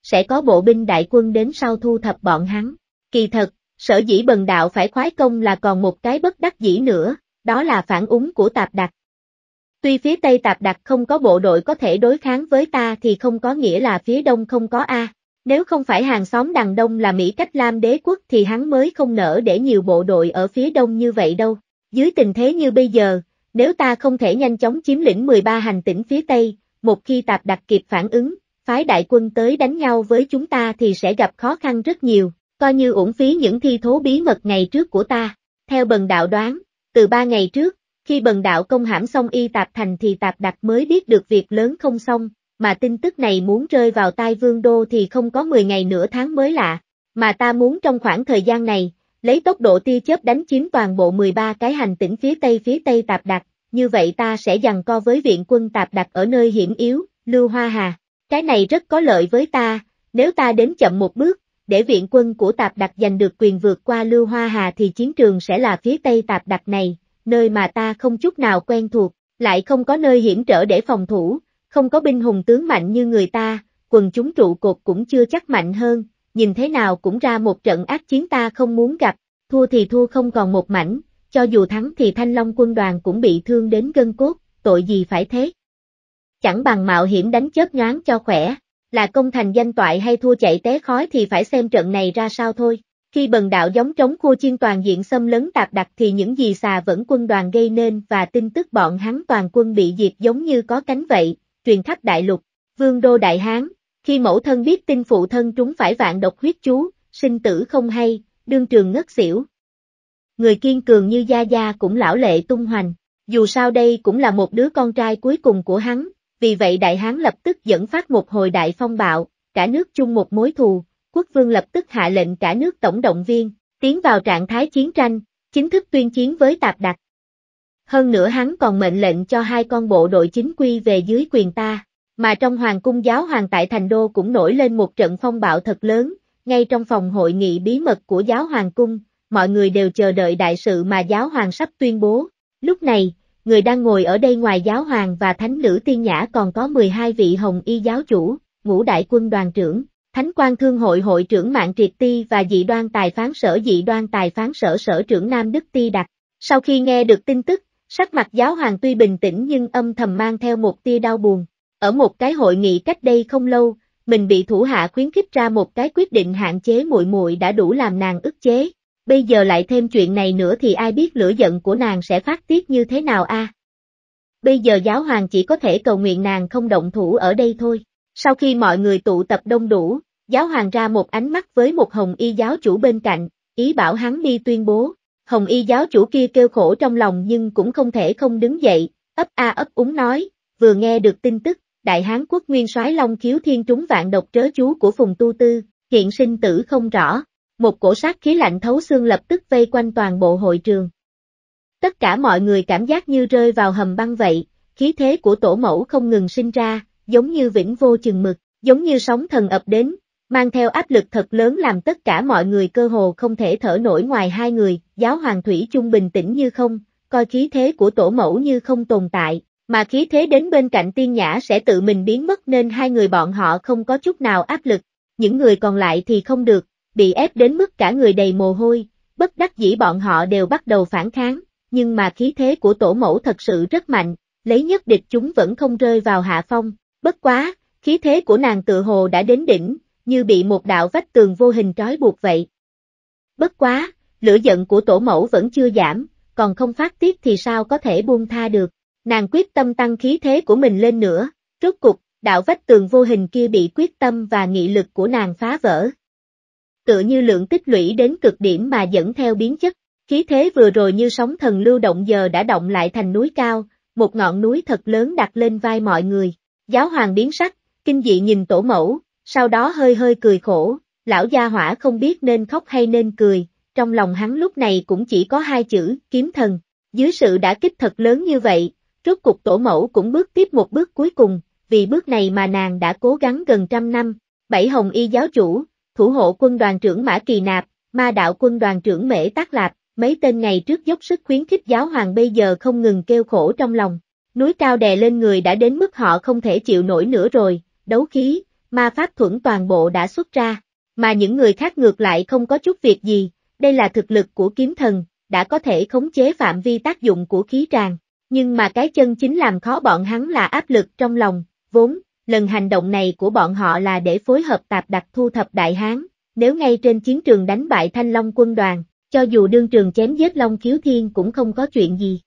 A: Sẽ có bộ binh đại quân đến sau thu thập bọn hắn. Kỳ thật, sở dĩ bần đạo phải khoái công là còn một cái bất đắc dĩ nữa, đó là phản ứng của tạp đặc. Tuy phía Tây tạp đặc không có bộ đội có thể đối kháng với ta thì không có nghĩa là phía Đông không có A. Nếu không phải hàng xóm đằng Đông là Mỹ cách Lam đế quốc thì hắn mới không nỡ để nhiều bộ đội ở phía Đông như vậy đâu. Dưới tình thế như bây giờ, nếu ta không thể nhanh chóng chiếm lĩnh 13 hành tỉnh phía Tây, một khi tạp đặc kịp phản ứng, phái đại quân tới đánh nhau với chúng ta thì sẽ gặp khó khăn rất nhiều, coi như uổng phí những thi thố bí mật ngày trước của ta. Theo bần đạo đoán, từ ba ngày trước, khi bần đạo công hãm xong y tạp thành thì tạp đặc mới biết được việc lớn không xong, mà tin tức này muốn rơi vào tai vương đô thì không có 10 ngày nữa tháng mới lạ, mà ta muốn trong khoảng thời gian này, lấy tốc độ tia chớp đánh chiếm toàn bộ 13 cái hành tỉnh phía Tây phía Tây Tạp Đặc, như vậy ta sẽ giằng co với viện quân Tạp Đặc ở nơi hiểm yếu, Lưu Hoa Hà. Cái này rất có lợi với ta, nếu ta đến chậm một bước, để viện quân của Tạp Đặc giành được quyền vượt qua Lưu Hoa Hà thì chiến trường sẽ là phía Tây Tạp Đặc này, nơi mà ta không chút nào quen thuộc, lại không có nơi hiểm trở để phòng thủ, không có binh hùng tướng mạnh như người ta, quần chúng trụ cột cũng chưa chắc mạnh hơn, nhìn thế nào cũng ra một trận ác chiến ta không muốn gặp, thua thì thua không còn một mảnh, cho dù thắng thì thanh long quân đoàn cũng bị thương đến gân cốt, tội gì phải thế. Chẳng bằng mạo hiểm đánh chớp nhoáng cho khỏe, là công thành danh toại hay thua chạy té khói thì phải xem trận này ra sao thôi. Khi bần đạo giống trống khu chiên toàn diện xâm lấn tạp đặc thì những gì xà vẫn quân đoàn gây nên và tin tức bọn hắn toàn quân bị diệt giống như có cánh vậy, truyền khắp đại lục, vương đô đại hán, khi mẫu thân biết tin phụ thân trúng phải vạn độc huyết chú, sinh tử không hay, đương trường ngất xỉu. Người kiên cường như Gia Gia cũng lão lệ tung hoành, dù sao đây cũng là một đứa con trai cuối cùng của hắn, vì vậy đại hán lập tức dẫn phát một hồi đại phong bạo, cả nước chung một mối thù, quốc vương lập tức hạ lệnh cả nước tổng động viên, tiến vào trạng thái chiến tranh, chính thức tuyên chiến với tạp đặc. Hơn nữa hắn còn mệnh lệnh cho hai con bộ đội chính quy về dưới quyền ta, mà trong Hoàng cung giáo hoàng tại Thành Đô cũng nổi lên một trận phong bạo thật lớn, ngay trong phòng hội nghị bí mật của giáo hoàng cung, mọi người đều chờ đợi đại sự mà giáo hoàng sắp tuyên bố. Lúc này, người đang ngồi ở đây ngoài giáo hoàng và thánh nữ tiên nhã còn có 12 vị hồng y giáo chủ, ngũ đại quân đoàn trưởng, thánh quan thương hội hội trưởng mạng triệt ti và dị đoan tài phán sở dị đoan tài phán sở sở trưởng Nam Đức Ti Đặc. Sau khi nghe được tin tức, sắc mặt giáo hoàng tuy bình tĩnh nhưng âm thầm mang theo một tia đau buồn, ở một cái hội nghị cách đây không lâu, mình bị thủ hạ khuyến khích ra một cái quyết định hạn chế muội muội đã đủ làm nàng ức chế. Bây giờ lại thêm chuyện này nữa thì ai biết lửa giận của nàng sẽ phát tiết như thế nào a? Bây giờ giáo hoàng chỉ có thể cầu nguyện nàng không động thủ ở đây thôi. Sau khi mọi người tụ tập đông đủ, giáo hoàng ra một ánh mắt với một hồng y giáo chủ bên cạnh, ý bảo hắn đi tuyên bố. Hồng y giáo chủ kia kêu khổ trong lòng nhưng cũng không thể không đứng dậy, ấp a ấp úng nói, vừa nghe được tin tức, đại hán quốc nguyên soái long khiếu thiên trúng vạn độc trớ chú của phùng tu tư, hiện sinh tử không rõ, một cổ sát khí lạnh thấu xương lập tức vây quanh toàn bộ hội trường. Tất cả mọi người cảm giác như rơi vào hầm băng vậy, khí thế của tổ mẫu không ngừng sinh ra, giống như vĩnh vô chừng mực, giống như sóng thần ập đến, mang theo áp lực thật lớn làm tất cả mọi người cơ hồ không thể thở nổi ngoài hai người, giáo hoàng thủy chung bình tĩnh như không, coi khí thế của tổ mẫu như không tồn tại, mà khí thế đến bên cạnh tiên nhã sẽ tự mình biến mất nên hai người bọn họ không có chút nào áp lực, những người còn lại thì không được, bị ép đến mức cả người đầy mồ hôi, bất đắc dĩ bọn họ đều bắt đầu phản kháng, nhưng mà khí thế của tổ mẫu thật sự rất mạnh, lấy nhất địch chúng vẫn không rơi vào hạ phong, bất quá, khí thế của nàng tự hồ đã đến đỉnh, như bị một đạo vách tường vô hình trói buộc vậy. Bất quá, lửa giận của tổ mẫu vẫn chưa giảm, còn không phát tiết thì sao có thể buông tha được. Nàng quyết tâm tăng khí thế của mình lên nữa, rốt cục, đạo vách tường vô hình kia bị quyết tâm và nghị lực của nàng phá vỡ. Tựa như lượng tích lũy đến cực điểm mà dẫn theo biến chất, khí thế vừa rồi như sóng thần lưu động giờ đã động lại thành núi cao, một ngọn núi thật lớn đặt lên vai mọi người. Giáo hoàng biến sắc, kinh dị nhìn tổ mẫu, sau đó hơi hơi cười khổ, lão gia hỏa không biết nên khóc hay nên cười, trong lòng hắn lúc này cũng chỉ có hai chữ, kiếm thần. Dưới sự đã kích thật lớn như vậy, rốt cuộc tổ mẫu cũng bước tiếp một bước cuối cùng, vì bước này mà nàng đã cố gắng gần trăm năm. Bảy Hồng Y giáo chủ, thủ hộ quân đoàn trưởng Mã Kỳ Nạp, ma đạo quân đoàn trưởng Mễ Tác Lạp, mấy tên ngày trước dốc sức khuyến khích giáo hoàng bây giờ không ngừng kêu khổ trong lòng. Núi cao đè lên người đã đến mức họ không thể chịu nổi nữa rồi, đấu khí, ma pháp thuẫn toàn bộ đã xuất ra, mà những người khác ngược lại không có chút việc gì, đây là thực lực của kiếm thần, đã có thể khống chế phạm vi tác dụng của khí tràn. Nhưng mà cái chân chính làm khó bọn hắn là áp lực trong lòng, vốn, lần hành động này của bọn họ là để phối hợp tạp đặc thu thập đại hán, nếu ngay trên chiến trường đánh bại thanh long quân đoàn, cho dù đương trường chém giết Long Kiếu Thiên cũng không có chuyện gì.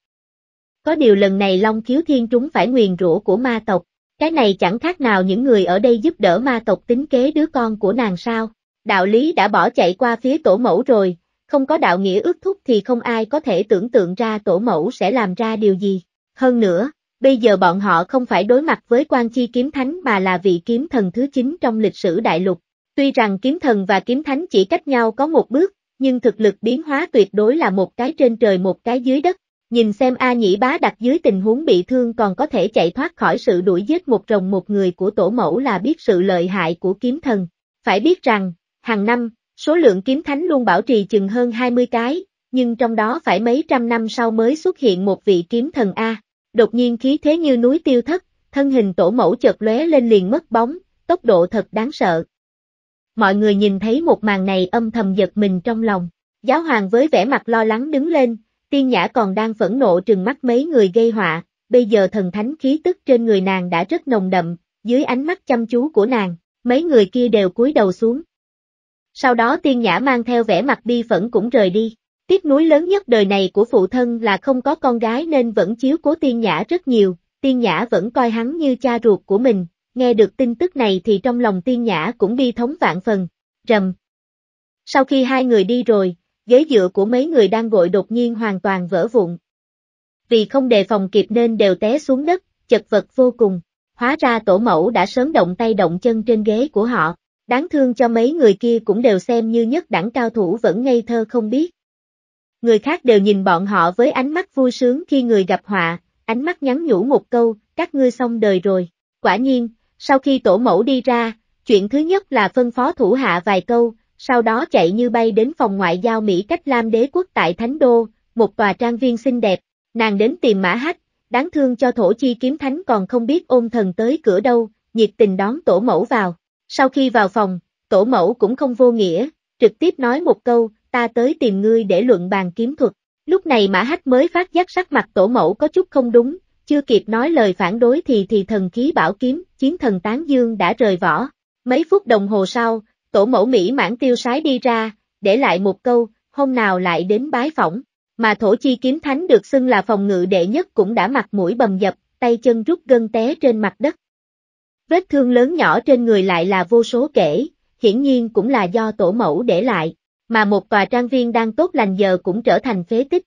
A: Có điều lần này Long Kiếu Thiên trúng phải nguyền rủa của ma tộc, cái này chẳng khác nào những người ở đây giúp đỡ ma tộc tính kế đứa con của nàng sao. Đạo lý đã bỏ chạy qua phía tổ mẫu rồi, không có đạo nghĩa ước thúc thì không ai có thể tưởng tượng ra tổ mẫu sẽ làm ra điều gì. Hơn nữa, bây giờ bọn họ không phải đối mặt với quan chi kiếm thánh mà là vị kiếm thần thứ 9 trong lịch sử đại lục. Tuy rằng kiếm thần và kiếm thánh chỉ cách nhau có một bước, nhưng thực lực biến hóa tuyệt đối là một cái trên trời một cái dưới đất. Nhìn xem A Nhĩ Bá đặt dưới tình huống bị thương còn có thể chạy thoát khỏi sự đuổi giết một rồng một người của tổ mẫu là biết sự lợi hại của kiếm thần. Phải biết rằng, hàng năm, Số lượng kiếm thánh luôn bảo trì chừng hơn 20 cái, nhưng trong đó phải mấy trăm năm sau mới xuất hiện một vị kiếm thần A. Đột nhiên khí thế như núi tiêu thất, thân hình tổ mẫu chợt lóe lên liền mất bóng, tốc độ thật đáng sợ. Mọi người nhìn thấy một màn này âm thầm giật mình trong lòng. Giáo hoàng với vẻ mặt lo lắng đứng lên, tiên nhã còn đang phẫn nộ trừng mắt mấy người gây họa, bây giờ thần thánh khí tức trên người nàng đã rất nồng đậm, dưới ánh mắt chăm chú của nàng, mấy người kia đều cúi đầu xuống sau đó tiên nhã mang theo vẻ mặt bi phẫn cũng rời đi. tiếp núi lớn nhất đời này của phụ thân là không có con gái nên vẫn chiếu cố tiên nhã rất nhiều, tiên nhã vẫn coi hắn như cha ruột của mình, nghe được tin tức này thì trong lòng tiên nhã cũng bi thống vạn phần, rầm. Sau khi hai người đi rồi, ghế dựa của mấy người đang gội đột nhiên hoàn toàn vỡ vụn. Vì không đề phòng kịp nên đều té xuống đất, chật vật vô cùng, hóa ra tổ mẫu đã sớm động tay động chân trên ghế của họ. Đáng thương cho mấy người kia cũng đều xem như nhất đẳng cao thủ vẫn ngây thơ không biết. Người khác đều nhìn bọn họ với ánh mắt vui sướng khi người gặp họa, ánh mắt nhắn nhủ một câu, các ngươi xong đời rồi. Quả nhiên, sau khi tổ mẫu đi ra, chuyện thứ nhất là phân phó thủ hạ vài câu, sau đó chạy như bay đến phòng ngoại giao Mỹ cách Lam đế quốc tại Thánh Đô, một tòa trang viên xinh đẹp, nàng đến tìm Mã Hách, đáng thương cho thổ chi kiếm thánh còn không biết ôm thần tới cửa đâu, nhiệt tình đón tổ mẫu vào. Sau khi vào phòng, tổ mẫu cũng không vô nghĩa, trực tiếp nói một câu, ta tới tìm ngươi để luận bàn kiếm thuật. Lúc này Mã Hách mới phát giác sắc mặt tổ mẫu có chút không đúng, chưa kịp nói lời phản đối thì thì thần khí bảo kiếm, chiến thần tán dương đã rời vỏ. Mấy phút đồng hồ sau, tổ mẫu Mỹ mãn tiêu sái đi ra, để lại một câu, hôm nào lại đến bái phỏng. Mà thổ chi kiếm thánh được xưng là phòng ngự đệ nhất cũng đã mặt mũi bầm dập, tay chân rút gân té trên mặt đất. Vết thương lớn nhỏ trên người lại là vô số kể, hiển nhiên cũng là do tổ mẫu để lại, mà một tòa trang viên đang tốt lành giờ cũng trở thành phế tích.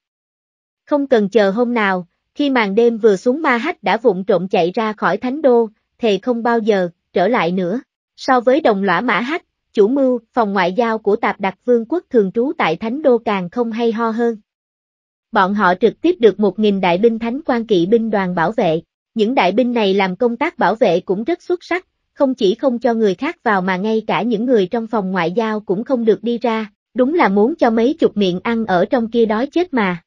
A: Không cần chờ hôm nào, khi màn đêm vừa xuống ma hách đã vụng trộm chạy ra khỏi thánh đô, thề không bao giờ, trở lại nữa. So với đồng lõa mã hách, chủ mưu, phòng ngoại giao của tạp đặc vương quốc thường trú tại thánh đô càng không hay ho hơn. Bọn họ trực tiếp được 1.000 đại binh thánh quan kỵ binh đoàn bảo vệ. Những đại binh này làm công tác bảo vệ cũng rất xuất sắc, không chỉ không cho người khác vào mà ngay cả những người trong phòng ngoại giao cũng không được đi ra, đúng là muốn cho mấy chục miệng ăn ở trong kia đói chết mà.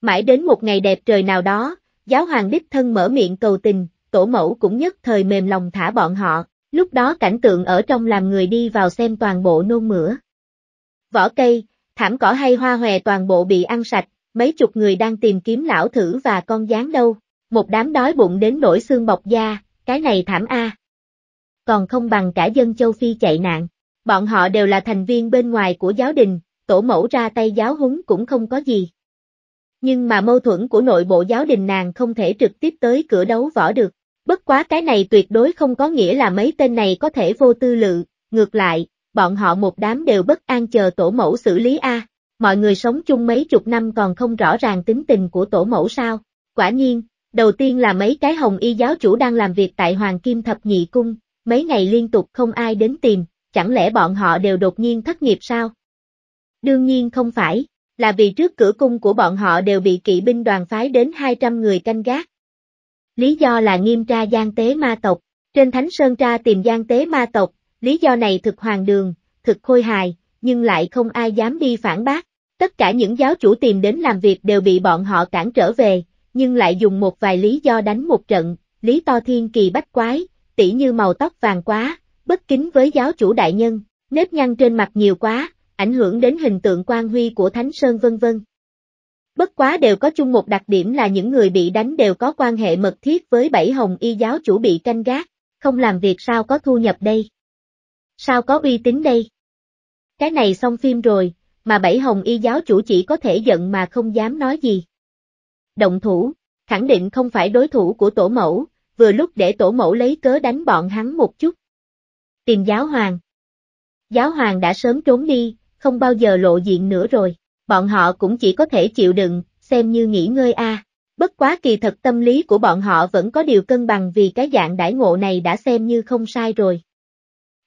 A: Mãi đến một ngày đẹp trời nào đó, giáo hoàng đích thân mở miệng cầu tình, tổ mẫu cũng nhất thời mềm lòng thả bọn họ, lúc đó cảnh tượng ở trong làm người đi vào xem toàn bộ nôn mửa. Vỏ cây, thảm cỏ hay hoa hòe toàn bộ bị ăn sạch, mấy chục người đang tìm kiếm lão thử và con gián đâu. Một đám đói bụng đến nỗi xương bọc da, cái này thảm a. Còn không bằng cả dân châu Phi chạy nạn. Bọn họ đều là thành viên bên ngoài của giáo đình, tổ mẫu ra tay giáo húng cũng không có gì. Nhưng mà mâu thuẫn của nội bộ giáo đình nàng không thể trực tiếp tới cửa đấu võ được. Bất quá cái này tuyệt đối không có nghĩa là mấy tên này có thể vô tư lự, ngược lại, bọn họ một đám đều bất an chờ tổ mẫu xử lý A. Mọi người sống chung mấy chục năm còn không rõ ràng tính tình của tổ mẫu sao. Quả nhiên, Đầu tiên là mấy cái hồng y giáo chủ đang làm việc tại Hoàng Kim Thập Nhị Cung, mấy ngày liên tục không ai đến tìm, chẳng lẽ bọn họ đều đột nhiên thất nghiệp sao? Đương nhiên không phải, là vì trước cửa cung của bọn họ đều bị kỵ binh đoàn phái đến 200 người canh gác. Lý do là nghiêm tra gian tế ma tộc, trên Thánh Sơn tra tìm gian tế ma tộc, lý do này thực hoàng đường, thực khôi hài, nhưng lại không ai dám đi phản bác. Tất cả những giáo chủ tìm đến làm việc đều bị bọn họ cản trở về, nhưng lại dùng một vài lý do đánh một trận, lý to thiên kỳ bách quái, tỉ như màu tóc vàng quá, bất kính với giáo chủ đại nhân, nếp nhăn trên mặt nhiều quá, ảnh hưởng đến hình tượng quan huy của Thánh Sơn vân vân. Bất quá đều có chung một đặc điểm là những người bị đánh đều có quan hệ mật thiết với bảy hồng y giáo chủ bị canh gác, không làm việc sao có thu nhập đây? Sao có uy tín đây? Cái này xong phim rồi, mà bảy hồng y giáo chủ chỉ có thể giận mà không dám nói gì động thủ, khẳng định không phải đối thủ của tổ mẫu, vừa lúc để tổ mẫu lấy cớ đánh bọn hắn một chút. Tìm giáo hoàng. Giáo hoàng đã sớm trốn đi, không bao giờ lộ diện nữa rồi, bọn họ cũng chỉ có thể chịu đựng, xem như nghỉ ngơi a. Bất quá kỳ thật tâm lý của bọn họ vẫn có điều cân bằng vì cái dạng đãi ngộ này đã xem như không sai rồi.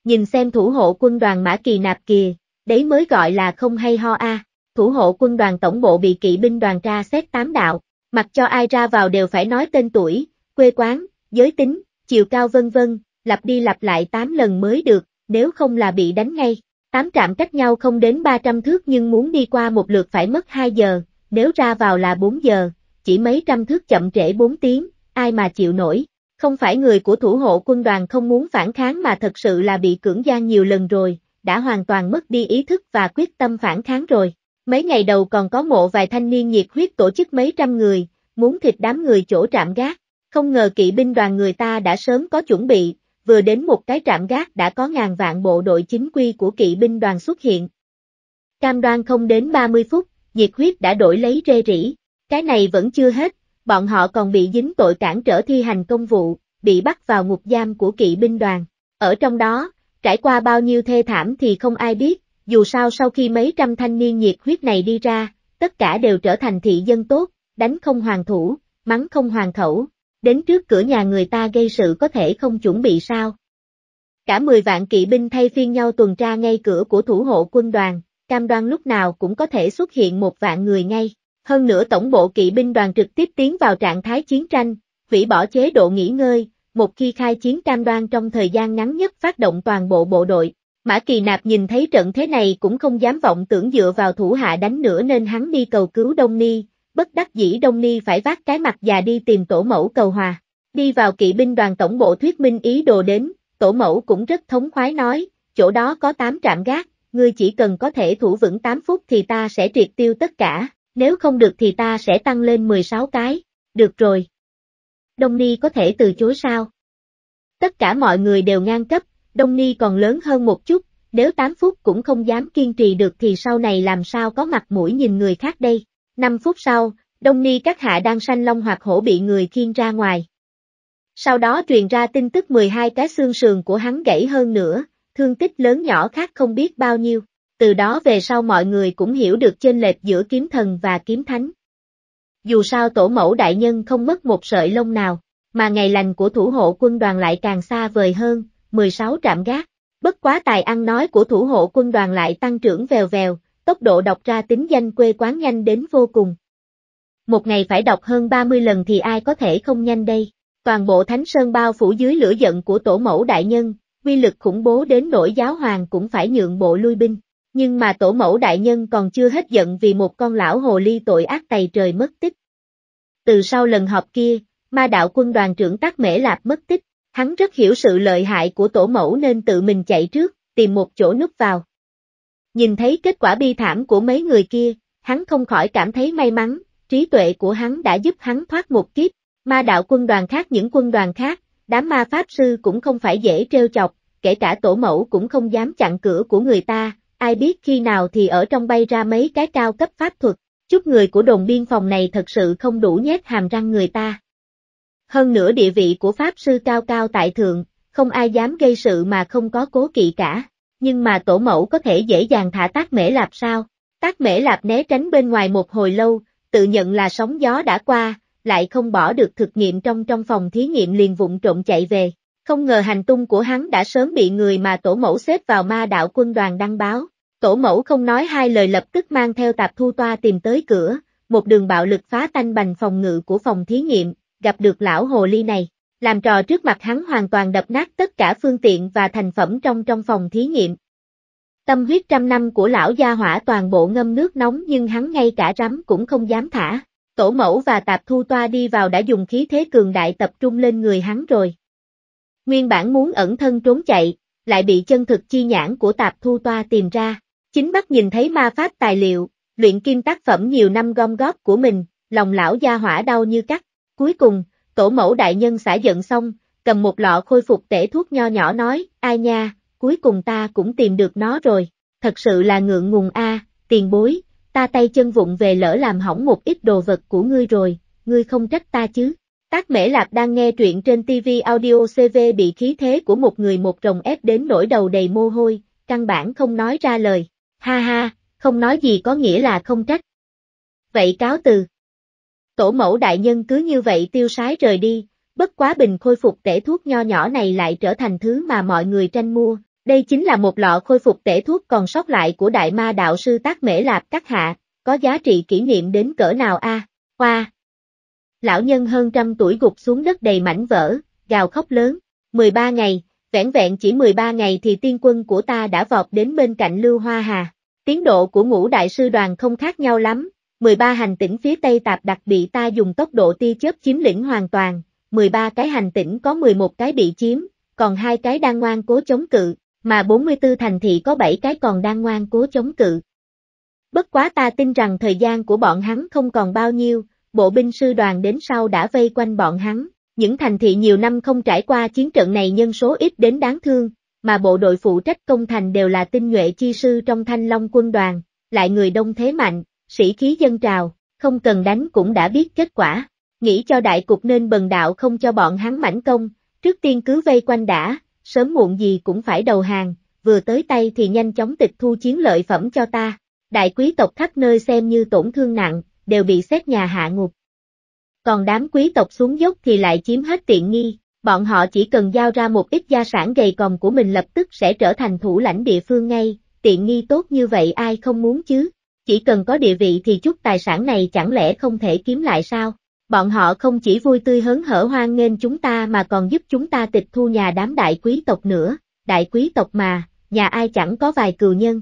A: Nhìn xem thủ hộ quân đoàn Mã Kỳ nạp kìa, đấy mới gọi là không hay ho a. Thủ hộ quân đoàn tổng bộ bị kỵ binh đoàn tra xét tám đạo, mặc cho ai ra vào đều phải nói tên tuổi, quê quán, giới tính, chiều cao vân vân, lặp đi lặp lại 8 lần mới được, nếu không là bị đánh ngay. Tám trạm cách nhau không đến 300 thước nhưng muốn đi qua một lượt phải mất 2 giờ, nếu ra vào là 4 giờ, chỉ mấy trăm thước chậm trễ 4 tiếng, ai mà chịu nổi. Không phải người của thủ hộ quân đoàn không muốn phản kháng mà thật sự là bị cưỡng gian nhiều lần rồi, đã hoàn toàn mất đi ý thức và quyết tâm phản kháng rồi. Mấy ngày đầu còn có mộ vài thanh niên nhiệt huyết tổ chức mấy trăm người, muốn thịt đám người chỗ trạm gác. Không ngờ kỵ binh đoàn người ta đã sớm có chuẩn bị, vừa đến một cái trạm gác đã có ngàn vạn bộ đội chính quy của kỵ binh đoàn xuất hiện. Cam đoan không đến 30 phút, nhiệt huyết đã đổi lấy rê rỉ. Cái này vẫn chưa hết, bọn họ còn bị dính tội cản trở thi hành công vụ, bị bắt vào ngục giam của kỵ binh đoàn. Ở trong đó, trải qua bao nhiêu thê thảm thì không ai biết, dù sao sau khi mấy trăm thanh niên nhiệt huyết này đi ra, tất cả đều trở thành thị dân tốt, đánh không hoàng thủ, mắng không hoàng khẩu, đến trước cửa nhà người ta gây sự có thể không chuẩn bị sao. Cả 10 vạn kỵ binh thay phiên nhau tuần tra ngay cửa của thủ hộ quân đoàn, cam đoan lúc nào cũng có thể xuất hiện một vạn người ngay. Hơn nữa tổng bộ kỵ binh đoàn trực tiếp tiến vào trạng thái chiến tranh, hủy bỏ chế độ nghỉ ngơi, một khi khai chiến cam đoan trong thời gian ngắn nhất phát động toàn bộ bộ đội. Mã Kỳ Nạp nhìn thấy trận thế này cũng không dám vọng tưởng dựa vào thủ hạ đánh nữa nên hắn đi cầu cứu Đông Ni, bất đắc dĩ Đông Ni phải vác cái mặt già đi tìm tổ mẫu cầu hòa. Đi vào kỵ binh đoàn tổng bộ thuyết minh ý đồ đến, tổ mẫu cũng rất thống khoái nói, chỗ đó có 8 trạm gác, ngươi chỉ cần có thể thủ vững 8 phút thì ta sẽ triệt tiêu tất cả, nếu không được thì ta sẽ tăng lên 16 cái, được rồi. Đông Ni có thể từ chối sao? Tất cả mọi người đều ngang cấp, Đông Ni còn lớn hơn một chút, nếu 8 phút cũng không dám kiên trì được thì sau này làm sao có mặt mũi nhìn người khác đây. 5 phút sau, Đông Ni các hạ đang sanh long hoặc hổ bị người khiêng ra ngoài. Sau đó truyền ra tin tức 12 cái xương sườn của hắn gãy hơn nữa, thương tích lớn nhỏ khác không biết bao nhiêu. Từ đó về sau mọi người cũng hiểu được chênh lệch giữa kiếm thần và kiếm thánh. Dù sao tổ mẫu đại nhân không mất một sợi lông nào, mà ngày lành của thủ hộ quân đoàn lại càng xa vời hơn, 16 trạm gác. Bất quá tài ăn nói của thủ hộ quân đoàn lại tăng trưởng vèo vèo, tốc độ đọc ra tính danh quê quán nhanh đến vô cùng. Một ngày phải đọc hơn 30 lần thì ai có thể không nhanh đây. Toàn bộ thánh sơn bao phủ dưới lửa giận của tổ mẫu đại nhân, quy lực khủng bố đến nỗi giáo hoàng cũng phải nhượng bộ lui binh. Nhưng mà tổ mẫu đại nhân còn chưa hết giận vì một con lão hồ ly tội ác tày trời mất tích. Từ sau lần họp kia, ma đạo quân đoàn trưởng tác mễ lạp mất tích, Hắn rất hiểu sự lợi hại của tổ mẫu nên tự mình chạy trước, tìm một chỗ núp vào. Nhìn thấy kết quả bi thảm của mấy người kia, hắn không khỏi cảm thấy may mắn, trí tuệ của hắn đã giúp hắn thoát một kiếp, ma đạo quân đoàn khác những quân đoàn khác, đám ma pháp sư cũng không phải dễ trêu chọc, kể cả tổ mẫu cũng không dám chặn cửa của người ta, ai biết khi nào thì ở trong bay ra mấy cái cao cấp pháp thuật, chút người của đồn biên phòng này thật sự không đủ nhét hàm răng người ta. Hơn nữa địa vị của Pháp sư cao cao tại thượng, không ai dám gây sự mà không có cố kỵ cả. Nhưng mà tổ mẫu có thể dễ dàng thả tác mễ lạp sao? Tác mễ lạp né tránh bên ngoài một hồi lâu, tự nhận là sóng gió đã qua, lại không bỏ được thực nghiệm trong trong phòng thí nghiệm liền vụng trộm chạy về. Không ngờ hành tung của hắn đã sớm bị người mà tổ mẫu xếp vào ma đạo quân đoàn đăng báo. Tổ mẫu không nói hai lời lập tức mang theo tạp thu toa tìm tới cửa, một đường bạo lực phá tanh bành phòng ngự của phòng thí nghiệm, gặp được lão hồ ly này, làm trò trước mặt hắn hoàn toàn đập nát tất cả phương tiện và thành phẩm trong trong phòng thí nghiệm. Tâm huyết trăm năm của lão gia hỏa toàn bộ ngâm nước nóng nhưng hắn ngay cả rắm cũng không dám thả. Tổ mẫu và tạp thu toa đi vào đã dùng khí thế cường đại tập trung lên người hắn rồi. Nguyên bản muốn ẩn thân trốn chạy, lại bị chân thực chi nhãn của tạp thu toa tìm ra. Chính mắt nhìn thấy ma pháp tài liệu, luyện kim tác phẩm nhiều năm gom góp của mình, lòng lão gia hỏa đau như cắt. Cuối cùng, tổ mẫu đại nhân xả giận xong, cầm một lọ khôi phục tể thuốc nho nhỏ nói, ai nha, cuối cùng ta cũng tìm được nó rồi, thật sự là ngượng ngùng a, tiền bối, ta tay chân vụng về lỡ làm hỏng một ít đồ vật của ngươi rồi, ngươi không trách ta chứ. Tác Mễ Lạp đang nghe truyện trên TV audio CV bị khí thế của một người một rồng ép đến nỗi đầu đầy mồ hôi, căn bản không nói ra lời. Ha ha, không nói gì có nghĩa là không trách. Vậy cáo từ. Tổ mẫu đại nhân cứ như vậy tiêu sái rời đi, bất quá bình khôi phục tể thuốc nho nhỏ này lại trở thành thứ mà mọi người tranh mua. Đây chính là một lọ khôi phục tể thuốc còn sót lại của đại ma đạo sư tác mễ lạp các hạ, có giá trị kỷ niệm đến cỡ nào a? Hoa! Lão nhân hơn trăm tuổi gục xuống đất đầy mảnh vỡ, gào khóc lớn, 13 ngày, vẻn vẹn chỉ 13 ngày thì tiên quân của ta đã vọt đến bên cạnh Lưu Hoa Hà. Tiến độ của ngũ đại sư đoàn không khác nhau lắm, 13 hành tỉnh phía Tây Tạp đặc bị ta dùng tốc độ tia chớp chiếm lĩnh hoàn toàn, 13 cái hành tỉnh có 11 cái bị chiếm, còn hai cái đang ngoan cố chống cự, mà 44 thành thị có 7 cái còn đang ngoan cố chống cự. Bất quá ta tin rằng thời gian của bọn hắn không còn bao nhiêu, bộ binh sư đoàn đến sau đã vây quanh bọn hắn, những thành thị nhiều năm không trải qua chiến trận này nhân số ít đến đáng thương, mà bộ đội phụ trách công thành đều là tinh nhuệ chi sư trong thanh long quân đoàn, lại người đông thế mạnh, sĩ khí dân trào, không cần đánh cũng đã biết kết quả, nghĩ cho đại cục nên bần đạo không cho bọn hắn mảnh công, trước tiên cứ vây quanh đã, sớm muộn gì cũng phải đầu hàng, vừa tới tay thì nhanh chóng tịch thu chiến lợi phẩm cho ta, đại quý tộc khắp nơi xem như tổn thương nặng, đều bị xét nhà hạ ngục. Còn đám quý tộc xuống dốc thì lại chiếm hết tiện nghi, bọn họ chỉ cần giao ra một ít gia sản gầy còm của mình lập tức sẽ trở thành thủ lãnh địa phương ngay, tiện nghi tốt như vậy ai không muốn chứ. Chỉ cần có địa vị thì chút tài sản này chẳng lẽ không thể kiếm lại sao? Bọn họ không chỉ vui tươi hớn hở hoan nghênh chúng ta mà còn giúp chúng ta tịch thu nhà đám đại quý tộc nữa, đại quý tộc mà, nhà ai chẳng có vài cừu nhân.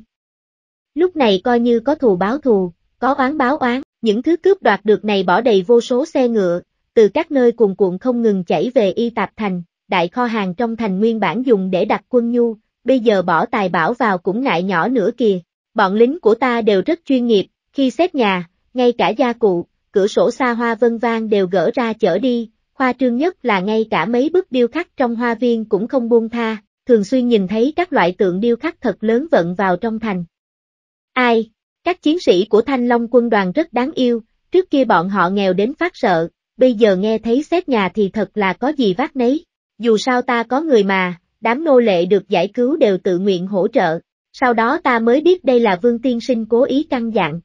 A: Lúc này coi như có thù báo thù, có oán báo oán, những thứ cướp đoạt được này bỏ đầy vô số xe ngựa, từ các nơi cuồn cuộn không ngừng chảy về y tạp thành, đại kho hàng trong thành nguyên bản dùng để đặt quân nhu, bây giờ bỏ tài bảo vào cũng ngại nhỏ nữa kìa. Bọn lính của ta đều rất chuyên nghiệp, khi xét nhà, ngay cả gia cụ, cửa sổ xa hoa vân vang đều gỡ ra chở đi, khoa trương nhất là ngay cả mấy bức điêu khắc trong hoa viên cũng không buông tha, thường xuyên nhìn thấy các loại tượng điêu khắc thật lớn vận vào trong thành. Ai? Các chiến sĩ của Thanh Long quân đoàn rất đáng yêu, trước kia bọn họ nghèo đến phát sợ, bây giờ nghe thấy xét nhà thì thật là có gì vác nấy, dù sao ta có người mà, đám nô lệ được giải cứu đều tự nguyện hỗ trợ. Sau đó ta mới biết đây là vương tiên sinh cố ý căng dạng.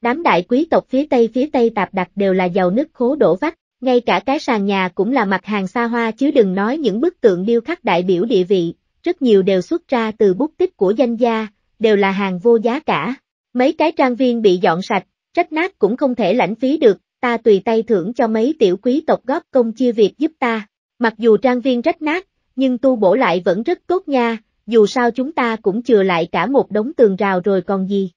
A: Đám đại quý tộc phía Tây phía Tây tạp đặt đều là giàu nứt khố đổ vách, ngay cả cái sàn nhà cũng là mặt hàng xa hoa chứ đừng nói những bức tượng điêu khắc đại biểu địa vị, rất nhiều đều xuất ra từ bút tích của danh gia, đều là hàng vô giá cả. Mấy cái trang viên bị dọn sạch, trách nát cũng không thể lãnh phí được, ta tùy tay thưởng cho mấy tiểu quý tộc góp công chia việc giúp ta. Mặc dù trang viên rách nát, nhưng tu bổ lại vẫn rất tốt nha, dù sao chúng ta cũng chừa lại cả một đống tường rào rồi còn gì.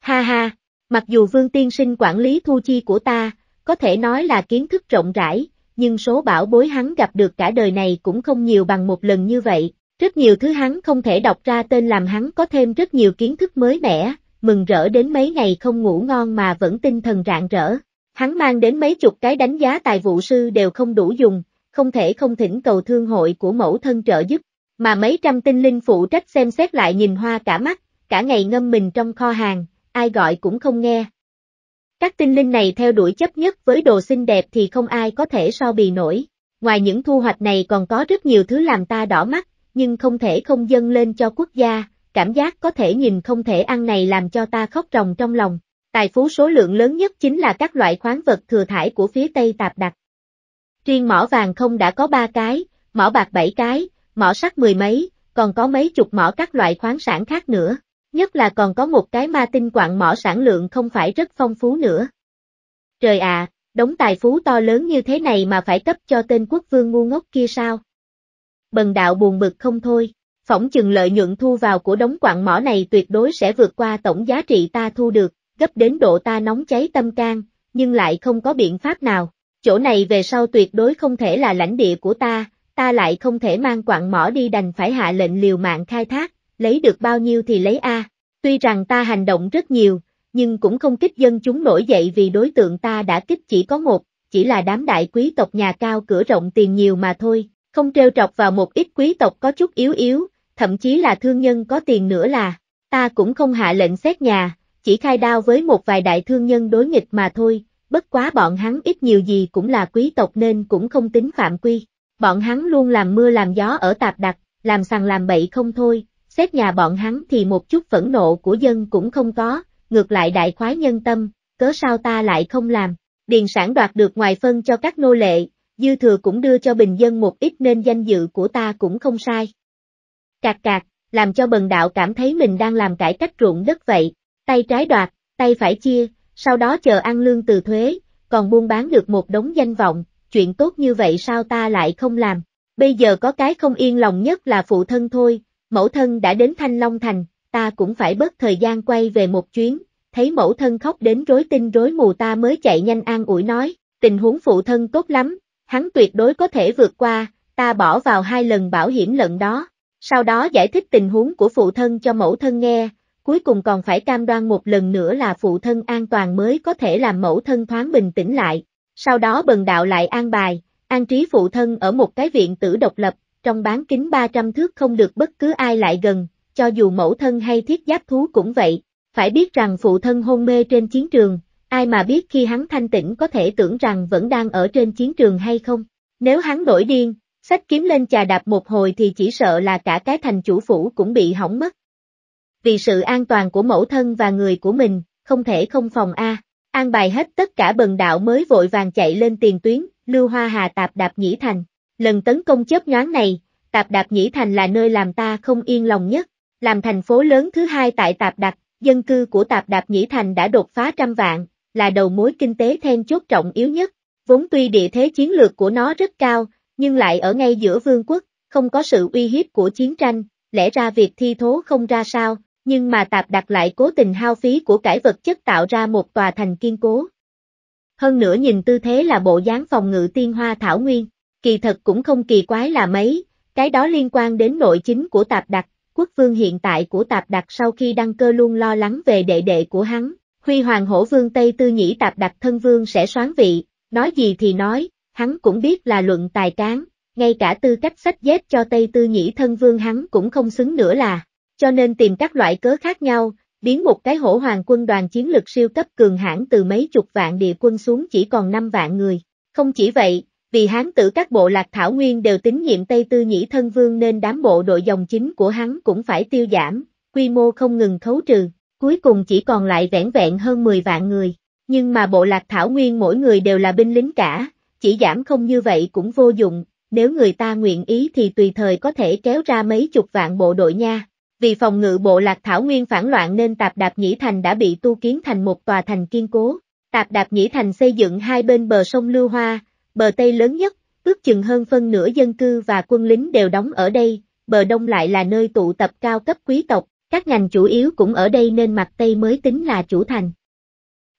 A: Ha ha, mặc dù Vương Tiên Sinh quản lý thu chi của ta, có thể nói là kiến thức rộng rãi, nhưng số bảo bối hắn gặp được cả đời này cũng không nhiều bằng một lần như vậy, rất nhiều thứ hắn không thể đọc ra tên làm hắn có thêm rất nhiều kiến thức mới mẻ, mừng rỡ đến mấy ngày không ngủ ngon mà vẫn tinh thần rạng rỡ. Hắn mang đến mấy chục cái đánh giá tài vụ sư đều không đủ dùng, không thể không thỉnh cầu thương hội của mẫu thân trợ giúp mà mấy trăm tinh linh phụ trách xem xét lại nhìn hoa cả mắt, cả ngày ngâm mình trong kho hàng, ai gọi cũng không nghe. Các tinh linh này theo đuổi chấp nhất với đồ xinh đẹp thì không ai có thể so bì nổi. Ngoài những thu hoạch này còn có rất nhiều thứ làm ta đỏ mắt, nhưng không thể không dâng lên cho quốc gia, cảm giác có thể nhìn không thể ăn này làm cho ta khóc ròng trong lòng. Tài phú số lượng lớn nhất chính là các loại khoáng vật thừa thải của phía Tây Tạp Đặc. Riêng mỏ vàng không đã có 3 cái, mỏ bạc 7 cái, mỏ sắt mười mấy, còn có mấy chục mỏ các loại khoáng sản khác nữa. Nhất là còn có một cái ma tinh quạng mỏ sản lượng không phải rất phong phú nữa. Trời à, đống tài phú to lớn như thế này mà phải cấp cho tên quốc vương ngu ngốc kia sao? Bần đạo buồn bực không thôi, phỏng chừng lợi nhuận thu vào của đống quạng mỏ này tuyệt đối sẽ vượt qua tổng giá trị ta thu được, gấp đến độ ta nóng cháy tâm can, nhưng lại không có biện pháp nào. Chỗ này về sau tuyệt đối không thể là lãnh địa của ta, ta lại không thể mang quạng mỏ đi đành phải hạ lệnh liều mạng khai thác, lấy được bao nhiêu thì lấy A. Tuy rằng ta hành động rất nhiều, nhưng cũng không kích dân chúng nổi dậy vì đối tượng ta đã kích chỉ có một, chỉ là đám đại quý tộc nhà cao cửa rộng tiền nhiều mà thôi, không trêu trọc vào một ít quý tộc có chút yếu yếu, thậm chí là thương nhân có tiền nữa là, ta cũng không hạ lệnh xét nhà, chỉ khai đao với một vài đại thương nhân đối nghịch mà thôi, bất quá bọn hắn ít nhiều gì cũng là quý tộc nên cũng không tính phạm quy, Bọn hắn luôn làm mưa làm gió ở tạp đặc, làm sằng làm bậy không thôi, xét nhà bọn hắn thì một chút phẫn nộ của dân cũng không có, ngược lại đại khoái nhân tâm, cớ sao ta lại không làm. Điền sản đoạt được ngoài phân cho các nô lệ, dư thừa cũng đưa cho bình dân một ít nên danh dự của ta cũng không sai. Cạc cạc, làm cho bần đạo cảm thấy mình đang làm cải cách ruộng đất vậy, tay trái đoạt, tay phải chia, sau đó chờ ăn lương từ thuế, còn buôn bán được một đống danh vọng, chuyện tốt như vậy sao ta lại không làm, bây giờ có cái không yên lòng nhất là phụ thân thôi, mẫu thân đã đến Thanh Long Thành, ta cũng phải bớt thời gian quay về một chuyến, thấy mẫu thân khóc đến rối tinh rối mù ta mới chạy nhanh an ủi nói, tình huống phụ thân tốt lắm, hắn tuyệt đối có thể vượt qua, ta bỏ vào hai lần bảo hiểm lận đó, sau đó giải thích tình huống của phụ thân cho mẫu thân nghe, cuối cùng còn phải cam đoan một lần nữa là phụ thân an toàn mới có thể làm mẫu thân thoáng bình tĩnh lại, sau đó bần đạo lại an bài, an trí phụ thân ở một cái viện tử độc lập, trong bán kính 300 thước không được bất cứ ai lại gần, cho dù mẫu thân hay thiết giáp thú cũng vậy. Phải biết rằng phụ thân hôn mê trên chiến trường, ai mà biết khi hắn thanh tỉnh có thể tưởng rằng vẫn đang ở trên chiến trường hay không. Nếu hắn nổi điên, sách kiếm lên chà đạp một hồi thì chỉ sợ là cả cái thành chủ phủ cũng bị hỏng mất. Vì sự an toàn của mẫu thân và người của mình, không thể không phòng A. An bài hết tất cả bần đạo mới vội vàng chạy lên tiền tuyến, Lưu Hoa Hà tạp đạp nhĩ thành. Lần tấn công chớp nhoáng này, tạp đạp nhĩ thành là nơi làm ta không yên lòng nhất, làm thành phố lớn thứ hai tại tạp đạp, dân cư của tạp đạp nhĩ thành đã đột phá trăm vạn, là đầu mối kinh tế then chốt trọng yếu nhất. Vốn tuy địa thế chiến lược của nó rất cao, nhưng lại ở ngay giữa vương quốc, không có sự uy hiếp của chiến tranh, lẽ ra việc thi thố không ra sao, nhưng mà tạp đặt lại cố tình hao phí của cải vật chất tạo ra một tòa thành kiên cố. Hơn nữa nhìn tư thế là bộ dáng phòng ngự tiên hoa thảo nguyên, kỳ thật cũng không kỳ quái là mấy, cái đó liên quan đến nội chính của tạp đặc, quốc vương hiện tại của tạp đặc sau khi đăng cơ luôn lo lắng về đệ đệ của hắn, huy hoàng hổ vương Tây Tư Nhĩ tạp đặc thân vương sẽ soán vị, nói gì thì nói, hắn cũng biết là luận tài cán, ngay cả tư cách sách dép cho Tây Tư Nhĩ thân vương hắn cũng không xứng nữa là cho nên tìm các loại cớ khác nhau, biến một cái hổ hoàng quân đoàn chiến lực siêu cấp cường hãn từ mấy chục vạn địa quân xuống chỉ còn 5 vạn người. Không chỉ vậy, vì hán tử các bộ lạc thảo nguyên đều tín nhiệm Tây Tư Nhĩ Thân Vương nên đám bộ đội dòng chính của hắn cũng phải tiêu giảm, quy mô không ngừng khấu trừ, cuối cùng chỉ còn lại vẻn vẹn hơn 10 vạn người. Nhưng mà bộ lạc thảo nguyên mỗi người đều là binh lính cả, chỉ giảm không như vậy cũng vô dụng, nếu người ta nguyện ý thì tùy thời có thể kéo ra mấy chục vạn bộ đội nha. Vì phòng ngự bộ lạc Thảo Nguyên phản loạn nên Tạp Đạp Nhĩ Thành đã bị tu kiến thành một tòa thành kiên cố. Tạp Đạp Nhĩ Thành xây dựng hai bên bờ sông Lưu Hoa, bờ Tây lớn nhất, ước chừng hơn phân nửa dân cư và quân lính đều đóng ở đây, bờ Đông lại là nơi tụ tập cao cấp quý tộc, các ngành chủ yếu cũng ở đây nên mặt Tây mới tính là chủ thành.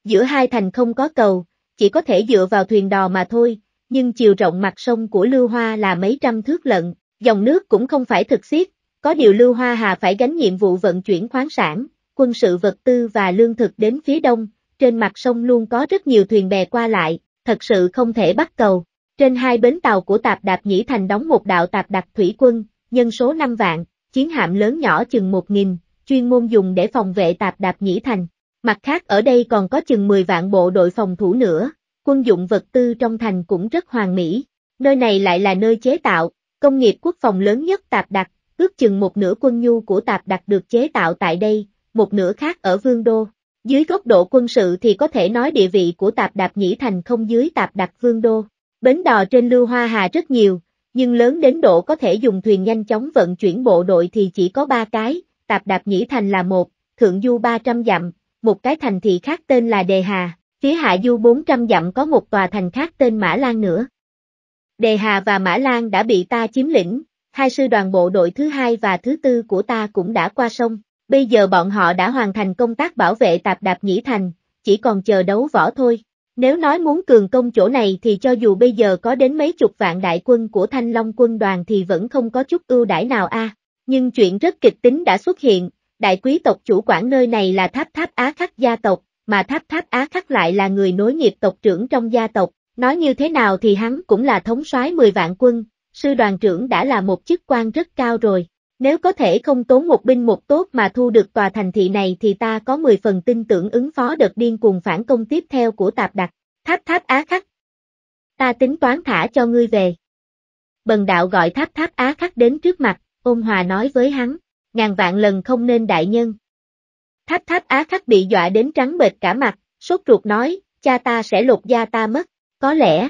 A: Giữa hai thành không có cầu, chỉ có thể dựa vào thuyền đò mà thôi, nhưng chiều rộng mặt sông của Lưu Hoa là mấy trăm thước lận, dòng nước cũng không phải thực xiết, có điều Lưu Hoa Hà phải gánh nhiệm vụ vận chuyển khoáng sản, quân sự vật tư và lương thực đến phía đông, trên mặt sông luôn có rất nhiều thuyền bè qua lại, thật sự không thể bắt cầu. Trên hai bến tàu của Tạp Đạp Nhĩ Thành đóng một đạo tạp đặc thủy quân, nhân số 5 vạn, chiến hạm lớn nhỏ chừng 1.000, chuyên môn dùng để phòng vệ Tạp Đạp Nhĩ Thành. Mặt khác ở đây còn có chừng 10 vạn bộ đội phòng thủ nữa, quân dụng vật tư trong thành cũng rất hoàn mỹ. Nơi này lại là nơi chế tạo, công nghiệp quốc phòng lớn nhất Tạp Đặc, ước chừng một nửa quân nhu của tạp đặt được chế tạo tại đây, một nửa khác ở Vương Đô. Dưới góc độ quân sự thì có thể nói địa vị của tạp đạp Nhĩ Thành không dưới tạp đặt Vương Đô. Bến đò trên Lưu Hoa Hà rất nhiều, nhưng lớn đến độ có thể dùng thuyền nhanh chóng vận chuyển bộ đội thì chỉ có ba cái, tạp đạp Nhĩ Thành là một, thượng du 300 dặm, một cái thành thị khác tên là Đề Hà, phía hạ du 400 dặm có một tòa thành khác tên Mã Lan nữa. Đề Hà và Mã Lan đã bị ta chiếm lĩnh, hai sư đoàn bộ đội thứ hai và thứ tư của ta cũng đã qua sông, bây giờ bọn họ đã hoàn thành công tác bảo vệ tạp đạp nhĩ thành, chỉ còn chờ đấu võ thôi. Nếu nói muốn cường công chỗ này thì cho dù bây giờ có đến mấy chục vạn đại quân của Thanh Long quân đoàn thì vẫn không có chút ưu đãi nào a. Nhưng chuyện rất kịch tính đã xuất hiện, đại quý tộc chủ quản nơi này là Tháp Tháp Á Khắc gia tộc, mà Tháp Tháp Á Khắc lại là người nối nghiệp tộc trưởng trong gia tộc, nói như thế nào thì hắn cũng là thống soái 10 vạn quân, sư đoàn trưởng đã là một chức quan rất cao rồi. Nếu có thể không tốn một binh một tốt mà thu được tòa thành thị này thì ta có 10 phần tin tưởng ứng phó đợt điên cuồng phản công tiếp theo của tạp đặc. Tháp tháp á khắc. Ta tính toán thả cho ngươi về. Bần đạo gọi tháp tháp á khắc đến trước mặt, ôn hòa nói với hắn, ngàn vạn lần không nên đại nhân. Tháp tháp á khắc bị dọa đến trắng bệt cả mặt, sốt ruột nói, cha ta sẽ lột da ta mất, có lẽ.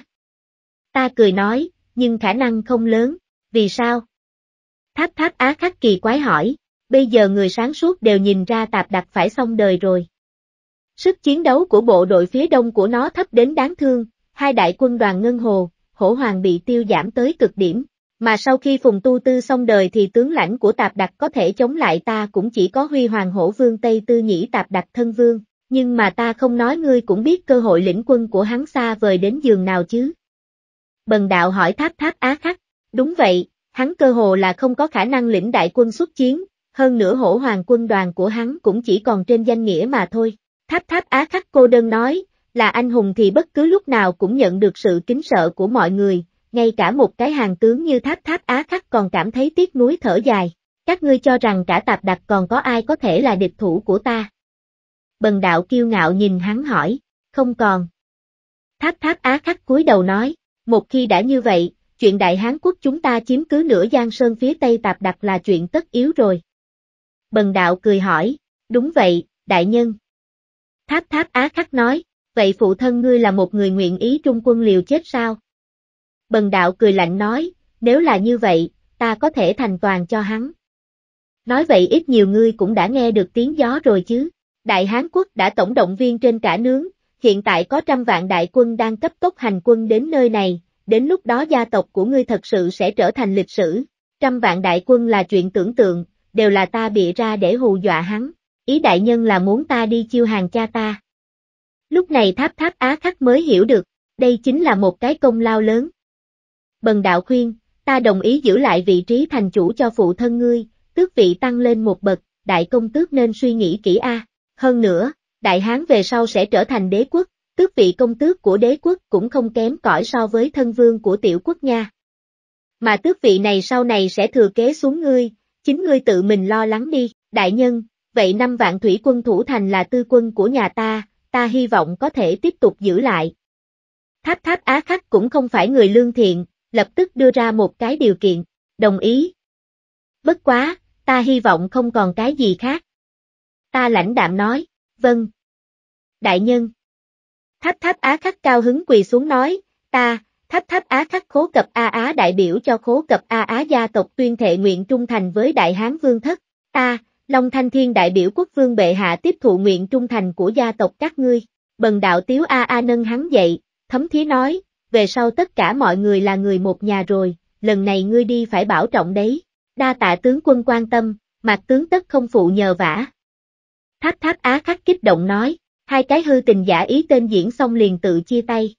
A: Ta cười nói, nhưng khả năng không lớn, vì sao? Tháp tháp á khắc kỳ quái hỏi, bây giờ người sáng suốt đều nhìn ra tạp đặc phải xong đời rồi. Sức chiến đấu của bộ đội phía đông của nó thấp đến đáng thương, hai đại quân đoàn ngân hồ, hổ hoàng bị tiêu giảm tới cực điểm, mà sau khi phùng tu tư xong đời thì tướng lãnh của tạp đặc có thể chống lại ta cũng chỉ có huy hoàng hổ vương Tây Tư Nhĩ tạp đặc thân vương, nhưng mà ta không nói ngươi cũng biết cơ hội lĩnh quân của hắn xa vời đến giường nào chứ bần đạo hỏi tháp tháp á khắc, đúng vậy, hắn cơ hồ là không có khả năng lĩnh đại quân xuất chiến, hơn nữa hổ hoàng quân đoàn của hắn cũng chỉ còn trên danh nghĩa mà thôi. Tháp tháp á khắc cô đơn nói, là anh hùng thì bất cứ lúc nào cũng nhận được sự kính sợ của mọi người, ngay cả một cái hàng tướng như tháp tháp á khắc còn cảm thấy tiếc nuối thở dài. Các ngươi cho rằng cả tạp đặc còn có ai có thể là địch thủ của ta. Bần đạo kiêu ngạo nhìn hắn hỏi, không còn. Tháp tháp á khắc cúi đầu nói, một khi đã như vậy, chuyện Đại Hán quốc chúng ta chiếm cứ nửa Giang Sơn phía Tây Tạp Đặc là chuyện tất yếu rồi. Bần đạo cười hỏi, đúng vậy, đại nhân. Tháp tháp á khắc nói, vậy phụ thân ngươi là một người nguyện ý trung quân liều chết sao? Bần đạo cười lạnh nói, nếu là như vậy, ta có thể thành toàn cho hắn. Nói vậy ít nhiều ngươi cũng đã nghe được tiếng gió rồi chứ. Đại Hán quốc đã tổng động viên trên cả nướng, hiện tại có trăm vạn đại quân đang cấp tốc hành quân đến nơi này, đến lúc đó gia tộc của ngươi thật sự sẽ trở thành lịch sử. Trăm vạn đại quân là chuyện tưởng tượng, đều là ta bịa ra để hù dọa hắn, ý đại nhân là muốn ta đi chiêu hàng cha ta. Lúc này tháp tháp á khắc mới hiểu được, đây chính là một cái công lao lớn. Bần đạo khuyên, ta đồng ý giữ lại vị trí thành chủ cho phụ thân ngươi, tước vị tăng lên một bậc, đại công tước nên suy nghĩ kỹ a. Hơn nữa, Đại Hán về sau sẽ trở thành đế quốc, tước vị công tước của đế quốc cũng không kém cỏi so với thân vương của tiểu quốc nha. Mà tước vị này sau này sẽ thừa kế xuống ngươi, chính ngươi tự mình lo lắng đi, đại nhân, vậy năm vạn thủy quân thủ thành là tư quân của nhà ta, ta hy vọng có thể tiếp tục giữ lại. Tháp tháp á khắc cũng không phải người lương thiện, lập tức đưa ra một cái điều kiện, đồng ý. Bất quá, ta hy vọng không còn cái gì khác. Ta lãnh đạm nói vâng. Đại nhân. Tháp tháp á khắc cao hứng quỳ xuống nói, ta, tháp tháp á khắc khố cập A Á đại biểu cho khố cập A Á gia tộc tuyên thệ nguyện trung thành với đại hán vương thất, ta, Long Thanh Thiên đại biểu quốc vương bệ hạ tiếp thụ nguyện trung thành của gia tộc các ngươi, bần đạo tiếu A A nâng hắn dậy, thấm thí nói, về sau tất cả mọi người là người một nhà rồi, lần này ngươi đi phải bảo trọng đấy, đa tạ tướng quân quan tâm, mặt tướng tất không phụ nhờ vả. Thác thác á khắc kích động nói, hai cái hư tình giả ý tên diễn xong liền tự chia tay.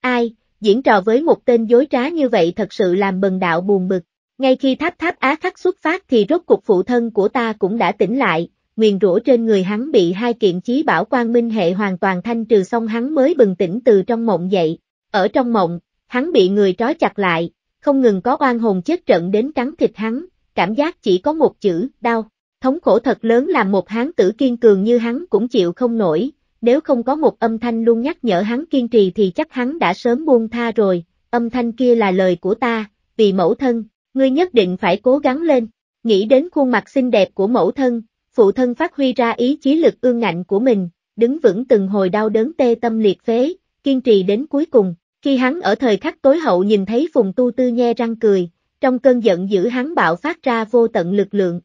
A: Ai, diễn trò với một tên dối trá như vậy thật sự làm bần đạo buồn bực. Ngay khi tháp tháp á khắc xuất phát thì rốt cuộc phụ thân của ta cũng đã tỉnh lại, nguyền rủa trên người hắn bị hai kiện chí bảo quan minh hệ hoàn toàn thanh trừ xong hắn mới bừng tỉnh từ trong mộng dậy. Ở trong mộng, hắn bị người trói chặt lại, không ngừng có oan hồn chết trận đến cắn thịt hắn, cảm giác chỉ có một chữ, đau. Thống khổ thật lớn làm một hán tử kiên cường như hắn cũng chịu không nổi, nếu không có một âm thanh luôn nhắc nhở hắn kiên trì thì chắc hắn đã sớm buông tha rồi, âm thanh kia là lời của ta, vì mẫu thân, ngươi nhất định phải cố gắng lên, nghĩ đến khuôn mặt xinh đẹp của mẫu thân, phụ thân phát huy ra ý chí lực ương ngạnh của mình, đứng vững từng hồi đau đớn tê tâm liệt phế, kiên trì đến cuối cùng, khi hắn ở thời khắc tối hậu nhìn thấy Phùng Tu Tư nhe răng cười, trong cơn giận dữ hắn bạo phát ra vô tận lực lượng,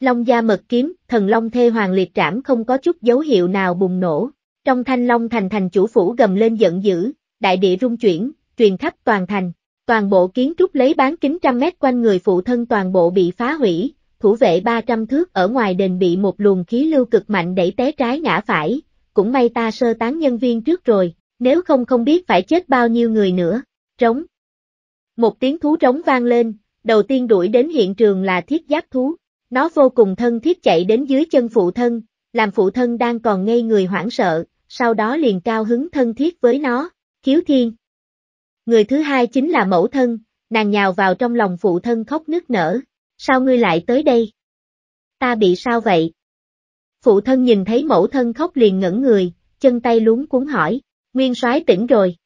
A: Long gia mật kiếm, thần long thê hoàng liệt trảm không có chút dấu hiệu nào bùng nổ. Trong thanh long thành thành chủ phủ gầm lên giận dữ, đại địa rung chuyển, truyền khắp toàn thành. Toàn bộ kiến trúc lấy bán kính trăm mét quanh người phụ thân toàn bộ bị phá hủy, thủ vệ 300 thước ở ngoài đền bị một luồng khí lưu cực mạnh đẩy té trái ngã phải, cũng may ta sơ tán nhân viên trước rồi, nếu không không biết phải chết bao nhiêu người nữa. Trống. Một tiếng thú trống vang lên, đầu tiên đuổi đến hiện trường là thiết giáp thú, nó vô cùng thân thiết chạy đến dưới chân phụ thân, làm phụ thân đang còn ngây người hoảng sợ, sau đó liền cao hứng thân thiết với nó, khiếu thiên. Người thứ hai chính là mẫu thân, nàng nhào vào trong lòng phụ thân khóc nức nở, sao ngươi lại tới đây? Ta bị sao vậy? Phụ thân nhìn thấy mẫu thân khóc liền ngẩn người, chân tay luống cuốn hỏi, nguyên soái tỉnh rồi.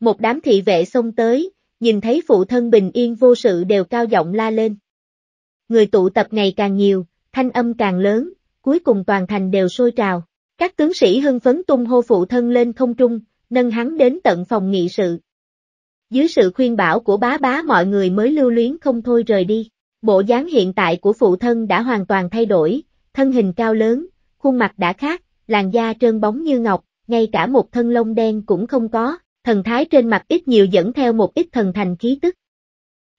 A: Một đám thị vệ xông tới, nhìn thấy phụ thân bình yên vô sự đều cao giọng la lên người tụ tập ngày càng nhiều, thanh âm càng lớn, cuối cùng toàn thành đều sôi trào. Các tướng sĩ hưng phấn tung hô phụ thân lên không trung, nâng hắn đến tận phòng nghị sự. Dưới sự khuyên bảo của bá bá mọi người mới lưu luyến không thôi rời đi. Bộ dáng hiện tại của phụ thân đã hoàn toàn thay đổi, thân hình cao lớn, khuôn mặt đã khác, làn da trơn bóng như ngọc, ngay cả một thân lông đen cũng không có, thần thái trên mặt ít nhiều dẫn theo một ít thần thành khí tức.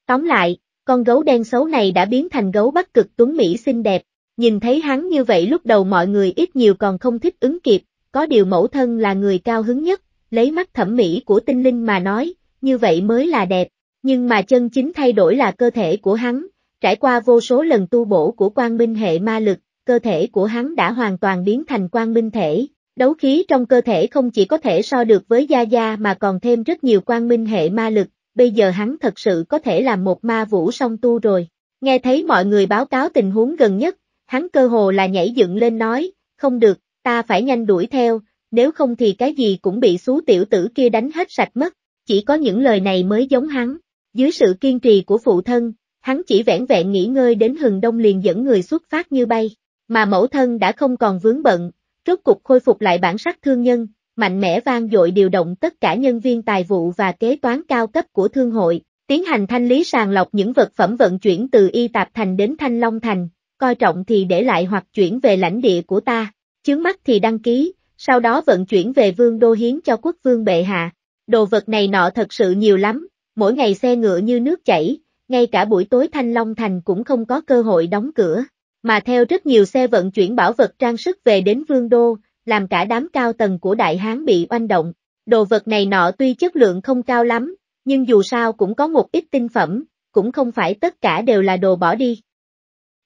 A: Tóm lại, con gấu đen xấu này đã biến thành gấu bắc cực tuấn Mỹ xinh đẹp, nhìn thấy hắn như vậy lúc đầu mọi người ít nhiều còn không thích ứng kịp, có điều mẫu thân là người cao hứng nhất, lấy mắt thẩm mỹ của tinh linh mà nói, như vậy mới là đẹp, nhưng mà chân chính thay đổi là cơ thể của hắn, trải qua vô số lần tu bổ của quang minh hệ ma lực, cơ thể của hắn đã hoàn toàn biến thành quang minh thể, đấu khí trong cơ thể không chỉ có thể so được với Gia Gia mà còn thêm rất nhiều quang minh hệ ma lực, bây giờ hắn thật sự có thể làm một ma vũ song tu rồi. Nghe thấy mọi người báo cáo tình huống gần nhất, hắn cơ hồ là nhảy dựng lên nói, không được, ta phải nhanh đuổi theo, nếu không thì cái gì cũng bị xú tiểu tử kia đánh hết sạch mất, chỉ có những lời này mới giống hắn. Dưới sự kiên trì của phụ thân, hắn chỉ vẻn vẹn nghỉ ngơi đến hừng đông liền dẫn người xuất phát như bay, mà mẫu thân đã không còn vướng bận, rốt cục khôi phục lại bản sắc thương nhân, mạnh mẽ vang dội điều động tất cả nhân viên tài vụ và kế toán cao cấp của thương hội, tiến hành thanh lý sàng lọc những vật phẩm vận chuyển từ Y Tạp Thành đến Thanh Long Thành, coi trọng thì để lại hoặc chuyển về lãnh địa của ta, chướng mắt thì đăng ký, sau đó vận chuyển về vương đô hiến cho quốc vương bệ hạ. Đồ vật này nọ thật sự nhiều lắm, mỗi ngày xe ngựa như nước chảy, ngay cả buổi tối Thanh Long Thành cũng không có cơ hội đóng cửa. Mà theo rất nhiều xe vận chuyển bảo vật trang sức về đến Vương Đô, làm cả đám cao tầng của Đại Hán bị oanh động. Đồ vật này nọ tuy chất lượng không cao lắm, nhưng dù sao cũng có một ít tinh phẩm, cũng không phải tất cả đều là đồ bỏ đi.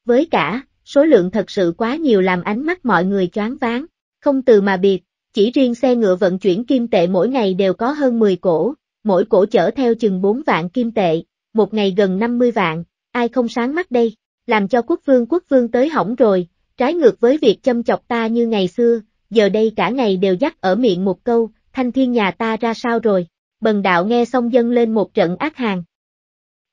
A: Với cả, số lượng thật sự quá nhiều làm ánh mắt mọi người choáng váng, không từ mà biệt, chỉ riêng xe ngựa vận chuyển kim tệ mỗi ngày đều có hơn 10 cổ, mỗi cổ chở theo chừng 4 vạn kim tệ, một ngày gần 50 vạn, ai không sáng mắt đây, làm cho quốc vương quốc vương tới hỏng rồi, trái ngược với việc châm chọc ta như ngày xưa, giờ đây cả ngày đều dắt ở miệng một câu, thanh thiên nhà ta ra sao rồi, bần đạo nghe xong dân lên một trận ác hàng.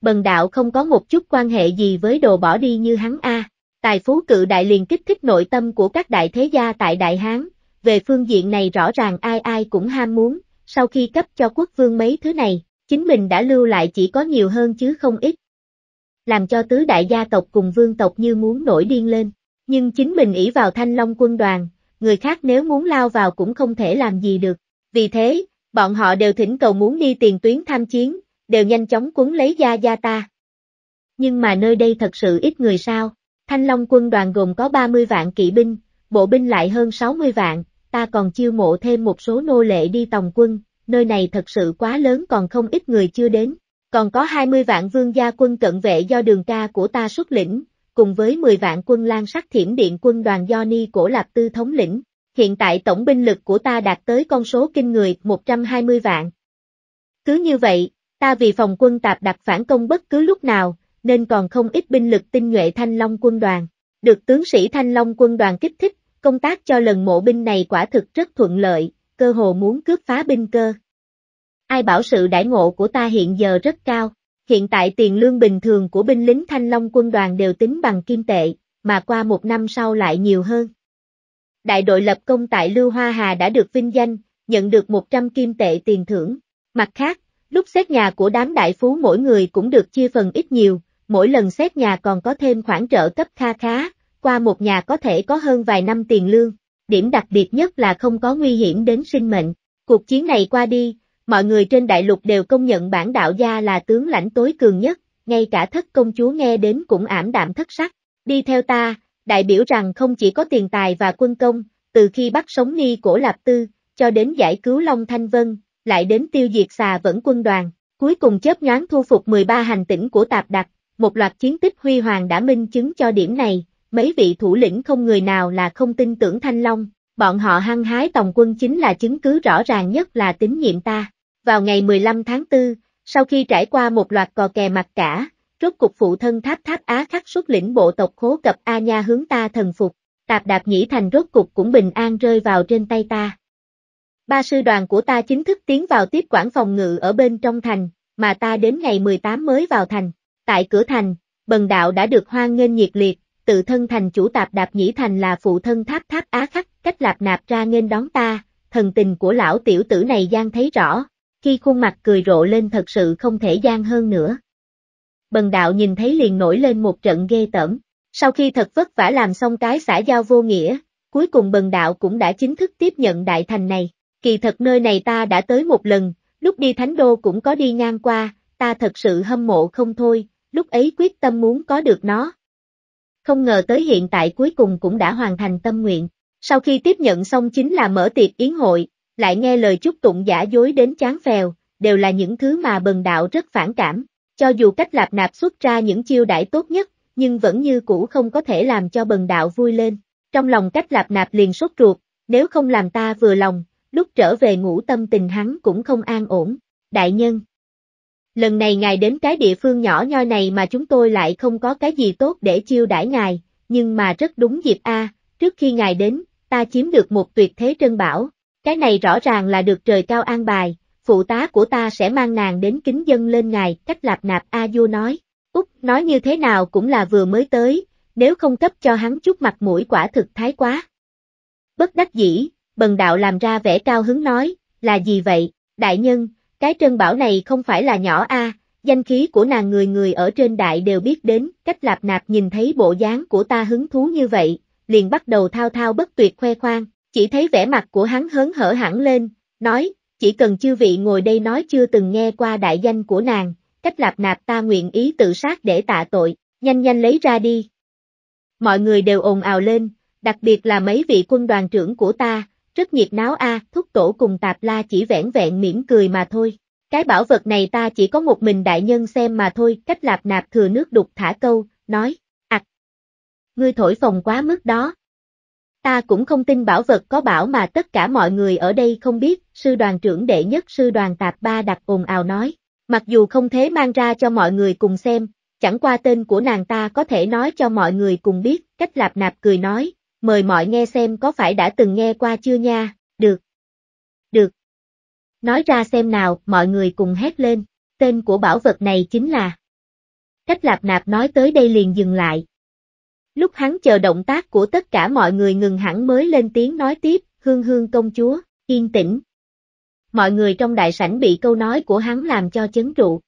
A: Bần đạo không có một chút quan hệ gì với đồ bỏ đi như hắn a. Tài phú cự đại liền kích thích nội tâm của các đại thế gia tại Đại Hán, về phương diện này rõ ràng ai ai cũng ham muốn, sau khi cấp cho quốc vương mấy thứ này, chính mình đã lưu lại chỉ có nhiều hơn chứ không ít. Làm cho tứ đại gia tộc cùng vương tộc như muốn nổi điên lên, nhưng chính mình ỷ vào thanh long quân đoàn, người khác nếu muốn lao vào cũng không thể làm gì được. Vì thế, bọn họ đều thỉnh cầu muốn đi tiền tuyến tham chiến, đều nhanh chóng cuốn lấy Gia Gia ta. Nhưng mà nơi đây thật sự ít người sao, Thanh Long quân đoàn gồm có 30 vạn kỵ binh, bộ binh lại hơn 60 vạn, ta còn chiêu mộ thêm một số nô lệ đi tòng quân, nơi này thật sự quá lớn còn không ít người chưa đến, còn có 20 vạn vương gia quân cận vệ do đường ca của ta xuất lĩnh, cùng với 10 vạn quân lan sắc thiểm điện quân đoàn do Ni Cổ Lạp Tư thống lĩnh, hiện tại tổng binh lực của ta đạt tới con số kinh người 120 vạn. Cứ như vậy, ta vì phòng quân tạp đặt phản công bất cứ lúc nào, nên còn không ít binh lực tinh nhuệ Thanh Long quân đoàn. Được tướng sĩ Thanh Long quân đoàn kích thích, công tác cho lần mộ binh này quả thực rất thuận lợi, cơ hồ muốn cướp phá binh cơ. Ai bảo sự đại ngộ của ta hiện giờ rất cao. Hiện tại tiền lương bình thường của binh lính Thanh Long quân đoàn đều tính bằng kim tệ, mà qua một năm sau lại nhiều hơn. Đại đội lập công tại Lưu Hoa Hà đã được vinh danh, nhận được 100 kim tệ tiền thưởng. Mặt khác, lúc xét nhà của đám đại phú mỗi người cũng được chia phần ít nhiều, mỗi lần xét nhà còn có thêm khoản trợ cấp kha khá, qua một nhà có thể có hơn vài năm tiền lương. Điểm đặc biệt nhất là không có nguy hiểm đến sinh mệnh. Cuộc chiến này qua đi, mọi người trên đại lục đều công nhận bản đạo gia là tướng lãnh tối cường nhất, ngay cả thất công chúa nghe đến cũng ảm đạm thất sắc. Đi theo ta, đại biểu rằng không chỉ có tiền tài và quân công, từ khi bắt sống ni cổ Lạp Tư, cho đến giải cứu Long Thanh Vân, lại đến tiêu diệt xà vẫn quân đoàn, cuối cùng chớp nhoáng thu phục 13 hành tỉnh của Tạp Đặc, một loạt chiến tích huy hoàng đã minh chứng cho điểm này, mấy vị thủ lĩnh không người nào là không tin tưởng Thanh Long, bọn họ hăng hái tòng quân chính là chứng cứ rõ ràng nhất là tín nhiệm ta. Vào ngày 15 tháng 4, sau khi trải qua một loạt cò kè mặt cả, rốt cục phụ thân tháp tháp Á khắc xuất lĩnh bộ tộc khố cập A Nha hướng ta thần phục, tạp đạp nhĩ thành rốt cục cũng bình an rơi vào trên tay ta. Ba sư đoàn của ta chính thức tiến vào tiếp quản phòng ngự ở bên trong thành, mà ta đến ngày 18 mới vào thành. Tại cửa thành, bần đạo đã được hoan nghênh nhiệt liệt, tự thân thành chủ tạp đạp nhĩ thành là phụ thân tháp tháp á khắc, cách lạp nạp ra nên đón ta, thần tình của lão tiểu tử này gian thấy rõ, khi khuôn mặt cười rộ lên thật sự không thể gian hơn nữa. Bần đạo nhìn thấy liền nổi lên một trận ghê tởm, sau khi thật vất vả làm xong cái xã giao vô nghĩa, cuối cùng bần đạo cũng đã chính thức tiếp nhận đại thành này, kỳ thật nơi này ta đã tới một lần, lúc đi thánh đô cũng có đi ngang qua, ta thật sự hâm mộ không thôi, lúc ấy quyết tâm muốn có được nó, không ngờ tới hiện tại cuối cùng cũng đã hoàn thành tâm nguyện. Sau khi tiếp nhận xong chính là mở tiệc yến hội, lại nghe lời chúc tụng giả dối đến chán phèo, đều là những thứ mà bần đạo rất phản cảm. Cho dù cách lạp nạp xuất ra những chiêu đãi tốt nhất, nhưng vẫn như cũ không có thể làm cho bần đạo vui lên. Trong lòng cách lạp nạp liền sốt ruột, nếu không làm ta vừa lòng, lúc trở về ngủ tâm tình hắn cũng không an ổn. Đại nhân, lần này ngài đến cái địa phương nhỏ nhoi này mà chúng tôi lại không có cái gì tốt để chiêu đãi ngài, nhưng mà rất đúng dịp a. trước khi ngài đến, ta chiếm được một tuyệt thế trân bảo, cái này rõ ràng là được trời cao an bài, phụ tá của ta sẽ mang nàng đến kính dân lên ngài, cách lạp nạp A Du nói. Úc, nói như thế nào cũng là vừa mới tới, nếu không cấp cho hắn chút mặt mũi quả thực thái quá. Bất đắc dĩ, bần đạo làm ra vẻ cao hứng nói, là gì vậy, đại nhân, cái trân bảo này không phải là nhỏ a, danh khí của nàng người người ở trên đại đều biết đến, cách lạp nạp nhìn thấy bộ dáng của ta hứng thú như vậy, liền bắt đầu thao thao bất tuyệt khoe khoang, chỉ thấy vẻ mặt của hắn hớn hở hẳn lên, nói, chỉ cần chư vị ngồi đây nói chưa từng nghe qua đại danh của nàng, cách lạp nạp ta nguyện ý tự sát để tạ tội, nhanh nhanh lấy ra đi. Mọi người đều ồn ào lên, đặc biệt là mấy vị quân đoàn trưởng của ta, rất nhiệt náo a, thúc tổ cùng tạp la chỉ vẻn vẹn mỉm cười mà thôi. Cái bảo vật này ta chỉ có một mình đại nhân xem mà thôi, cách lạp nạp thừa nước đục thả câu, nói, ặc. À, ngươi thổi phồng quá mức đó. Ta cũng không tin bảo vật có bảo mà tất cả mọi người ở đây không biết, sư đoàn trưởng đệ nhất sư đoàn tạp ba đặt ồn ào nói, mặc dù không thế mang ra cho mọi người cùng xem, chẳng qua tên của nàng ta có thể nói cho mọi người cùng biết, cách lạp nạp cười nói, mời mọi nghe xem có phải đã từng nghe qua chưa nha, được. Được. Nói ra xem nào, mọi người cùng hét lên, tên của bảo vật này chính là. Cách lạp nạp nói tới đây liền dừng lại. Lúc hắn chờ động tác của tất cả mọi người ngừng hẳn mới lên tiếng nói tiếp, hương hương công chúa, yên tĩnh. Mọi người trong đại sảnh bị câu nói của hắn làm cho chấn trụ.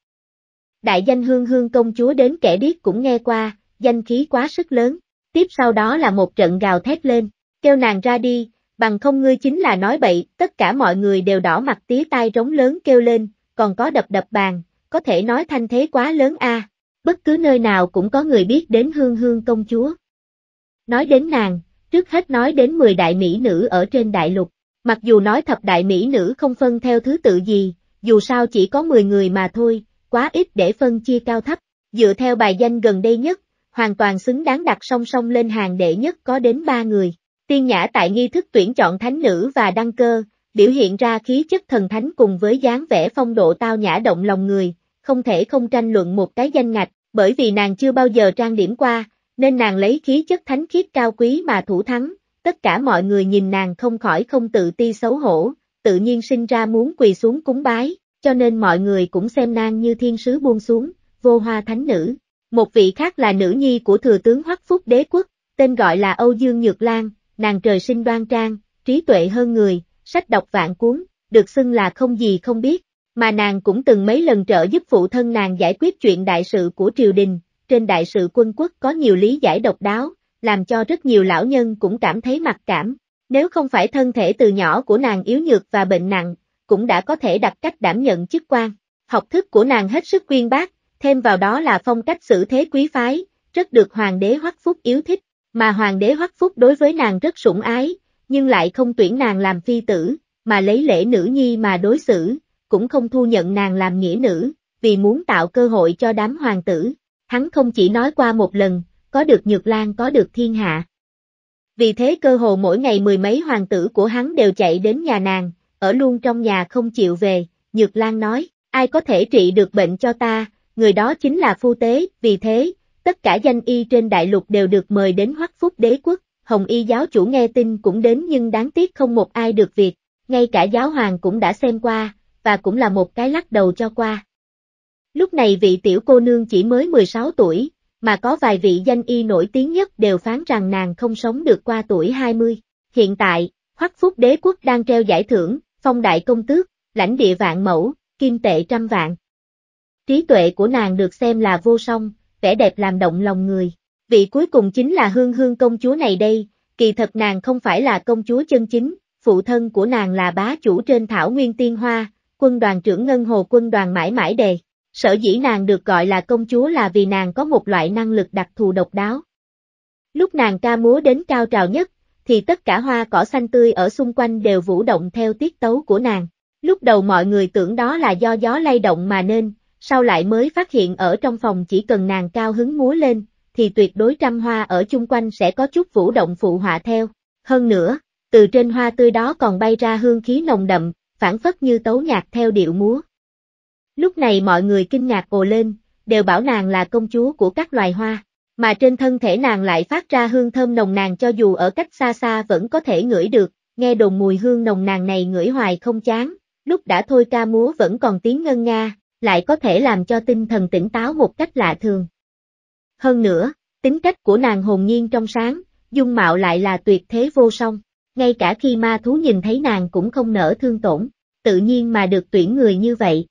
A: Đại danh hương hương công chúa đến kẻ điếc cũng nghe qua, danh khí quá sức lớn tiếp sau đó là một trận gào thét lên, kêu nàng ra đi, bằng không ngươi chính là nói bậy, tất cả mọi người đều đỏ mặt tía tai rống lớn kêu lên, còn có đập đập bàn, có thể nói thanh thế quá lớn a. bất cứ nơi nào cũng có người biết đến hương hương công chúa. Nói đến nàng, trước hết nói đến 10 đại mỹ nữ ở trên đại lục, mặc dù nói thập đại mỹ nữ không phân theo thứ tự gì, dù sao chỉ có 10 người mà thôi, quá ít để phân chia cao thấp, dựa theo bài danh gần đây nhất, hoàn toàn xứng đáng đặt song song lên hàng đệ nhất có đến ba người. Tiên Nhã tại nghi thức tuyển chọn thánh nữ và đăng cơ, biểu hiện ra khí chất thần thánh cùng với dáng vẻ phong độ tao nhã động lòng người, không thể không tranh luận một cái danh ngạch, bởi vì nàng chưa bao giờ trang điểm qua, nên nàng lấy khí chất thánh khiết cao quý mà thủ thắng, tất cả mọi người nhìn nàng không khỏi không tự ti xấu hổ, tự nhiên sinh ra muốn quỳ xuống cúng bái, cho nên mọi người cũng xem nàng như thiên sứ buông xuống, vô hoa thánh nữ. Một vị khác là nữ nhi của thừa tướng Hoắc Phúc đế quốc, tên gọi là Âu Dương Nhược Lan, nàng trời sinh đoan trang, trí tuệ hơn người, sách đọc vạn cuốn, được xưng là không gì không biết, mà nàng cũng từng mấy lần trợ giúp phụ thân nàng giải quyết chuyện đại sự của triều đình, trên đại sự quân quốc có nhiều lý giải độc đáo, làm cho rất nhiều lão nhân cũng cảm thấy mặc cảm, nếu không phải thân thể từ nhỏ của nàng yếu nhược và bệnh nặng, cũng đã có thể đặt cách đảm nhận chức quan. Học thức của nàng hết sức quyên bác, thêm vào đó là phong cách xử thế quý phái, rất được hoàng đế Hoắc Phúc yếu thích, mà hoàng đế Hoắc Phúc đối với nàng rất sủng ái, nhưng lại không tuyển nàng làm phi tử, mà lấy lễ nữ nhi mà đối xử, cũng không thu nhận nàng làm nghĩa nữ, vì muốn tạo cơ hội cho đám hoàng tử, hắn không chỉ nói qua một lần, có được Nhược Lan có được thiên hạ. Vì thế cơ hồ mỗi ngày mười mấy hoàng tử của hắn đều chạy đến nhà nàng, ở luôn trong nhà không chịu về, Nhược Lan nói, ai có thể trị được bệnh cho ta, người đó chính là phu tế, vì thế, tất cả danh y trên đại lục đều được mời đến hoắc phúc đế quốc, hồng y giáo chủ nghe tin cũng đến nhưng đáng tiếc không một ai được việc, ngay cả giáo hoàng cũng đã xem qua, và cũng là một cái lắc đầu cho qua. Lúc này vị tiểu cô nương chỉ mới 16 tuổi, mà có vài vị danh y nổi tiếng nhất đều phán rằng nàng không sống được qua tuổi 20. Hiện tại, Hoắc Phúc Đế Quốc đang treo giải thưởng, phong đại công tước, lãnh địa vạn mẫu, kim tệ trăm vạn trí tuệ của nàng được xem là vô song, vẻ đẹp làm động lòng người. Vị cuối cùng chính là hương hương công chúa này đây, kỳ thật nàng không phải là công chúa chân chính, phụ thân của nàng là bá chủ trên thảo nguyên tiên hoa, quân đoàn trưởng ngân hồ quân đoàn mãi mãi đề. Sở dĩ nàng được gọi là công chúa là vì nàng có một loại năng lực đặc thù độc đáo. Lúc nàng ca múa đến cao trào nhất, thì tất cả hoa cỏ xanh tươi ở xung quanh đều vũ động theo tiết tấu của nàng. Lúc đầu mọi người tưởng đó là do gió lay động mà nên, sau lại mới phát hiện ở trong phòng chỉ cần nàng cao hứng múa lên, thì tuyệt đối trăm hoa ở chung quanh sẽ có chút vũ động phụ họa theo. Hơn nữa, từ trên hoa tươi đó còn bay ra hương khí nồng đậm, phản phất như tấu nhạc theo điệu múa. Lúc này mọi người kinh ngạc ồ lên, đều bảo nàng là công chúa của các loài hoa, mà trên thân thể nàng lại phát ra hương thơm nồng nàng cho dù ở cách xa xa vẫn có thể ngửi được, nghe đồn mùi hương nồng nàng này ngửi hoài không chán, lúc đã thôi ca múa vẫn còn tiếng ngân nga, lại có thể làm cho tinh thần tỉnh táo một cách lạ thường. Hơn nữa, tính cách của nàng hồn nhiên trong sáng, dung mạo lại là tuyệt thế vô song, ngay cả khi ma thú nhìn thấy nàng cũng không nở thương tổn, tự nhiên mà được tuyển người như vậy.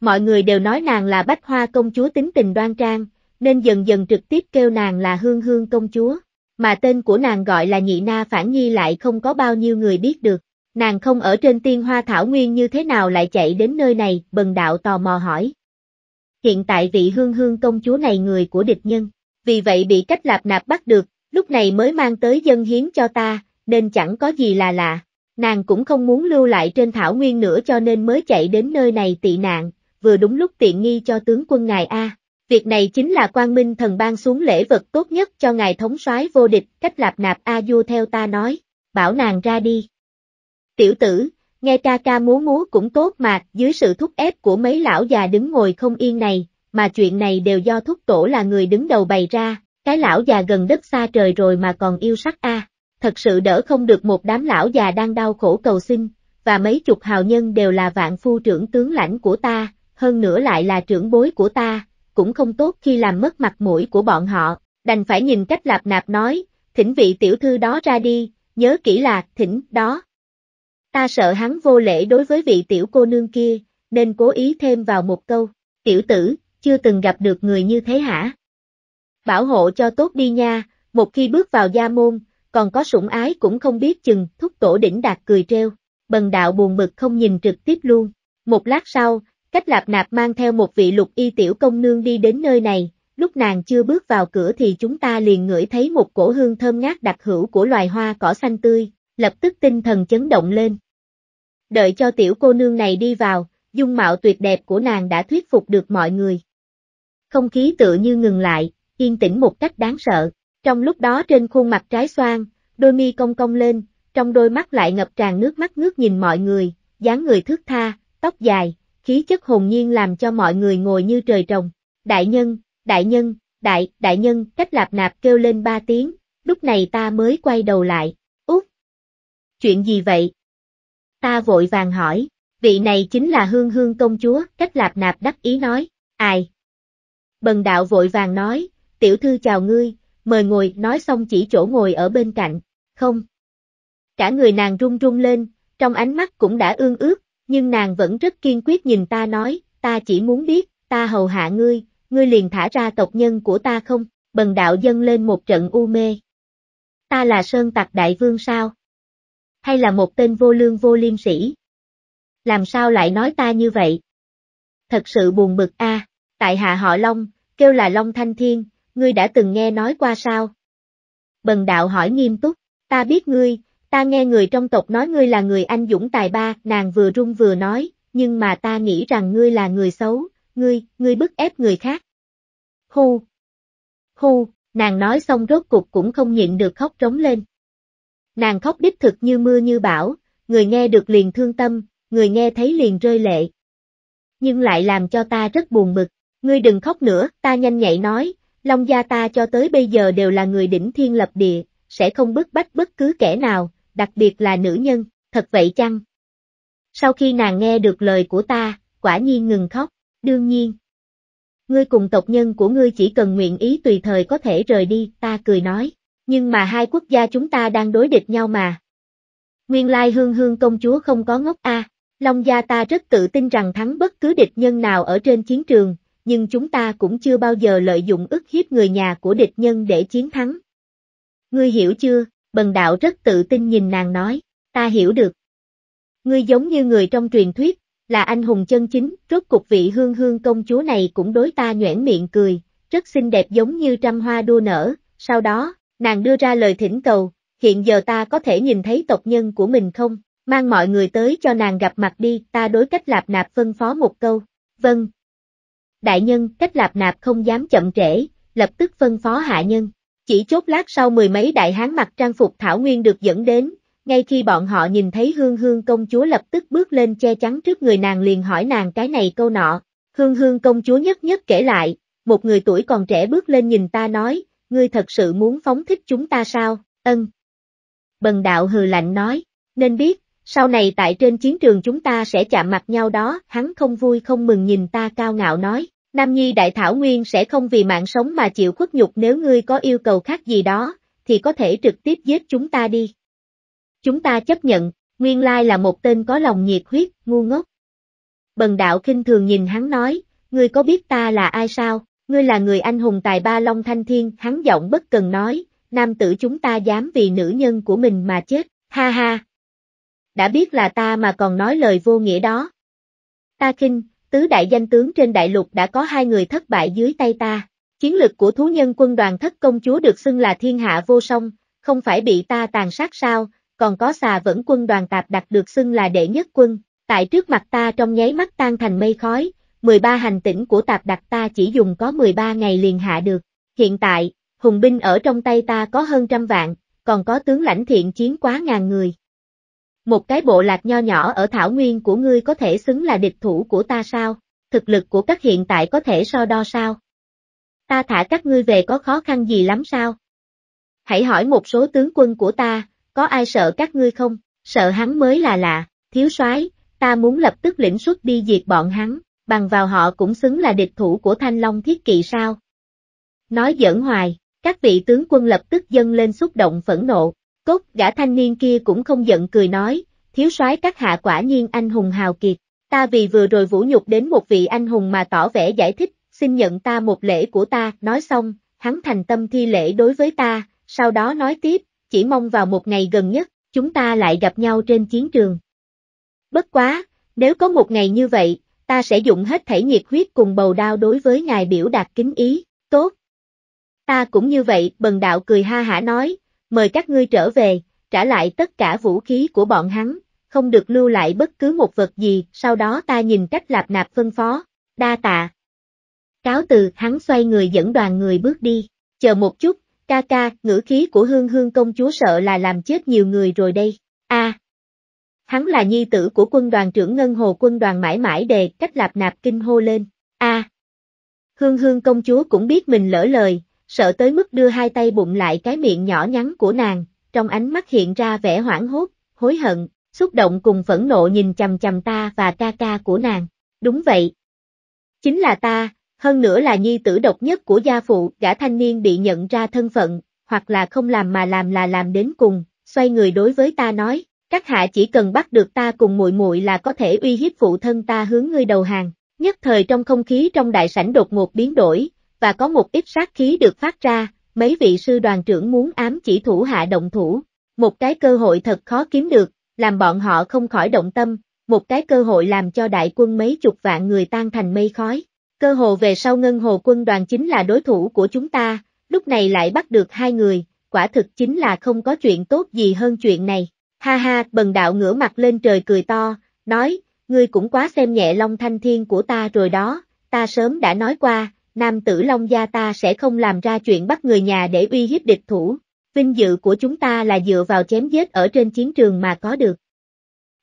A: Mọi người đều nói nàng là bách hoa công chúa tính tình đoan trang, nên dần dần trực tiếp kêu nàng là hương hương công chúa, mà tên của nàng gọi là nhị na phản nhi lại không có bao nhiêu người biết được. Nàng không ở trên tiên hoa thảo nguyên như thế nào lại chạy đến nơi này, bần đạo tò mò hỏi. Hiện tại vị hương hương công chúa này người của địch nhân, vì vậy bị cách lạp nạp bắt được, lúc này mới mang tới dân hiếm cho ta, nên chẳng có gì là lạ. Nàng cũng không muốn lưu lại trên thảo nguyên nữa cho nên mới chạy đến nơi này tị nạn, vừa đúng lúc tiện nghi cho tướng quân ngài A. Việc này chính là quang minh thần ban xuống lễ vật tốt nhất cho ngài thống soái vô địch, cách lạp nạp A Du theo ta nói, bảo nàng ra đi. Tiểu tử, nghe ca ca múa múa cũng tốt mà, dưới sự thúc ép của mấy lão già đứng ngồi không yên này, mà chuyện này đều do thúc tổ là người đứng đầu bày ra, cái lão già gần đất xa trời rồi mà còn yêu sắc a, thật sự đỡ không được một đám lão già đang đau khổ cầu xin, và mấy chục hào nhân đều là vạn phu trưởng tướng lãnh của ta, hơn nữa lại là trưởng bối của ta, cũng không tốt khi làm mất mặt mũi của bọn họ, đành phải nhìn cách lạp nạp nói, thỉnh vị tiểu thư đó ra đi, nhớ kỹ là, thỉnh, đó. Ta sợ hắn vô lễ đối với vị tiểu cô nương kia, nên cố ý thêm vào một câu, tiểu tử, chưa từng gặp được người như thế hả? Bảo hộ cho tốt đi nha, một khi bước vào gia môn, còn có sủng ái cũng không biết chừng, thúc tổ đỉnh đạt cười treo, bần đạo buồn bực không nhìn trực tiếp luôn. Một lát sau, cách lạp nạp mang theo một vị lục y tiểu công nương đi đến nơi này, lúc nàng chưa bước vào cửa thì chúng ta liền ngửi thấy một cổ hương thơm ngát đặc hữu của loài hoa cỏ xanh tươi, lập tức tinh thần chấn động lên. Đợi cho tiểu cô nương này đi vào, dung mạo tuyệt đẹp của nàng đã thuyết phục được mọi người. Không khí tựa như ngừng lại, yên tĩnh một cách đáng sợ. Trong lúc đó trên khuôn mặt trái xoan, đôi mi cong cong lên, trong đôi mắt lại ngập tràn nước mắt ngước nhìn mọi người, dáng người thước tha, tóc dài, khí chất hồn nhiên làm cho mọi người ngồi như trời trồng. Đại nhân, đại nhân, đại, đại nhân, cách lạp nạp kêu lên ba tiếng, lúc này ta mới quay đầu lại, chuyện gì vậy? Ta vội vàng hỏi, vị này chính là hương hương công chúa, cách lạp nạp đắc ý nói, ai? Bần đạo vội vàng nói, tiểu thư chào ngươi, mời ngồi, nói xong chỉ chỗ ngồi ở bên cạnh, không. Cả người nàng run run lên, trong ánh mắt cũng đã ương ước, nhưng nàng vẫn rất kiên quyết nhìn ta nói, ta chỉ muốn biết, ta hầu hạ ngươi, ngươi liền thả ra tộc nhân của ta không, bần đạo dâng lên một trận u mê. Ta là sơn tặc đại vương sao? hay là một tên vô lương vô liêm sĩ? Làm sao lại nói ta như vậy? Thật sự buồn bực a, tại hạ họ Long, kêu là Long Thanh Thiên, ngươi đã từng nghe nói qua sao? Bần đạo hỏi nghiêm túc, ta biết ngươi, ta nghe người trong tộc nói ngươi là người anh dũng tài ba, nàng vừa run vừa nói, nhưng mà ta nghĩ rằng ngươi là người xấu, ngươi, ngươi bức ép người khác. Khu. Khu, Nàng nói xong rốt cục cũng không nhịn được khóc trống lên. Nàng khóc đích thực như mưa như bão, người nghe được liền thương tâm, người nghe thấy liền rơi lệ. Nhưng lại làm cho ta rất buồn bực, ngươi đừng khóc nữa, ta nhanh nhạy nói, Long gia ta cho tới bây giờ đều là người đỉnh thiên lập địa, sẽ không bức bách bất cứ kẻ nào, đặc biệt là nữ nhân, thật vậy chăng? Sau khi nàng nghe được lời của ta, quả nhiên ngừng khóc, đương nhiên. Ngươi cùng tộc nhân của ngươi chỉ cần nguyện ý tùy thời có thể rời đi, ta cười nói nhưng mà hai quốc gia chúng ta đang đối địch nhau mà. Nguyên lai hương hương công chúa không có ngốc a, Long gia ta rất tự tin rằng thắng bất cứ địch nhân nào ở trên chiến trường, nhưng chúng ta cũng chưa bao giờ lợi dụng ức hiếp người nhà của địch nhân để chiến thắng. Ngươi hiểu chưa, bần đạo rất tự tin nhìn nàng nói, ta hiểu được. Ngươi giống như người trong truyền thuyết, là anh hùng chân chính, rốt cục vị hương hương công chúa này cũng đối ta nhoẻn miệng cười, rất xinh đẹp giống như trăm hoa đua nở, sau đó, Nàng đưa ra lời thỉnh cầu, hiện giờ ta có thể nhìn thấy tộc nhân của mình không, mang mọi người tới cho nàng gặp mặt đi, ta đối cách lạp nạp phân phó một câu, vâng. Đại nhân, cách lạp nạp không dám chậm trễ, lập tức phân phó hạ nhân. Chỉ chốt lát sau mười mấy đại hán mặc trang phục Thảo Nguyên được dẫn đến, ngay khi bọn họ nhìn thấy Hương Hương công chúa lập tức bước lên che chắn trước người nàng liền hỏi nàng cái này câu nọ. Hương Hương công chúa nhất nhất kể lại, một người tuổi còn trẻ bước lên nhìn ta nói, ngươi thật sự muốn phóng thích chúng ta sao, ân. Bần đạo hừ lạnh nói, nên biết, sau này tại trên chiến trường chúng ta sẽ chạm mặt nhau đó, hắn không vui không mừng nhìn ta cao ngạo nói, Nam Nhi Đại Thảo Nguyên sẽ không vì mạng sống mà chịu khuất nhục nếu ngươi có yêu cầu khác gì đó, thì có thể trực tiếp giết chúng ta đi. Chúng ta chấp nhận, nguyên lai là một tên có lòng nhiệt huyết, ngu ngốc. Bần đạo khinh thường nhìn hắn nói, ngươi có biết ta là ai sao? Ngươi là người anh hùng tài ba Long Thanh Thiên, hắn giọng bất cần nói, nam tử chúng ta dám vì nữ nhân của mình mà chết, ha ha. Đã biết là ta mà còn nói lời vô nghĩa đó. Ta kinh, tứ đại danh tướng trên đại lục đã có hai người thất bại dưới tay ta. Chiến lực của thú nhân quân đoàn thất công chúa được xưng là thiên hạ vô song, không phải bị ta tàn sát sao, còn có xà vẫn quân đoàn tạp đặt được xưng là đệ nhất quân, tại trước mặt ta trong nháy mắt tan thành mây khói, 13 hành tỉnh của tạp đặc ta chỉ dùng có 13 ngày liền hạ được. Hiện tại, hùng binh ở trong tay ta có hơn trăm vạn, còn có tướng lãnh thiện chiến quá ngàn người. Một cái bộ lạc nho nhỏ ở thảo nguyên của ngươi có thể xứng là địch thủ của ta sao? Thực lực của các hiện tại có thể so đo sao? Ta thả các ngươi về có khó khăn gì lắm sao? Hãy hỏi một số tướng quân của ta, có ai sợ các ngươi không? Sợ hắn mới là lạ, thiếu soái, ta muốn lập tức lĩnh xuất đi diệt bọn hắn bằng vào họ cũng xứng là địch thủ của Thanh Long Thiết Kỵ sao. Nói giỡn hoài, các vị tướng quân lập tức dâng lên xúc động phẫn nộ, cốt gã thanh niên kia cũng không giận cười nói, thiếu soái các hạ quả nhiên anh hùng hào kiệt, ta vì vừa rồi vũ nhục đến một vị anh hùng mà tỏ vẻ giải thích, xin nhận ta một lễ của ta, nói xong, hắn thành tâm thi lễ đối với ta, sau đó nói tiếp, chỉ mong vào một ngày gần nhất, chúng ta lại gặp nhau trên chiến trường. Bất quá, nếu có một ngày như vậy, ta sẽ dùng hết thể nhiệt huyết cùng bầu đao đối với ngài biểu đạt kính ý, tốt. Ta cũng như vậy, bần đạo cười ha hả nói, mời các ngươi trở về, trả lại tất cả vũ khí của bọn hắn, không được lưu lại bất cứ một vật gì, sau đó ta nhìn cách lạp nạp phân phó, đa tạ. Cáo từ, hắn xoay người dẫn đoàn người bước đi, chờ một chút, ca ca, ngữ khí của hương hương công chúa sợ là làm chết nhiều người rồi đây, a à, Hắn là nhi tử của quân đoàn trưởng Ngân Hồ quân đoàn mãi mãi đề cách lạp nạp kinh hô lên. a Hương hương công chúa cũng biết mình lỡ lời, sợ tới mức đưa hai tay bụng lại cái miệng nhỏ nhắn của nàng, trong ánh mắt hiện ra vẻ hoảng hốt, hối hận, xúc động cùng phẫn nộ nhìn chầm chầm ta và ca ca của nàng. Đúng vậy. Chính là ta, hơn nữa là nhi tử độc nhất của gia phụ, gã thanh niên bị nhận ra thân phận, hoặc là không làm mà làm là làm đến cùng, xoay người đối với ta nói, các hạ chỉ cần bắt được ta cùng muội muội là có thể uy hiếp phụ thân ta hướng ngươi đầu hàng. Nhất thời trong không khí trong đại sảnh đột ngột biến đổi, và có một ít sát khí được phát ra, mấy vị sư đoàn trưởng muốn ám chỉ thủ hạ động thủ. Một cái cơ hội thật khó kiếm được, làm bọn họ không khỏi động tâm, một cái cơ hội làm cho đại quân mấy chục vạn người tan thành mây khói. Cơ hồ về sau ngân hồ quân đoàn chính là đối thủ của chúng ta, lúc này lại bắt được hai người, quả thực chính là không có chuyện tốt gì hơn chuyện này. Ha ha, bần đạo ngửa mặt lên trời cười to, nói, ngươi cũng quá xem nhẹ Long Thanh Thiên của ta rồi đó, ta sớm đã nói qua, nam tử Long gia ta sẽ không làm ra chuyện bắt người nhà để uy hiếp địch thủ, vinh dự của chúng ta là dựa vào chém giết ở trên chiến trường mà có được.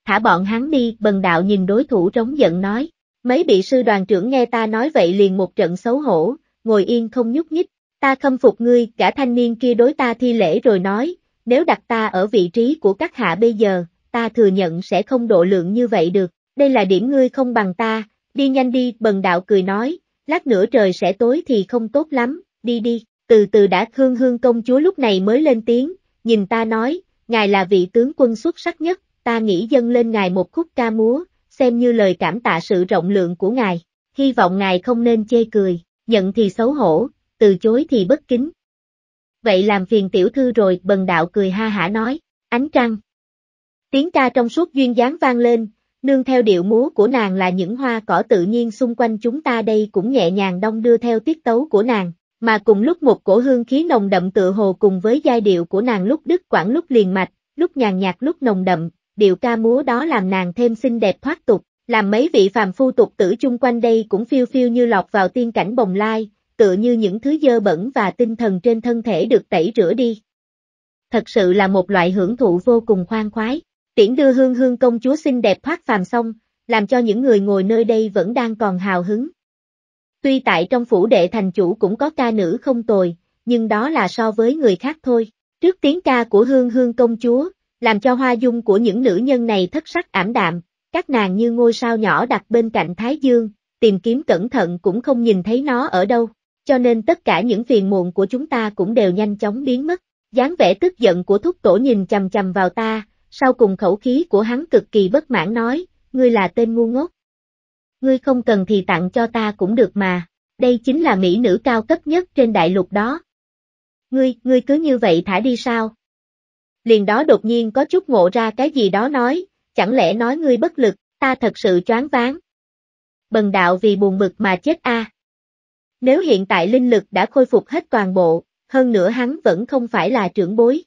A: Thả bọn hắn đi, bần đạo nhìn đối thủ trống giận nói, mấy bị sư đoàn trưởng nghe ta nói vậy liền một trận xấu hổ, ngồi yên không nhúc nhích, ta khâm phục ngươi, cả thanh niên kia đối ta thi lễ rồi nói, nếu đặt ta ở vị trí của các hạ bây giờ, ta thừa nhận sẽ không độ lượng như vậy được, đây là điểm ngươi không bằng ta, đi nhanh đi, bần đạo cười nói, lát nữa trời sẽ tối thì không tốt lắm, đi đi, từ từ đã thương hương công chúa lúc này mới lên tiếng, nhìn ta nói, ngài là vị tướng quân xuất sắc nhất, ta nghĩ dâng lên ngài một khúc ca múa, xem như lời cảm tạ sự rộng lượng của ngài, hy vọng ngài không nên chê cười, nhận thì xấu hổ, từ chối thì bất kính, vậy làm phiền tiểu thư rồi, bần đạo cười ha hả nói, ánh trăng. Tiếng ca trong suốt duyên dáng vang lên, nương theo điệu múa của nàng là những hoa cỏ tự nhiên xung quanh chúng ta đây cũng nhẹ nhàng đông đưa theo tiết tấu của nàng, mà cùng lúc một cổ hương khí nồng đậm tự hồ cùng với giai điệu của nàng lúc đứt quãng lúc liền mạch, lúc nhàn nhạt lúc nồng đậm, điệu ca múa đó làm nàng thêm xinh đẹp thoát tục, làm mấy vị phàm phu tục tử chung quanh đây cũng phiêu phiêu như lọt vào tiên cảnh bồng lai, tựa như những thứ dơ bẩn và tinh thần trên thân thể được tẩy rửa đi. Thật sự là một loại hưởng thụ vô cùng khoan khoái. Tiễn đưa hương hương công chúa xinh đẹp thoát phàm xong, làm cho những người ngồi nơi đây vẫn đang còn hào hứng. Tuy tại trong phủ đệ thành chủ cũng có ca nữ không tồi, nhưng đó là so với người khác thôi. Trước tiếng ca của hương hương công chúa, làm cho hoa dung của những nữ nhân này thất sắc ảm đạm, các nàng như ngôi sao nhỏ đặt bên cạnh Thái Dương, tìm kiếm cẩn thận cũng không nhìn thấy nó ở đâu cho nên tất cả những phiền muộn của chúng ta cũng đều nhanh chóng biến mất. dáng vẻ tức giận của thúc tổ nhìn chầm chầm vào ta, sau cùng khẩu khí của hắn cực kỳ bất mãn nói, ngươi là tên ngu ngốc. Ngươi không cần thì tặng cho ta cũng được mà, đây chính là mỹ nữ cao cấp nhất trên đại lục đó. Ngươi, ngươi cứ như vậy thả đi sao? Liền đó đột nhiên có chút ngộ ra cái gì đó nói, chẳng lẽ nói ngươi bất lực, ta thật sự choáng váng. Bần đạo vì buồn bực mà chết a. À? Nếu hiện tại linh lực đã khôi phục hết toàn bộ, hơn nữa hắn vẫn không phải là trưởng bối.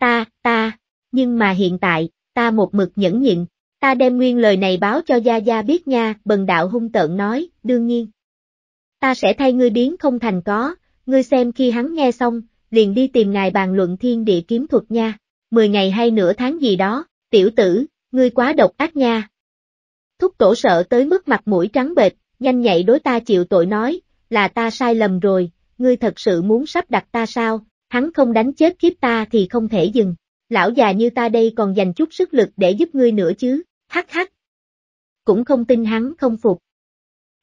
A: Ta, ta, nhưng mà hiện tại, ta một mực nhẫn nhịn, ta đem nguyên lời này báo cho Gia Gia biết nha, bần đạo hung tợn nói, đương nhiên. Ta sẽ thay ngươi biến không thành có, ngươi xem khi hắn nghe xong, liền đi tìm ngài bàn luận thiên địa kiếm thuật nha, 10 ngày hay nửa tháng gì đó, tiểu tử, ngươi quá độc ác nha. Thúc tổ sợ tới mức mặt mũi trắng bệch, nhanh nhạy đối ta chịu tội nói, là ta sai lầm rồi, ngươi thật sự muốn sắp đặt ta sao, hắn không đánh chết kiếp ta thì không thể dừng, lão già như ta đây còn dành chút sức lực để giúp ngươi nữa chứ, hắc hắc. Cũng không tin hắn không phục.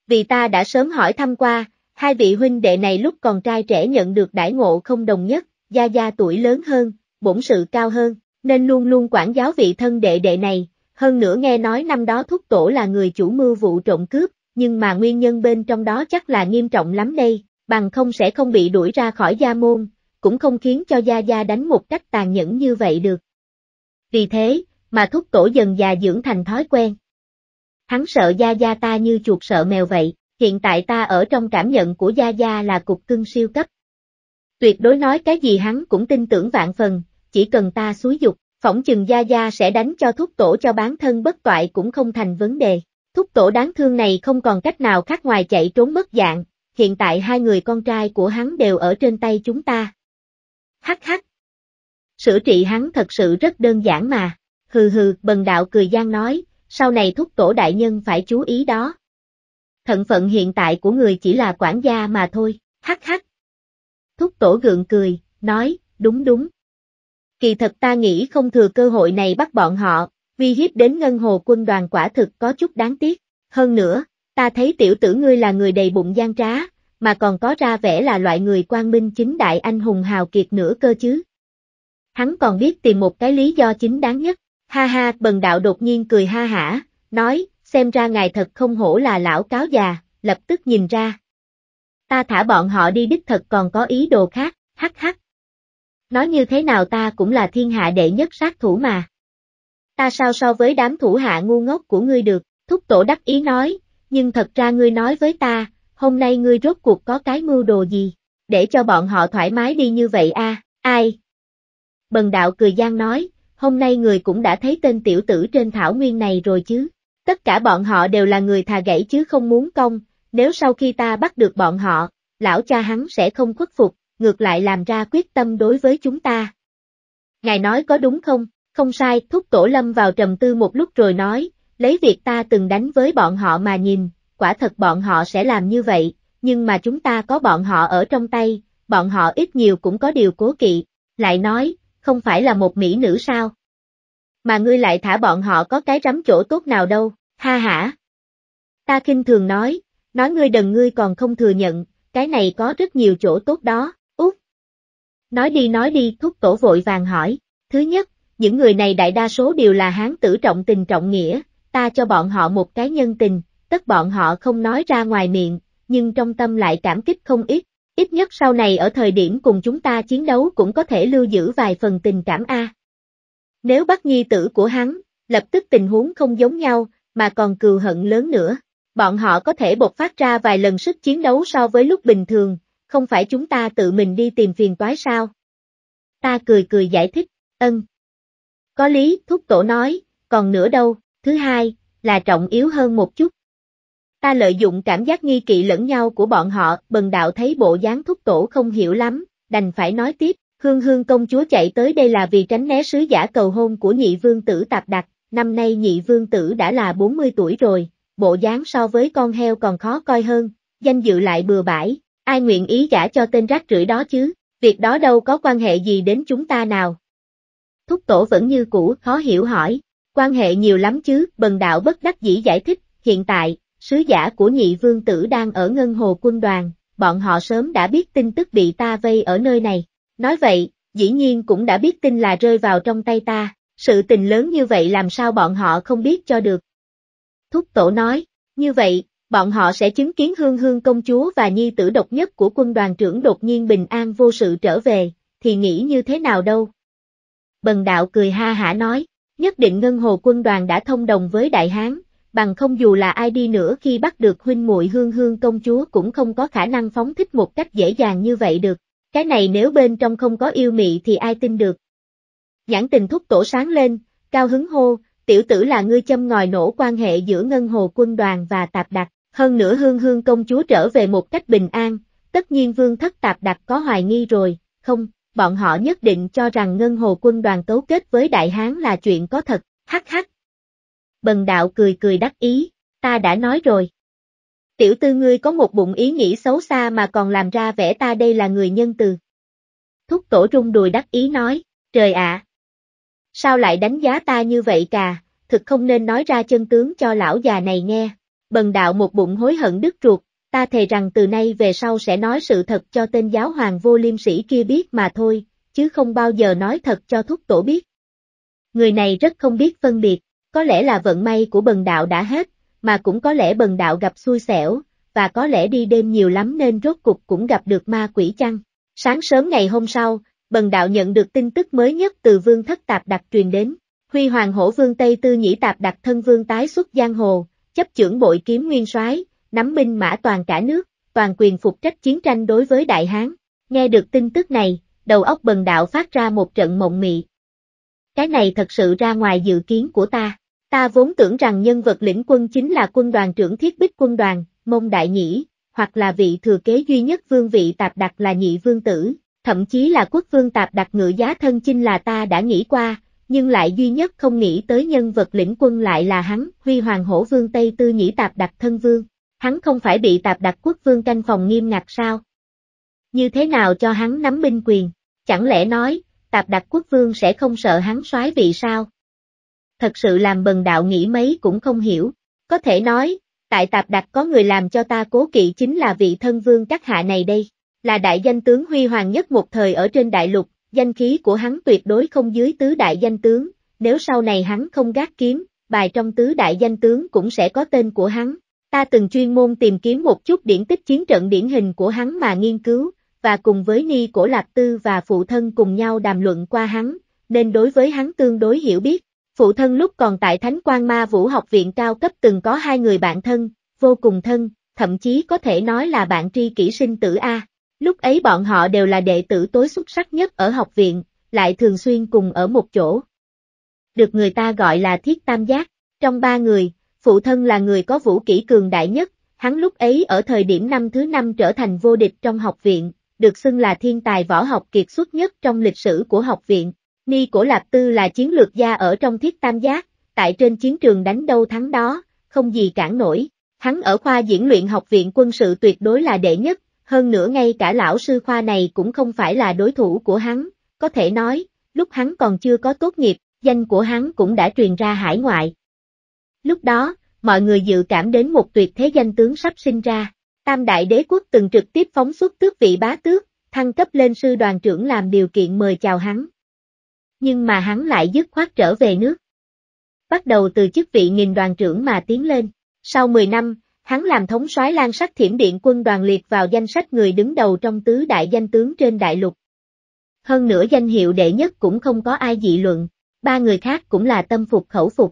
A: Vì ta đã sớm hỏi thăm qua, hai vị huynh đệ này lúc còn trai trẻ nhận được đãi ngộ không đồng nhất, gia gia tuổi lớn hơn, bổn sự cao hơn, nên luôn luôn quản giáo vị thân đệ đệ này, hơn nữa nghe nói năm đó thúc tổ là người chủ mưu vụ trộm cướp, nhưng mà nguyên nhân bên trong đó chắc là nghiêm trọng lắm đây, bằng không sẽ không bị đuổi ra khỏi gia môn, cũng không khiến cho Gia Gia đánh một cách tàn nhẫn như vậy được. Vì thế, mà thúc tổ dần già dưỡng thành thói quen. Hắn sợ Gia Gia ta như chuột sợ mèo vậy, hiện tại ta ở trong cảm nhận của Gia Gia là cục cưng siêu cấp. Tuyệt đối nói cái gì hắn cũng tin tưởng vạn phần, chỉ cần ta xúi dục, phỏng chừng Gia Gia sẽ đánh cho thúc tổ cho bán thân bất toại cũng không thành vấn đề. Thúc tổ đáng thương này không còn cách nào khác ngoài chạy trốn mất dạng, hiện tại hai người con trai của hắn đều ở trên tay chúng ta. Hắc hắc. Sửa trị hắn thật sự rất đơn giản mà. Hừ hừ, bần đạo cười gian nói, sau này thúc tổ đại nhân phải chú ý đó. Thận phận hiện tại của người chỉ là quản gia mà thôi, hắc hắc. Thúc tổ gượng cười, nói, đúng đúng. Kỳ thật ta nghĩ không thừa cơ hội này bắt bọn họ, uy hiếp đến ngân hồ quân đoàn quả thực có chút đáng tiếc. Hơn nữa, ta thấy tiểu tử ngươi là người đầy bụng gian trá, mà còn có ra vẻ là loại người quang minh chính đại anh hùng hào kiệt nữa cơ chứ. Hắn còn biết tìm một cái lý do chính đáng nhất, ha ha, bần đạo đột nhiên cười ha hả, nói, xem ra ngài thật không hổ là lão cáo già, lập tức nhìn ra. Ta thả bọn họ đi đích thật còn có ý đồ khác, hắc hắc. Nói như thế nào ta cũng là thiên hạ đệ nhất sát thủ mà ta sao so với đám thủ hạ ngu ngốc của ngươi được, thúc tổ đắc ý nói, nhưng thật ra ngươi nói với ta, hôm nay ngươi rốt cuộc có cái mưu đồ gì, để cho bọn họ thoải mái đi như vậy a à? ai? Bần đạo cười gian nói, hôm nay người cũng đã thấy tên tiểu tử trên thảo nguyên này rồi chứ, tất cả bọn họ đều là người thà gãy chứ không muốn công, nếu sau khi ta bắt được bọn họ, lão cha hắn sẽ không khuất phục, ngược lại làm ra quyết tâm đối với chúng ta. Ngài nói có đúng không? Không sai, thúc tổ lâm vào trầm tư một lúc rồi nói, lấy việc ta từng đánh với bọn họ mà nhìn, quả thật bọn họ sẽ làm như vậy, nhưng mà chúng ta có bọn họ ở trong tay, bọn họ ít nhiều cũng có điều cố kỵ, lại nói, không phải là một mỹ nữ sao? Mà ngươi lại thả bọn họ có cái rắm chỗ tốt nào đâu, ha hả? Ta khinh thường nói, nói ngươi đần ngươi còn không thừa nhận, cái này có rất nhiều chỗ tốt đó, út. Nói đi nói đi thúc tổ vội vàng hỏi, thứ nhất, những người này đại đa số đều là hán tử trọng tình trọng nghĩa, ta cho bọn họ một cái nhân tình, tất bọn họ không nói ra ngoài miệng, nhưng trong tâm lại cảm kích không ít, ít nhất sau này ở thời điểm cùng chúng ta chiến đấu cũng có thể lưu giữ vài phần tình cảm A. Nếu bắt nhi tử của hắn, lập tức tình huống không giống nhau, mà còn cừu hận lớn nữa, bọn họ có thể bộc phát ra vài lần sức chiến đấu so với lúc bình thường, không phải chúng ta tự mình đi tìm phiền toái sao. Ta cười cười giải thích, ân, có lý, thúc tổ nói, còn nữa đâu, thứ hai, là trọng yếu hơn một chút. Ta lợi dụng cảm giác nghi kỵ lẫn nhau của bọn họ, bần đạo thấy bộ dáng thúc tổ không hiểu lắm, đành phải nói tiếp, hương hương công chúa chạy tới đây là vì tránh né sứ giả cầu hôn của nhị vương tử tạp đặt năm nay nhị vương tử đã là 40 tuổi rồi, bộ dáng so với con heo còn khó coi hơn, danh dự lại bừa bãi, ai nguyện ý gả cho tên rác rưởi đó chứ, việc đó đâu có quan hệ gì đến chúng ta nào, thúc tổ vẫn như cũ khó hiểu hỏi, quan hệ nhiều lắm chứ, bần đạo bất đắc dĩ giải thích, hiện tại, sứ giả của nhị vương tử đang ở ngân hồ quân đoàn, bọn họ sớm đã biết tin tức bị ta vây ở nơi này, nói vậy, dĩ nhiên cũng đã biết tin là rơi vào trong tay ta, sự tình lớn như vậy làm sao bọn họ không biết cho được. Thúc tổ nói, như vậy, bọn họ sẽ chứng kiến hương hương công chúa và nhi tử độc nhất của quân đoàn trưởng đột nhiên bình an vô sự trở về, thì nghĩ như thế nào đâu. Bần đạo cười ha hả nói, nhất định ngân hồ quân đoàn đã thông đồng với đại hán, bằng không dù là ai đi nữa khi bắt được huynh muội hương hương công chúa cũng không có khả năng phóng thích một cách dễ dàng như vậy được. Cái này nếu bên trong không có yêu mị thì ai tin được. Nhãn tình thúc tổ sáng lên, cao hứng hô, tiểu tử là ngươi châm ngòi nổ quan hệ giữa ngân hồ quân đoàn và tạp đặc, hơn nữa hương hương công chúa trở về một cách bình an, tất nhiên vương thất tạp đặc có hoài nghi rồi, không, bọn họ nhất định cho rằng Ngân Hồ quân đoàn cấu kết với Đại Hán là chuyện có thật, hắc hắc. Bần đạo cười cười đắc ý, ta đã nói rồi. Tiểu tư ngươi có một bụng ý nghĩ xấu xa mà còn làm ra vẻ ta đây là người nhân từ. Thúc tổ rung đùi đắc ý nói, trời ạ. sao lại đánh giá ta như vậy cà, thực không nên nói ra chân tướng cho lão già này nghe. Bần đạo một bụng hối hận đứt ruột, ta thề rằng từ nay về sau sẽ nói sự thật cho tên giáo hoàng vô liêm sĩ kia biết mà thôi, chứ không bao giờ nói thật cho thúc tổ biết. Người này rất không biết phân biệt, có lẽ là vận may của bần đạo đã hết, mà cũng có lẽ bần đạo gặp xui xẻo, và có lẽ đi đêm nhiều lắm nên rốt cục cũng gặp được ma quỷ chăng. Sáng sớm ngày hôm sau, bần đạo nhận được tin tức mới nhất từ vương thất tạp đặc truyền đến. Huy hoàng hổ vương Tây Tư Nhĩ tạp đặc thân vương tái xuất giang hồ, chấp trưởng bội kiếm nguyên soái nắm binh mã toàn cả nước, toàn quyền phục trách chiến tranh đối với Đại Hán. Nghe được tin tức này, đầu óc bần đạo phát ra một trận mộng mị. Cái này thật sự ra ngoài dự kiến của ta. Ta vốn tưởng rằng nhân vật lĩnh quân chính là quân đoàn trưởng thiết bích quân đoàn, mông đại nhĩ, hoặc là vị thừa kế duy nhất vương vị tạp đặc là nhị vương tử, thậm chí là quốc vương tạp đặc ngự giá thân chinh là ta đã nghĩ qua, nhưng lại duy nhất không nghĩ tới nhân vật lĩnh quân lại là hắn, huy hoàng hổ vương Tây Tư nhĩ tạp đặc thân vương hắn không phải bị tạp đặc quốc vương canh phòng nghiêm ngặt sao? Như thế nào cho hắn nắm binh quyền? Chẳng lẽ nói, tạp đặc quốc vương sẽ không sợ hắn soái vị sao? Thật sự làm bần đạo nghĩ mấy cũng không hiểu, có thể nói, tại tạp đặc có người làm cho ta cố kỵ chính là vị thân vương các hạ này đây, là đại danh tướng huy hoàng nhất một thời ở trên đại lục, danh khí của hắn tuyệt đối không dưới tứ đại danh tướng, nếu sau này hắn không gác kiếm, bài trong tứ đại danh tướng cũng sẽ có tên của hắn, Ta từng chuyên môn tìm kiếm một chút điển tích chiến trận điển hình của hắn mà nghiên cứu, và cùng với Ni Cổ Lạp Tư và phụ thân cùng nhau đàm luận qua hắn, nên đối với hắn tương đối hiểu biết. Phụ thân lúc còn tại Thánh Quang Ma Vũ học viện cao cấp từng có hai người bạn thân, vô cùng thân, thậm chí có thể nói là bạn tri kỷ sinh tử A. Lúc ấy bọn họ đều là đệ tử tối xuất sắc nhất ở học viện, lại thường xuyên cùng ở một chỗ. Được người ta gọi là thiết tam giác, trong ba người, phụ thân là người có vũ kỹ cường đại nhất, hắn lúc ấy ở thời điểm năm thứ năm trở thành vô địch trong học viện, được xưng là thiên tài võ học kiệt xuất nhất trong lịch sử của học viện. Ni Cổ Lạp Tư là chiến lược gia ở trong thiết tam giác, tại trên chiến trường đánh đâu thắng đó, không gì cản nổi. Hắn ở khoa diễn luyện học viện quân sự tuyệt đối là đệ nhất, hơn nữa ngay cả lão sư khoa này cũng không phải là đối thủ của hắn, có thể nói, lúc hắn còn chưa có tốt nghiệp, danh của hắn cũng đã truyền ra hải ngoại. Lúc đó, mọi người dự cảm đến một tuyệt thế danh tướng sắp sinh ra. Tam đại đế quốc từng trực tiếp phóng xuất tước vị bá tước, thăng cấp lên sư đoàn trưởng làm điều kiện mời chào hắn. Nhưng mà hắn lại dứt khoát trở về nước. Bắt đầu từ chức vị nghìn đoàn trưởng mà tiến lên. Sau 10 năm, hắn làm thống soái lan sắc thiểm điện quân đoàn liệt vào danh sách người đứng đầu trong tứ đại danh tướng trên đại lục. Hơn nữa danh hiệu đệ nhất cũng không có ai dị luận, ba người khác cũng là tâm phục khẩu phục.